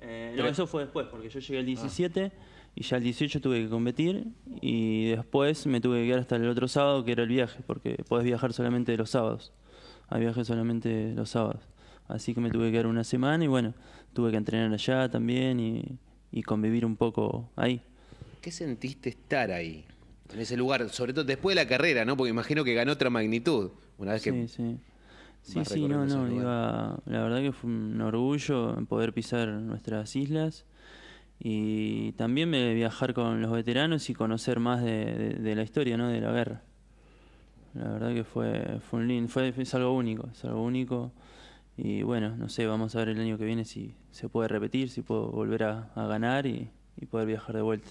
Eh, no, eso fue después, porque yo llegué al 17 ah. y ya al 18 tuve que competir y después me tuve que quedar hasta el otro sábado que era el viaje, porque podés viajar solamente los sábados. Hay viajes solamente los sábados. Así que me tuve que quedar una semana y bueno, tuve que entrenar allá también y convivir un poco ahí. ¿Qué sentiste estar ahí? en ese lugar, sobre todo después de la carrera, ¿no? Porque imagino que ganó otra magnitud una vez que... Sí, no, no, la verdad que fue un orgullo poder pisar nuestras islas y también viajar con los veteranos y conocer más de, la historia, ¿no? De la guerra. La verdad que fue, fue un fue, es algo único, algo único. Y bueno, no sé, vamos a ver el año que viene si se puede repetir, si puedo volver a, ganar y poder viajar de vuelta.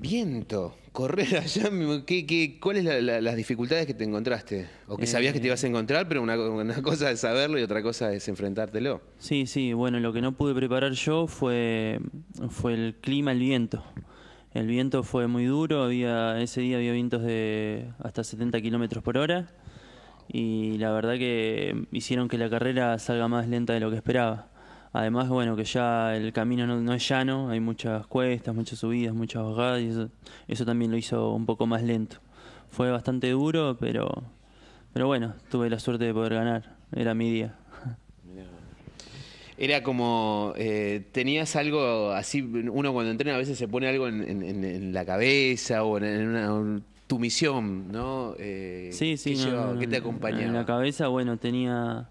Viento, correr allá, ¿qué, qué, cuáles la, las dificultades que te encontraste? O que sabías que te ibas a eh, encontrar, pero una, cosa es saberlo y otra cosa es enfrentártelo. Sí, sí, bueno, lo que no pude preparar yo fue, fue el clima, el viento. El viento fue muy duro, había, ese día había vientos de hasta 70 kilómetros por hora y la verdad que hicieron que la carrera salga más lenta de lo que esperaba. Además, bueno, que ya el camino no, es llano, hay muchas cuestas, muchas subidas, muchas bajadas, y eso, también lo hizo un poco más lento. Fue bastante duro, pero, pero bueno, tuve la suerte de poder ganar, era mi día. Era como, eh, tenías algo así, uno cuando entrena a veces se pone algo en, la cabeza o en, una, tu misión, ¿no? Eh, sí, sí. ¿qué te acompañaba? En la cabeza, bueno, tenía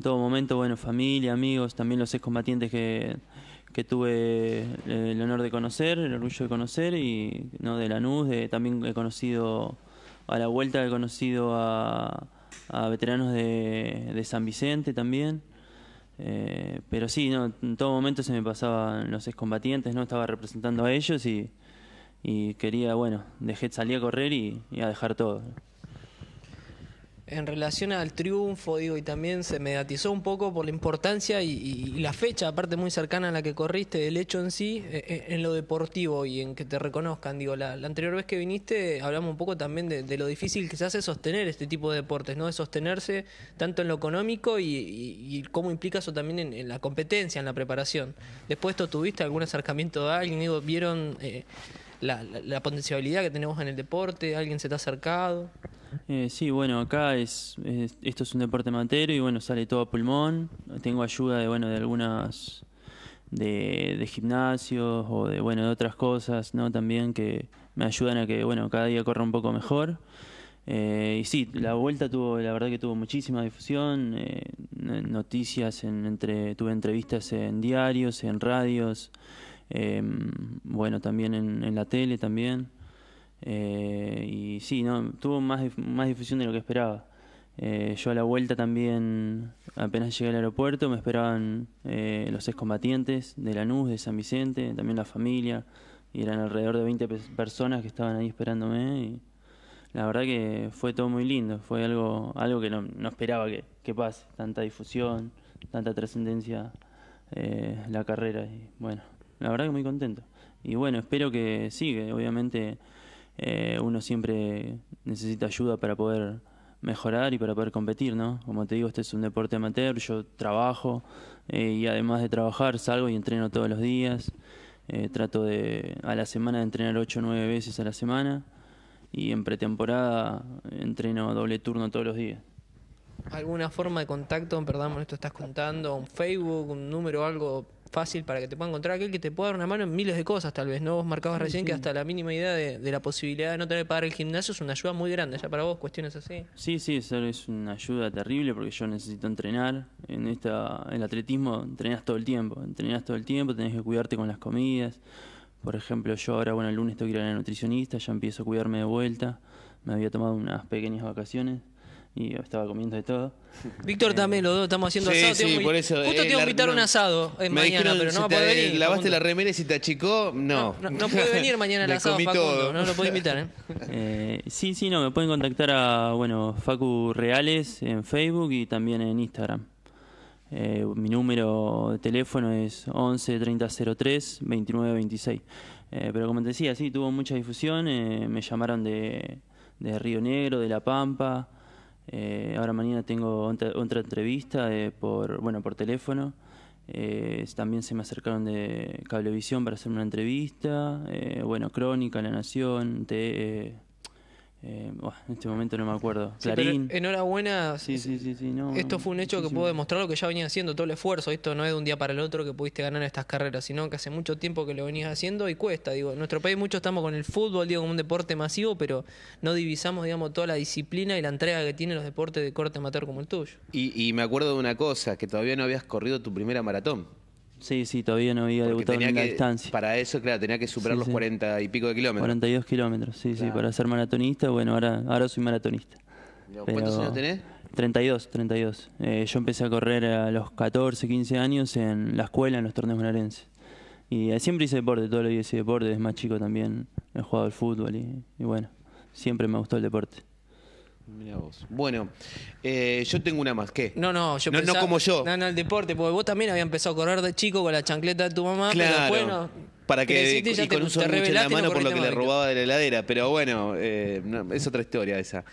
en todo momento, bueno, familia, amigos, también los excombatientes que, que tuve eh, el honor de conocer, el orgullo de conocer, y no de Lanús, de, también he conocido, a la vuelta he conocido a, veteranos de, de, San Vicente también. Eh, pero sí, no, en todo momento se me pasaban los excombatientes, ¿no? Estaba representando a ellos y, y quería, bueno, dejé, salir a correr y a dejar todo en relación al triunfo, digo, y también se mediatizó un poco por la importancia y, la fecha, aparte muy cercana a la que corriste, del hecho en sí, e, e, en, lo deportivo y en que te reconozcan. Digo, la, anterior vez que viniste hablamos un poco también de, lo difícil que se hace sostener este tipo de deportes, ¿no? De sostenerse tanto en lo económico y, cómo implica eso también en, la competencia, en la preparación. Después, ¿tú tuviste algún acercamiento de alguien? Digo, ¿vieron eh, la, la, potenciabilidad que tenemos en el deporte? ¿Alguien se te ha acercado? Eh, sí, bueno, acá es, esto es un deporte matero y bueno, sale todo a pulmón. Tengo ayuda de bueno de algunas de, gimnasios o de bueno de otras cosas, ¿no? También que me ayudan a que bueno, cada día corra un poco mejor. Eh, y sí, la vuelta tuvo, la verdad que tuvo muchísima difusión, eh, noticias, en, entre, tuve entrevistas en diarios, en radios, eh, bueno, también en, la tele también. Eh, y sí, no, tuvo más, más difusión de lo que esperaba. Eh, yo a la vuelta también, apenas llegué al aeropuerto, me esperaban eh, los excombatientes de la Lanús, de San Vicente, también la familia, y eran alrededor de 20 personas que estaban ahí esperándome. Y la verdad que fue todo muy lindo, fue algo, algo que no, no esperaba que, que pase, tanta difusión, tanta trascendencia la carrera. Y bueno, la verdad que muy contento. Y bueno, espero que sigue. Obviamente eh, uno siempre necesita ayuda para poder mejorar y para poder competir, ¿no? Como te digo, este es un deporte amateur, yo trabajo eh, y además de trabajar salgo y entreno todos los días. Eh, trato de a la semana de entrenar 8 o 9 veces a la semana y en pretemporada entreno doble turno todos los días. ¿Alguna forma de contacto? Perdón, esto estás contando, un Facebook, un número, algo fácil para que te pueda encontrar aquel que te pueda dar una mano en miles de cosas, tal vez. ¿no? Vos marcabas recién que hasta la mínima idea de, la posibilidad de no tener que pagar el gimnasio es una ayuda muy grande, ya para vos, cuestiones así. Sí, sí, eso es una ayuda terrible porque yo necesito entrenar. En esta el atletismo entrenas todo el tiempo, entrenas todo el tiempo, tenés que cuidarte con las comidas. Por ejemplo, yo ahora, bueno, el lunes tengo que ir a la nutricionista, ya empiezo a cuidarme de vuelta. Me había tomado unas pequeñas vacaciones y estaba comiendo de todo. Víctor también, los dos estamos haciendo asado. Sí, por eso, justo eh, te iba a invitar a un asado mañana, pero no va a poder venir. ¿Lavaste la remera y te achicó? No. No, puede venir mañana el asado, Facundo. No lo puedo invitar, ¿eh? ¿eh? Sí, sí, no, me pueden contactar a, bueno, Facu Reales en Facebook y también en Instagram. Eh, mi número de teléfono es 11 3003 2926. pero como te decía, sí, tuvo mucha difusión. me llamaron de, de Río Negro, de La Pampa. Eh, ahora mañana tengo otra, entrevista eh, por, bueno, por teléfono. Eh, también se me acercaron de Cablevisión para hacer una entrevista. bueno, Crónica, La Nación, te eh, en este momento no me acuerdo. enhorabuena. esto fue un hecho que pudo demostrar lo que ya venía haciendo, todo el esfuerzo. Esto no es de un día para el otro que pudiste ganar estas carreras, sino que hace mucho tiempo que lo venías haciendo y cuesta. Digo, en nuestro país mucho estamos con el fútbol, digo, como un deporte masivo, pero no divisamos, digamos, toda la disciplina y la entrega que tienen los deportes de corte amateur como el tuyo. Y, y me acuerdo de una cosa, que todavía no habías corrido tu primera maratón. Sí, sí, todavía no había debutado en la distancia. Para eso, claro, tenía que superar los 40 y pico de kilómetros. 42 kilómetros, sí, sí, para ser maratonista. Bueno, ahora, ahora soy maratonista. ¿Cuántos años tenés? 32, 32. Eh, yo empecé a correr a los 14, 15 años en la escuela, en los torneos bonaerenses. Y eh, siempre hice deporte, todo lo que hice deporte, es más chico también. He jugado al fútbol y bueno, siempre me gustó el deporte. Bueno, eh, yo tengo una más. ¿Qué? No, no, yo no, pensaba, no como yo. No, no, el deporte, porque vos también habías empezado a correr de chico con la chancleta de tu mamá, claro. pero para que y con un zorrillo en la mano por lo que le robaba de la heladera. Pero bueno, eh, es otra historia esa.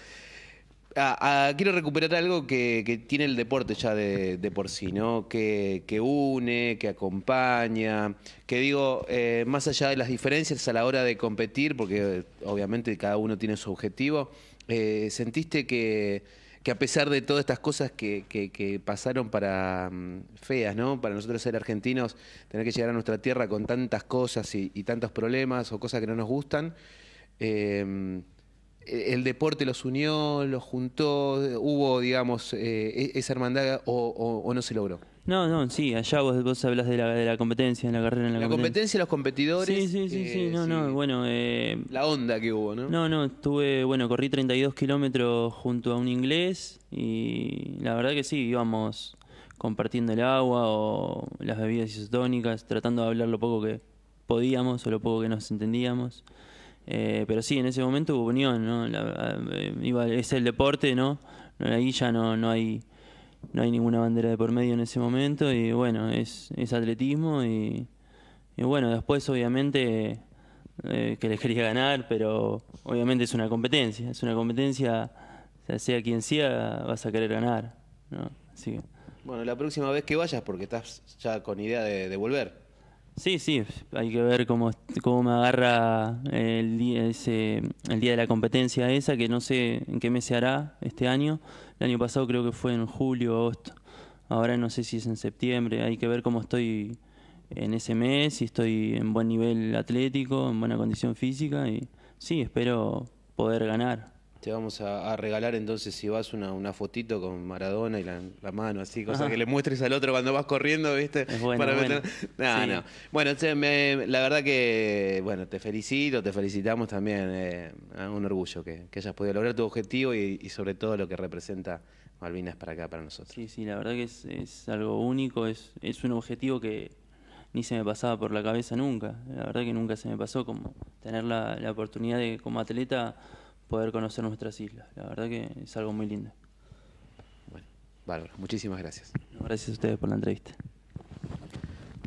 Ah, ah, quiero recuperar algo que, tiene el deporte ya de, por sí, ¿no? Que, une, que acompaña, que digo, eh, más allá de las diferencias a la hora de competir, porque obviamente cada uno tiene su objetivo, eh, ¿sentiste que, a pesar de todas estas cosas que, que, pasaron para mm, feas, ¿no? Para nosotros ser argentinos, tener que llegar a nuestra tierra con tantas cosas y, tantos problemas o cosas que no nos gustan, em, e, el deporte los unió, los juntó, hubo, digamos, eh, e, esa hermandad o no se logró? No, no, sí, allá vos, vos hablas de la, de la competencia, en la carrera, en la, la competencia. los competidores. Sí, sí, sí, eh, no, no, bueno. Eh, la onda que hubo, ¿no? No, no, estuve, bueno, corrí 32 kilómetros junto a un inglés y la verdad que sí, íbamos compartiendo el agua o las bebidas isotónicas, tratando de hablar lo poco que podíamos o lo poco que nos entendíamos. Eh, pero sí, en ese momento hubo unión, ¿no? es el deporte, ¿no? Ahí ya no, no hay no hay ninguna bandera de por medio en ese momento y bueno, es, es atletismo y, bueno, después obviamente eh, que les quería ganar, pero obviamente es una competencia, es una competencia, sea quien sea, vas a querer ganar. ¿no? Así Bueno, la próxima vez que vayas, porque estás ya con idea de, volver. Sí, sí, hay que ver cómo, cómo me agarra el día, el día de la competencia esa, que no sé en qué mes se hará este año. El año pasado creo que fue en julio, agosto. Ahora no sé si es en septiembre. Hay que ver cómo estoy en ese mes, si estoy en buen nivel atlético, en buena condición física. Y sí, espero poder ganar. Te vamos a, regalar entonces, si vas, una, fotito con Maradona y la, mano así, cosa que le muestres al otro cuando vas corriendo, ¿viste? Es bueno, bueno. Bueno, la verdad que, bueno, te felicito, te felicitamos también. Eh, un orgullo que, que, hayas podido lograr tu objetivo y, sobre todo lo que representa Malvinas para acá, para nosotros. Sí, sí, la verdad que es, algo único, es, es un objetivo que ni se me pasaba por la cabeza nunca. La verdad que nunca se me pasó como tener la, la oportunidad de como atleta poder conocer nuestras islas. La verdad que es algo muy lindo. Bueno, bárbaro. Muchísimas gracias. Gracias a ustedes por la entrevista.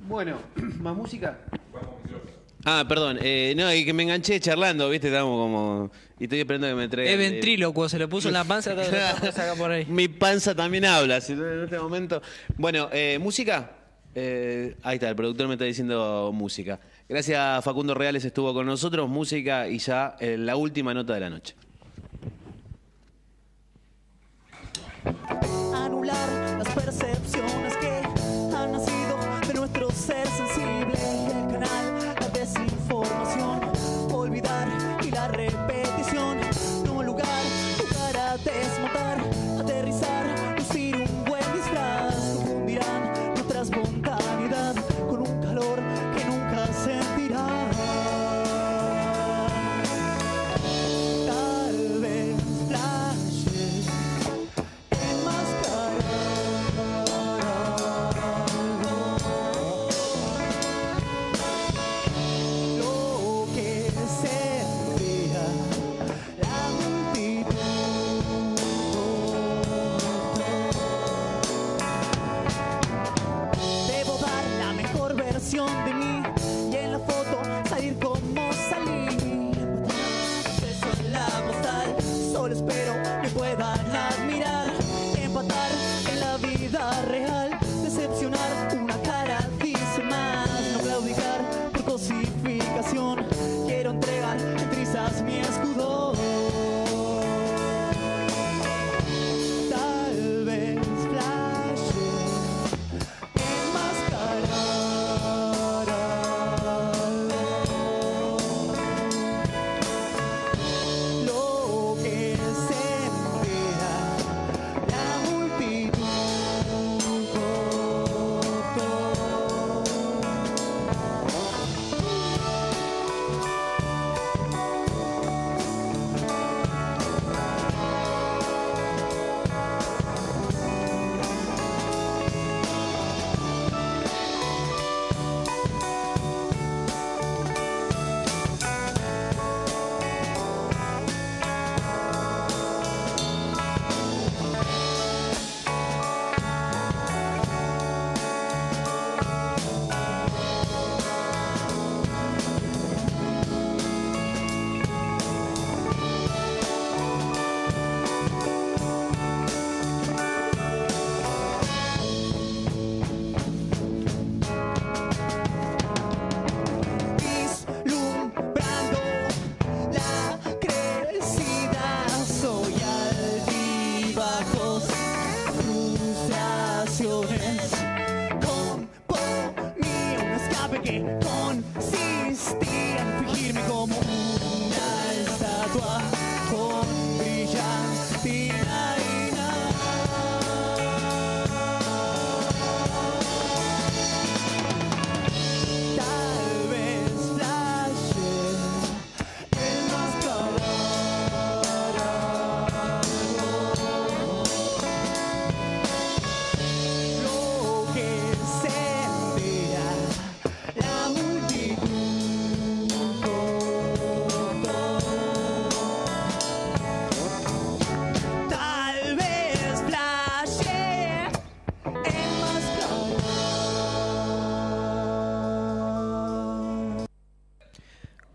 Bueno, ¿más música? Ah, perdón. Eh, no, y que me enganché charlando, ¿viste? Estamos como... Y estoy esperando que me entregue. Es ventríloco, se lo puso en la panza. Mi panza también habla, no en este momento... Bueno, eh, ¿música? Eh, ahí está, el productor me está diciendo música. Gracias Facundo Reales estuvo con nosotros, música y ya eh, la última nota de la noche. Anular las percepciones que han nacido de nuestro ser sencillo.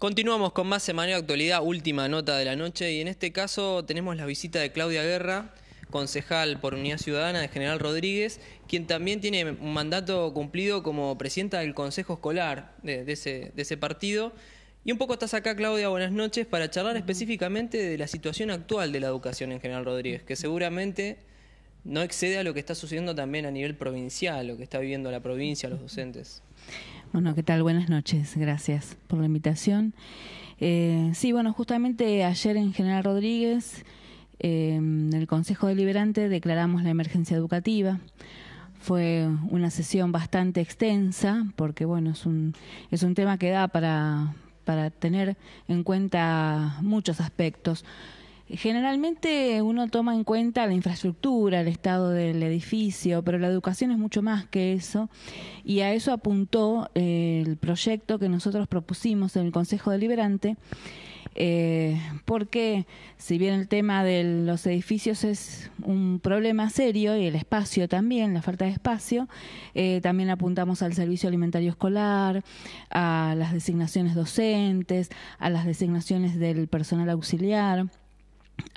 Continuamos con más Semanario Actualidad, última nota de la noche, y en este caso tenemos la visita de Claudia Guerra, concejal por Unidad Ciudadana de General Rodríguez, quien también tiene un mandato cumplido como presidenta del Consejo Escolar de, ese, de ese partido. Y un poco estás acá, Claudia, buenas noches, para charlar específicamente de la situación actual de la educación en General Rodríguez, que seguramente no excede a lo que está sucediendo también a nivel provincial, lo que está viviendo la provincia, los docentes. Bueno, ¿qué tal? Buenas noches. Gracias por la invitación. Eh, sí, bueno, justamente ayer en General Rodríguez, em, en el Consejo Deliberante, declaramos la emergencia educativa. Fue una sesión bastante extensa, porque bueno, es un, es un tema que da para, para tener en cuenta muchos aspectos. Generalmente uno toma en cuenta la infraestructura, el estado del edificio, pero la educación es mucho más que eso y a eso apuntó eh, el proyecto que nosotros propusimos en el Consejo Deliberante, eh, porque si bien el tema de los edificios es un problema serio y el espacio también, la falta de espacio, eh, también apuntamos al servicio alimentario escolar, a las designaciones docentes, a las designaciones del personal auxiliar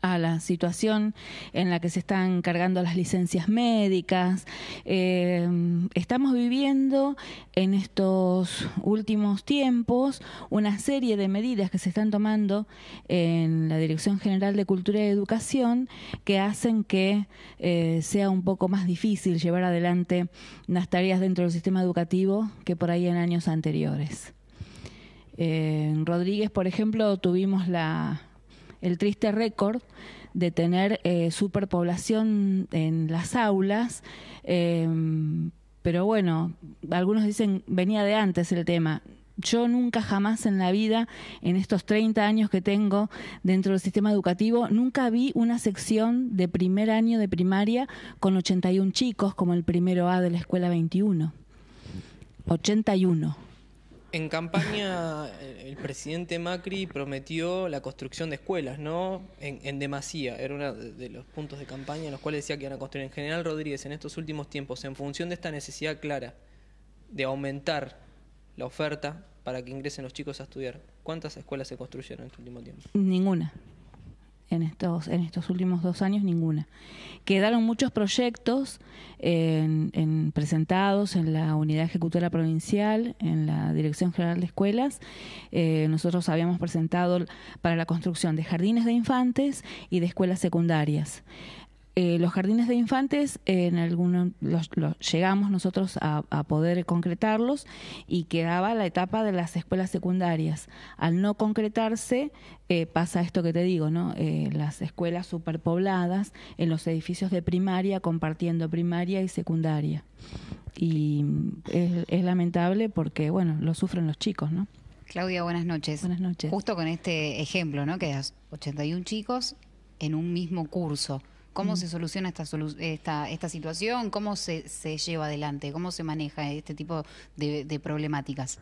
a la situación en la que se están cargando las licencias médicas. Eh, estamos viviendo en estos últimos tiempos una serie de medidas que se están tomando en la Dirección General de Cultura y Educación que hacen que eh, sea un poco más difícil llevar adelante las tareas dentro del sistema educativo que por ahí en años anteriores. Eh, en Rodríguez, por ejemplo, tuvimos la el triste récord de tener eh, superpoblación en las aulas. Em, pero bueno, algunos dicen venía de antes el tema. Yo nunca jamás en la vida, en estos 30 años que tengo dentro del sistema educativo, nunca vi una sección de primer año de primaria con 81 chicos como el primero A de la escuela 21. 81. En campaña, eh, el presidente Macri prometió la construcción de escuelas, ¿no? En, en, demasía. Era uno de los puntos de campaña en los cuales decía que iban a construir. En general, Rodríguez, en estos últimos tiempos, en función de esta necesidad clara de aumentar la oferta para que ingresen los chicos a estudiar, ¿cuántas escuelas se construyeron en estos últimos tiempo? Ninguna en estos, en estos últimos dos años ninguna. Quedaron muchos proyectos en, presentados en la Unidad Ejecutora Provincial, en la Dirección General de Escuelas. Eh, nosotros habíamos presentado para la construcción de jardines de infantes y de escuelas secundarias. Eh, los jardines de infantes, en algunos los, llegamos nosotros a, poder concretarlos y quedaba la etapa de las escuelas secundarias. Al no concretarse, eh, pasa esto que te digo, ¿no? Eh, las escuelas superpobladas en los edificios de primaria, compartiendo primaria y secundaria. Y es, lamentable porque, bueno, lo sufren los chicos, ¿no? Claudia, buenas noches. Buenas noches. Justo con este ejemplo, ¿no? Que 81 chicos en un mismo curso. ¿Cómo se soluciona esta, esta, situación? ¿Cómo se, se, lleva adelante? ¿Cómo se maneja este tipo de, problemáticas?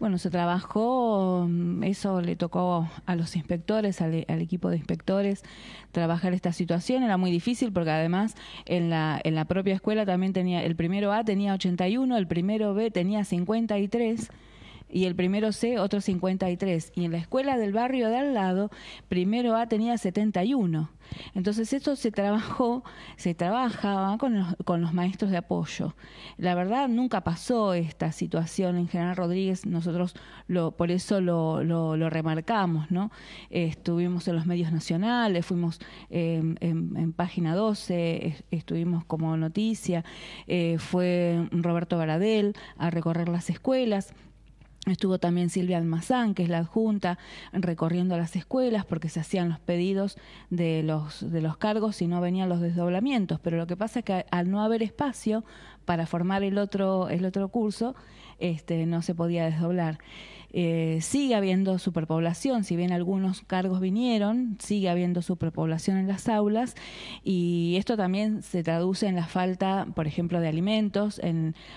Bueno, se trabajó, mm, eso le tocó a los inspectores, al, equipo de inspectores, trabajar esta situación. Era muy difícil porque además en la, en la propia escuela también tenía, el primero A tenía 81, el primero B tenía 53 y el primero C otro 53. Y en la escuela del barrio de al lado, primero A tenía 71. Entonces eso se trabajó, se trabajaba con los, maestros de apoyo. La verdad nunca pasó esta situación en General Rodríguez, nosotros lo, por eso lo, lo, remarcamos, ¿no? estuvimos en los medios nacionales, fuimos em, em, en, página 12, estuvimos como noticia, eh, fue Roberto Baradel a recorrer las escuelas Estuvo también Silvia Almazán, que es la adjunta, recorriendo las escuelas porque se hacían los pedidos de los, de los cargos y no venían los desdoblamientos. Pero lo que pasa es que al no haber espacio para formar el otro, el otro curso, este, no se podía desdoblar eh, sigue habiendo superpoblación, si bien algunos cargos vinieron, sigue habiendo superpoblación en las aulas y esto también se traduce en la falta, por ejemplo, de alimentos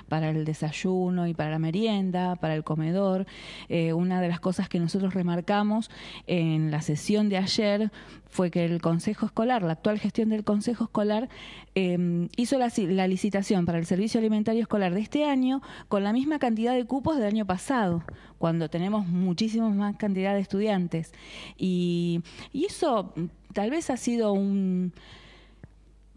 para el desayuno y para la merienda, para el comedor. Eh, una de las cosas que nosotros remarcamos en la sesión de ayer fue que el Consejo Escolar, la actual gestión del Consejo Escolar, em, hizo la, licitación para el Servicio Alimentario Escolar de este año con la misma cantidad de cupos del año pasado, cuando tenemos muchísima más cantidad de estudiantes. Y, y eso mm, tal vez ha sido un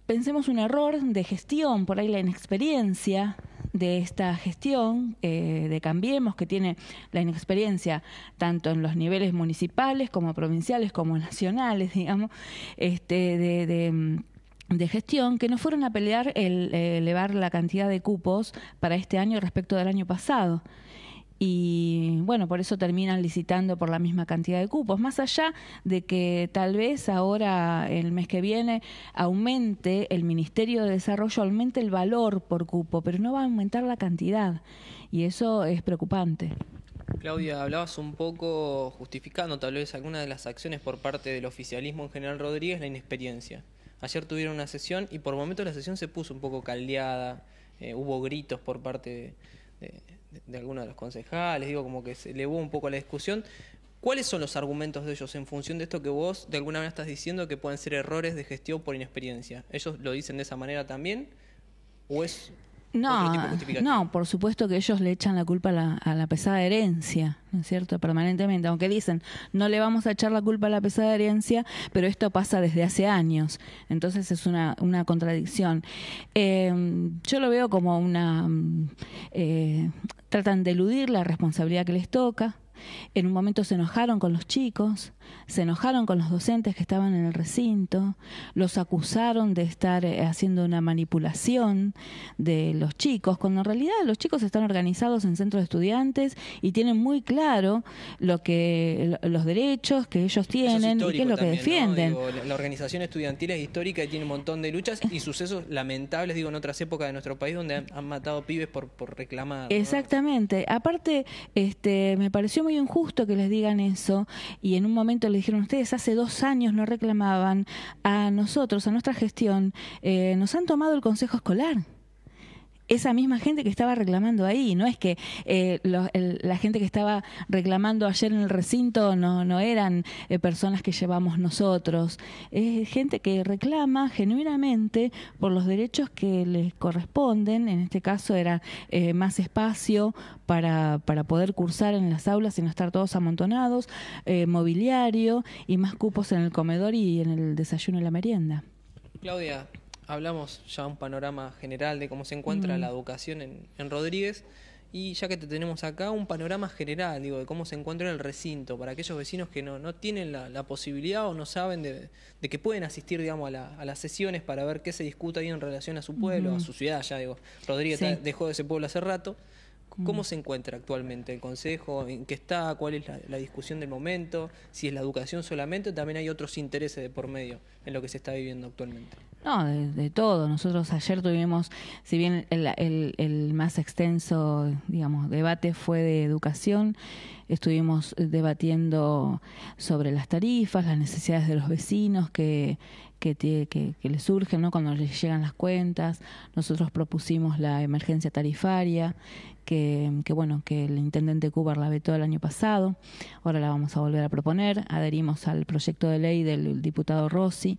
pensemos un error de gestión, por ahí la inexperiencia, de esta gestión eh, de Cambiemos, que tiene la inexperiencia tanto en los niveles municipales como provinciales como nacionales, digamos, este, de, mm, de gestión que no fueron a pelear el eh, elevar la cantidad de cupos para este año respecto del año pasado y bueno, por eso terminan licitando por la misma cantidad de cupos, más allá de que tal vez ahora el mes que viene aumente el Ministerio de Desarrollo, aumente el valor por cupo, pero no va a aumentar la cantidad y eso es preocupante. Claudia, hablabas un poco justificando tal vez algunas de las acciones por parte del oficialismo en general Rodríguez, la inexperiencia. Ayer tuvieron una sesión y por momentos la sesión se puso un poco caldeada, eh, hubo gritos por parte de de alguno de los concejales, digo, como que se elevó un poco la discusión. ¿Cuáles son los argumentos de ellos en función de esto que vos de alguna manera estás diciendo que pueden ser errores de gestión por inexperiencia? ¿Ellos lo dicen de esa manera también? ¿O es no, no, por supuesto que ellos le echan la culpa a la, pesada herencia, ¿no es cierto? Permanentemente, aunque dicen, no le vamos a echar la culpa a la pesada herencia, pero esto pasa desde hace años, entonces es una, contradicción. Eh, yo lo veo como una... Mm, eh, tratan de eludir la responsabilidad que les toca, en un momento se enojaron con los chicos, se enojaron con los docentes que estaban en el recinto, los acusaron de estar eh, haciendo una manipulación de los chicos, cuando en realidad los chicos están organizados en centros de estudiantes y tienen muy claro lo que los derechos que ellos tienen y qué es lo que defienden. la organización estudiantil es histórica y tiene un montón de luchas y sucesos lamentables, digo, en otras épocas de nuestro país donde han, matado pibes por, reclamar. Exactamente. Aparte, este, me pareció muy injusto que les digan eso y en un momento le dijeron, ustedes hace dos años no reclamaban a nosotros, a nuestra gestión, eh, nos han tomado el consejo escolar esa misma gente que estaba reclamando ahí. No es que eh, la gente que estaba reclamando ayer en el recinto no, no eran eh, personas que llevamos nosotros. Es gente que reclama genuinamente por los derechos que les corresponden. En este caso era eh, más espacio para, para poder cursar en las aulas y no estar todos amontonados, mobiliario y más cupos en el comedor y en el desayuno y la merienda. Claudia, hablamos ya un panorama general de cómo se encuentra la mm. educación en, en, Rodríguez. Y ya que te tenemos acá, un panorama general, digo, de cómo se encuentra el recinto para aquellos vecinos que no, no tienen la, posibilidad o no saben de, que pueden asistir, digamos, a, a, las sesiones para ver qué se discuta ahí en relación a su pueblo, a su ciudad, ya digo. Rodríguez dejó de ese pueblo hace rato. ¿Cómo mm. se encuentra actualmente el Consejo? ¿En qué está? ¿Cuál es la, discusión del momento? ¿Si es la educación solamente o también hay otros intereses de por medio en lo que se está viviendo actualmente? No, de, todo. Nosotros ayer tuvimos, si bien el, más extenso, digamos, debate fue de educación, estuvimos debatiendo sobre las tarifas, las necesidades de los vecinos que, les surgen cuando les llegan las cuentas. Nosotros propusimos la emergencia tarifaria que, bueno, que el intendente Cuba la vetó el año pasado, ahora la vamos a volver a proponer, adherimos al proyecto de ley del diputado Rossi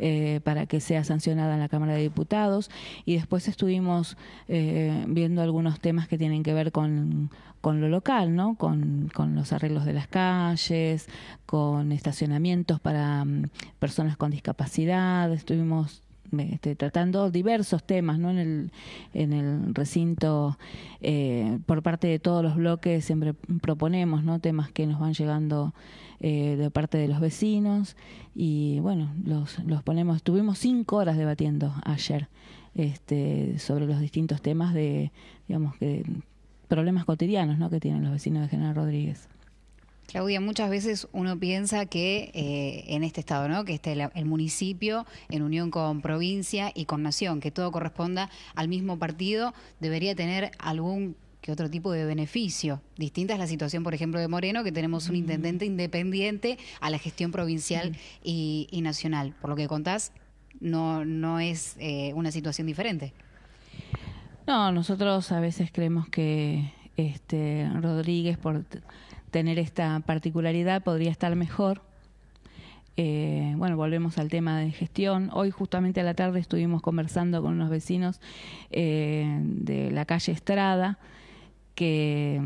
eh, para que sea sancionada en la Cámara de Diputados y después estuvimos eh, viendo algunos temas que tienen que ver con, lo local, ¿no? Con, los arreglos de las calles, con estacionamientos para mm, personas con discapacidad, estuvimos este, tratando diversos temas ¿no? en, el, en el recinto. Eh, por parte de todos los bloques siempre proponemos ¿no? temas que nos van llegando eh, de parte de los vecinos y bueno, los, ponemos. Tuvimos cinco horas debatiendo ayer este, sobre los distintos temas de, digamos, que problemas cotidianos que tienen los vecinos de General Rodríguez. Claudia, muchas veces uno piensa que eh, en este estado, ¿no? que esté el, municipio en unión con provincia y con nación, que todo corresponda al mismo partido, debería tener algún que otro tipo de beneficio. Distinta es la situación, por ejemplo, de Moreno, que tenemos un intendente independiente a la gestión provincial y, nacional. Por lo que contás, no, no es eh, una situación diferente. No, nosotros a veces creemos que este Rodríguez por tener esta particularidad, podría estar mejor. Eh, bueno, volvemos al tema de gestión. Hoy justamente a la tarde estuvimos conversando con unos vecinos eh, de la calle Estrada, que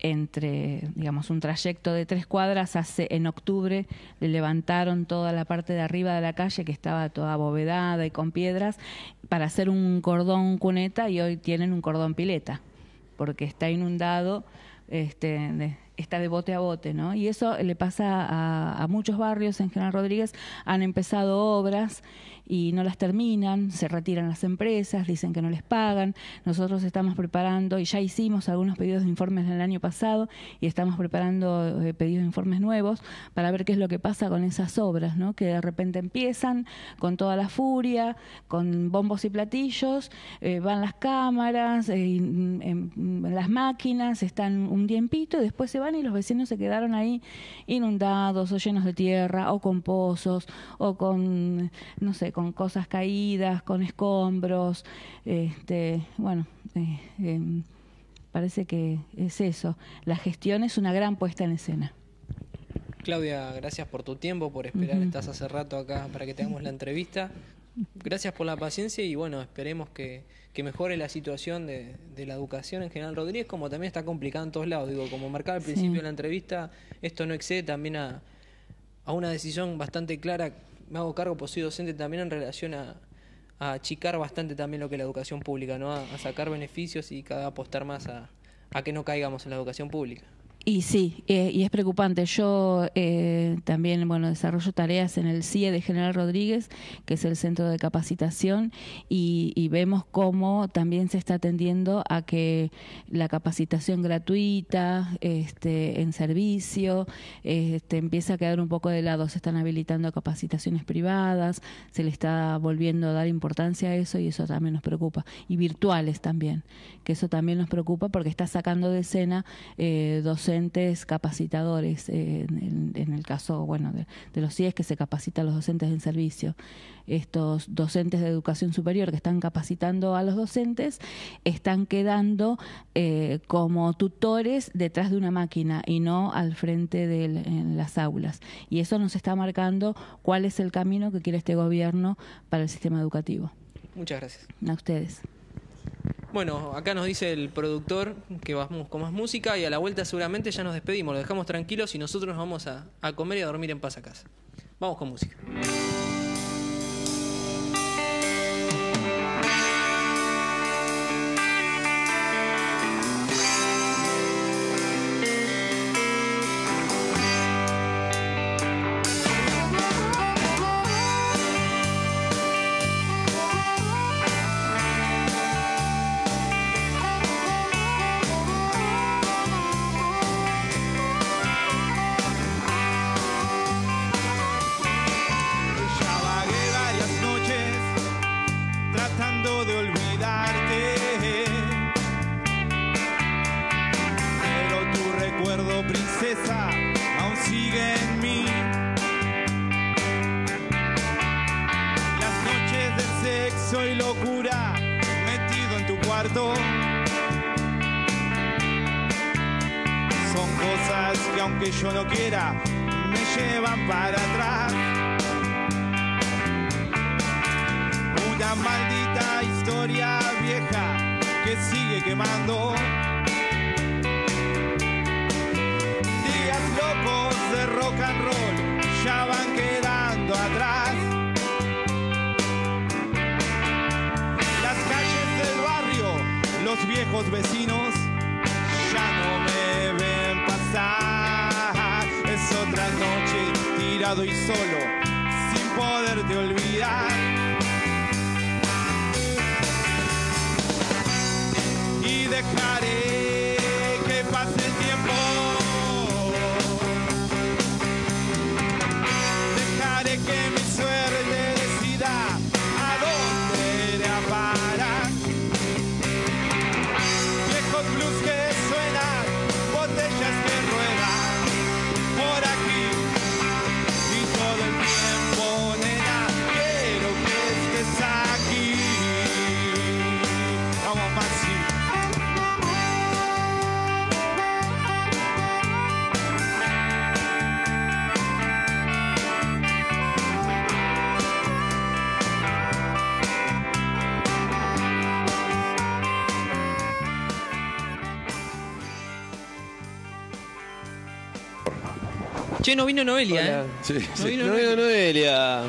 entre, digamos, un trayecto de tres cuadras, hace en octubre le levantaron toda la parte de arriba de la calle que estaba toda abovedada y con piedras para hacer un cordón cuneta y hoy tienen un cordón pileta porque está inundado este, de, está de bote a bote, ¿no? Y eso le pasa a, a muchos barrios en General Rodríguez, han empezado obras y no las terminan, se retiran las empresas, dicen que no les pagan. Nosotros estamos preparando y ya hicimos algunos pedidos de informes el año pasado y estamos preparando eh, pedidos de informes nuevos para ver qué es lo que pasa con esas obras, ¿no? que de repente empiezan con toda la furia, con bombos y platillos, eh, van las cámaras, eh, mm, em, las máquinas, están un tiempito y después se van y los vecinos se quedaron ahí inundados o llenos de tierra o con pozos o con, no sé, con cosas caídas, con escombros, este, bueno, eh, em, parece que es eso. La gestión es una gran puesta en escena. Claudia, gracias por tu tiempo, por esperar. Estás hace rato acá para que tengamos la entrevista. Gracias por la paciencia y bueno, esperemos que, mejore la situación de, la educación en general Rodríguez, como también está complicada en todos lados. Digo, como marcaba al principio de la entrevista, esto no excede también a una decisión bastante clara me hago cargo, pues soy docente también en relación a, achicar bastante también lo que es la educación pública, ¿no? A, sacar beneficios y cada apostar más a que no caigamos en la educación pública. Y sí, eh, y es preocupante. Yo eh, también, bueno, desarrollo tareas en el CIE de General Rodríguez, que es el centro de capacitación, y, vemos cómo también se está atendiendo a que la capacitación gratuita, este, en servicio, este, empieza a quedar un poco de lado. Se están habilitando capacitaciones privadas, se le está volviendo a dar importancia a eso y eso también nos preocupa. Y virtuales también, que eso también nos preocupa porque está sacando de escena eh, docentes docentes capacitadores, eh, en, el caso bueno de, los CIES, que se capacita los docentes en servicio. Estos docentes de educación superior que están capacitando a los docentes están quedando eh, como tutores detrás de una máquina y no al frente de las aulas. Y eso nos está marcando cuál es el camino que quiere este gobierno para el sistema educativo. Muchas gracias. A ustedes. Bueno, acá nos dice el productor que vamos con más música y a la vuelta seguramente ya nos despedimos, lo dejamos tranquilos y nosotros nos vamos a, comer y a dormir en paz a casa. Vamos con música. de olvidarte. Pero tu recuerdo, princesa, aún sigue en mí. Las noches de sexo y locura metido en tu cuarto. Son cosas que aunque yo no quiera, me llevan para atrás. maldita historia vieja que sigue quemando. Días locos de rock and roll ya van quedando atrás. Las calles del barrio, los viejos vecinos ya no me ven pasar. Es otra noche tirado y solo, sin poderte olvidar. dejaré. no vino Noelia, ¿eh? Sí, No vino Noelia.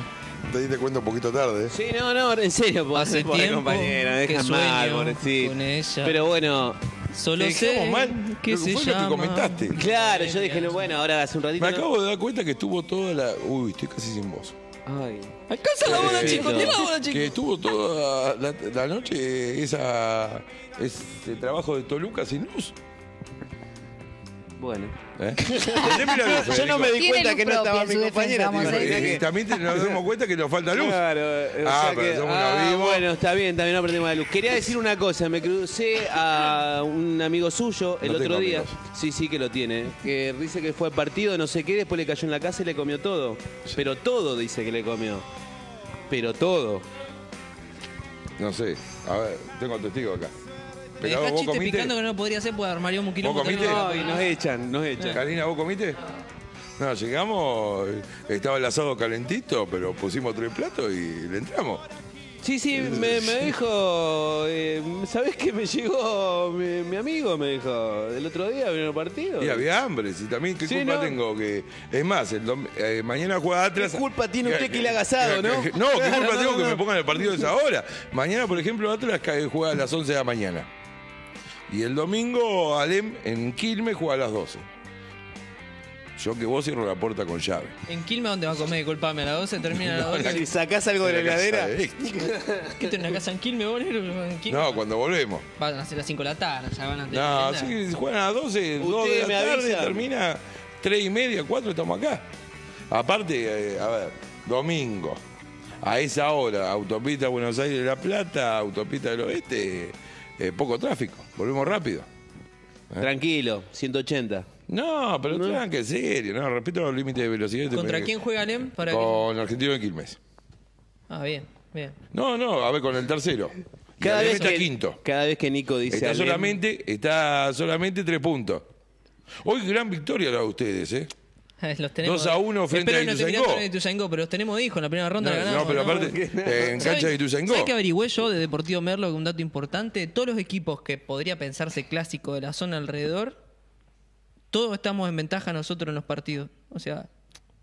Te diste cuenta un poquito tarde. ¿eh? Sí, no, no, en serio, Hace tiempo compañera, mal, con Pero bueno, Solo sé qué que se lo que comentaste. claro, yo dije, no, bueno, ahora hace un ratito. Me acabo de dar cuenta que estuvo toda la. Uy, estoy casi sin voz. Ay. Alcanza la bola, chico, tira la bola, chico. Que estuvo toda la, la noche esa, ese trabajo de Toluca sin luz. Bueno. ¿Eh? Yo no me di cuenta que no estaba mi compañera. Y también nos damos cuenta que nos falta luz. Claro. Ah, pero somos ah, vivos. Bueno, está bien, también aprendemos la luz. Quería decir una cosa. Me crucé a un amigo suyo el otro día. Sí, sí que lo tiene. Que dice que fue partido, no sé qué, después le cayó en la casa y le comió todo. Pero todo dice que le comió. Pero todo. No sé. A ver, tengo testigo acá. Pecado, picando que no podría hacer, pues armaría un quilombo. No, y nos echan, nos echan. Karina, ¿vos comiste? No, llegamos, estaba el asado calentito, pero pusimos tres platos y le entramos. Sí, sí, me, me dijo, eh, ¿sabés qué me llegó mi, amigo? Me dijo, el otro día vino el partido. Y había hambre, sí también, ¿qué culpa tengo? que Es más, eh, mañana juega Atlas. ¿Qué culpa tiene usted eh, que le haga asado, no? No, ¿qué culpa tengo que me pongan el partido a esa hora? Mañana, por ejemplo, Atlas juega a las 11 de la mañana. Y el domingo Alem en Quilmes juega a las 12. Yo que vos cierro la puerta con llave. ¿En Quilmes dónde vas a comer? Disculpame, a las 12 termina a las 12. Y sacás algo de la heladera. ¿Qué tenés una casa en Quilmes, No, cuando volvemos. Van a ser las 5 de la tarde, ya van a tener. No, si juegan a las 12, 2 de la tarde, termina 3 y media, 4, estamos acá. Aparte, eh, a ver, domingo, a esa hora, autopista Buenos Aires-La Plata, autopista del Oeste, eh, poco tráfico. Volvemos rápido. ¿Eh? Tranquilo, 180. No, pero no. que en serio, no, respeto los límites de velocidad. ¿Contra quién juega Lem Para con Argentino de Quilmes. Ah, bien, bien. No, no, a ver, con el tercero. Cada vez, que, quinto. cada vez que Nico dice. Está solamente, está solamente tres puntos. Hoy gran victoria la de ustedes, ¿eh? los tenemos. 2 a 1 frente a Ituzaingó. pero los tenemos hijos en la primera ronda. No, ganamos, no pero aparte, eh, en cancha de Ituzaingó. ¿Sabes que averigüé yo de Deportivo Merlo? Un dato importante: todos los equipos que podría pensarse clásico de la zona alrededor, todos estamos en ventaja nosotros en los partidos. O sea,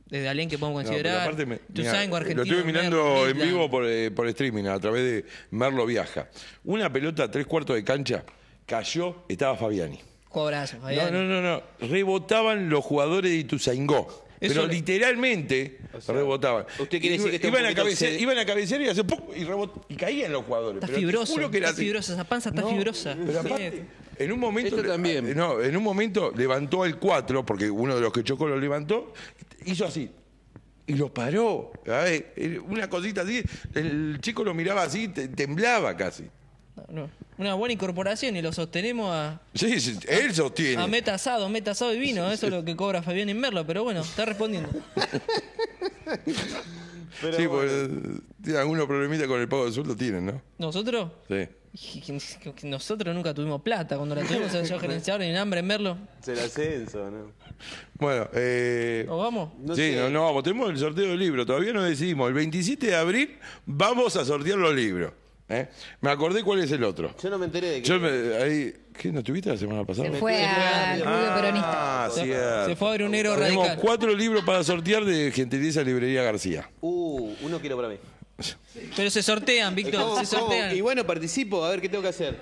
desde alguien que podemos considerar. No, me, lo estuve mirando en vivo por, eh, por, streaming, a través de Merlo Viaja. Una pelota, tres cuartos de cancha, cayó, estaba Fabiani. No, no, no, no. Rebotaban los jugadores de Ituzaingó. pero literalmente rebotaban. Usted quiere decir que iban a, cabecear, iban y, y, caían los jugadores. Está fibroso, fibrosa, esa panza está fibrosa. en un momento eh, en un momento levantó el 4 porque uno de los que chocó lo levantó, hizo así. Y lo paró. Una cosita así, el chico lo miraba así, temblaba casi una buena incorporación y lo sostenemos a. Sí, él sostiene. A meta asado, meta asado y vino. Eso es lo que cobra Fabián Merlo, pero bueno, está respondiendo. sí, pues, tiene algunos problemitas con el pago de sueldo tienen, ¿no? ¿Nosotros? Sí. Nosotros nunca tuvimos plata. Cuando la tuvimos en el gerenciador en hambre en Merlo. Se la censo ¿no? Bueno, eh. vamos? sí, no, no, vamos. Tenemos el sorteo del libro. Todavía no decidimos. El 27 de abril vamos a sortear los libros. ¿Eh? Me acordé cuál es el otro. Yo no me enteré de que. ¿Qué no estuviste la semana pasada? Se fue a Rubio Peronista. se, fue a abrir un héroe Tenemos cuatro libros para sortear de Gentileza Librería García. Uh, uno quiero para mí. Pero se sortean, Víctor, se sortean. Y bueno, participo, a ver qué tengo que hacer.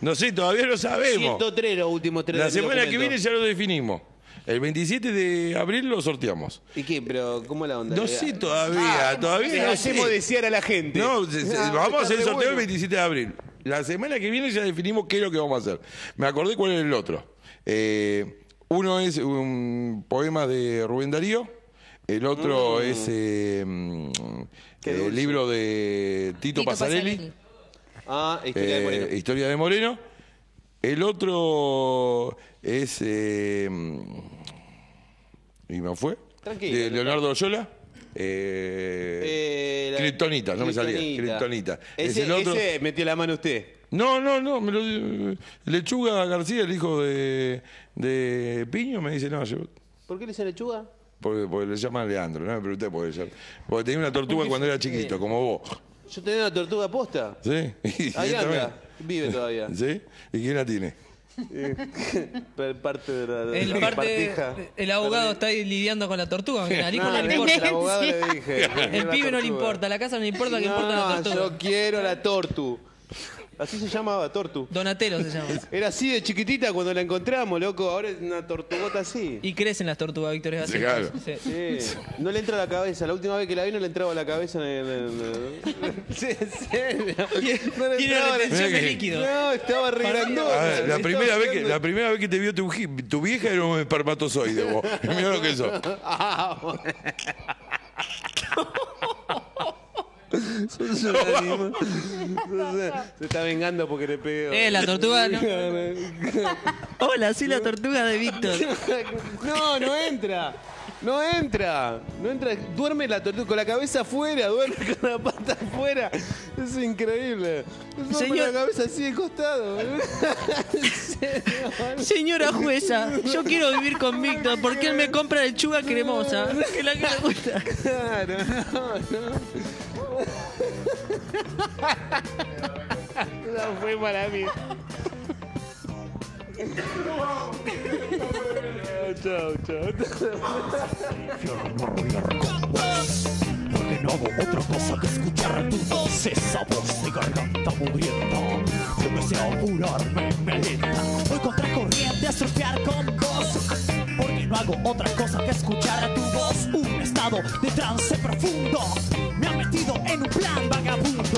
No sé, todavía no sabemos. La semana que viene ya lo definimos. El 27 de abril lo sorteamos. ¿Y qué? Pero, ¿cómo la onda? No sé eh, todavía, ah, todavía no sé. hacemos desear a la gente. No, vamos a hacer el sorteo el 27 de abril. La semana que viene ya definimos qué es lo que vamos a hacer. Me acordé cuál es el otro. Eh, uno es un poema de Rubén Darío. El otro mm. es eh, mm, eh el libro de Tito, Pasarelli. Ah, historia de Moreno. Historia de Moreno. El otro es. Eh, ¿Y me fue? Tranquilo. De Leonardo Oyola. Eh, eh no me salía. Kryptonita. Ese, ¿Es otro? ese metió la mano usted. No, no, no. Lechuga García, el hijo de, Piño, me dice, no, yo... ¿Por qué le dice lechuga? Porque, porque, le llaman Leandro, no me pregunté por eso. Porque tenía una tortuga cuando era chiquito, como vos. Yo tenía una tortuga posta. Sí. Ahí anda. Vive todavía. ¿Sí? ¿Y quién la tiene? Eh, parte de la, de El, parte, el abogado está ahí lidiando con la tortuga. mira. El abogado le dije. El pibe no le importa, la casa no le importa, que importa la tortuga. Yo quiero la tortu. Así se llamaba Tortu. Donatello se llamaba. Era así de chiquitita cuando la encontramos, loco. Ahora es una tortugota así. Y crecen las tortugas, Víctor. Sí, claro. No le entra a la cabeza. La última vez que la vi no le entraba a la cabeza. En el, Sí, No le entraba la No, estaba re la, primera vez que, la primera vez que te vio tu, vieja era un espermatozoide. Mirá lo que eso. Ah, se está vengando porque le pego. Eh, la tortuga. Hola, soy la tortuga de Víctor. No, no entra. No entra. No entra. Duerme la tortuga con la cabeza afuera, duerme con la pata afuera. Es increíble. Duerme la cabeza así de costado. Señora jueza, yo quiero vivir con Víctor porque él me compra lechuga cremosa. Que la que gusta. Claro, no, no. No fue para mí. Chao, chao. no otra cosa que escuchar tu garganta me Voy contra corriente a surfear con porque no hago otra cosa que escuchar a tu voz. Un estado de trance profundo me ha metido en un plan vagabundo.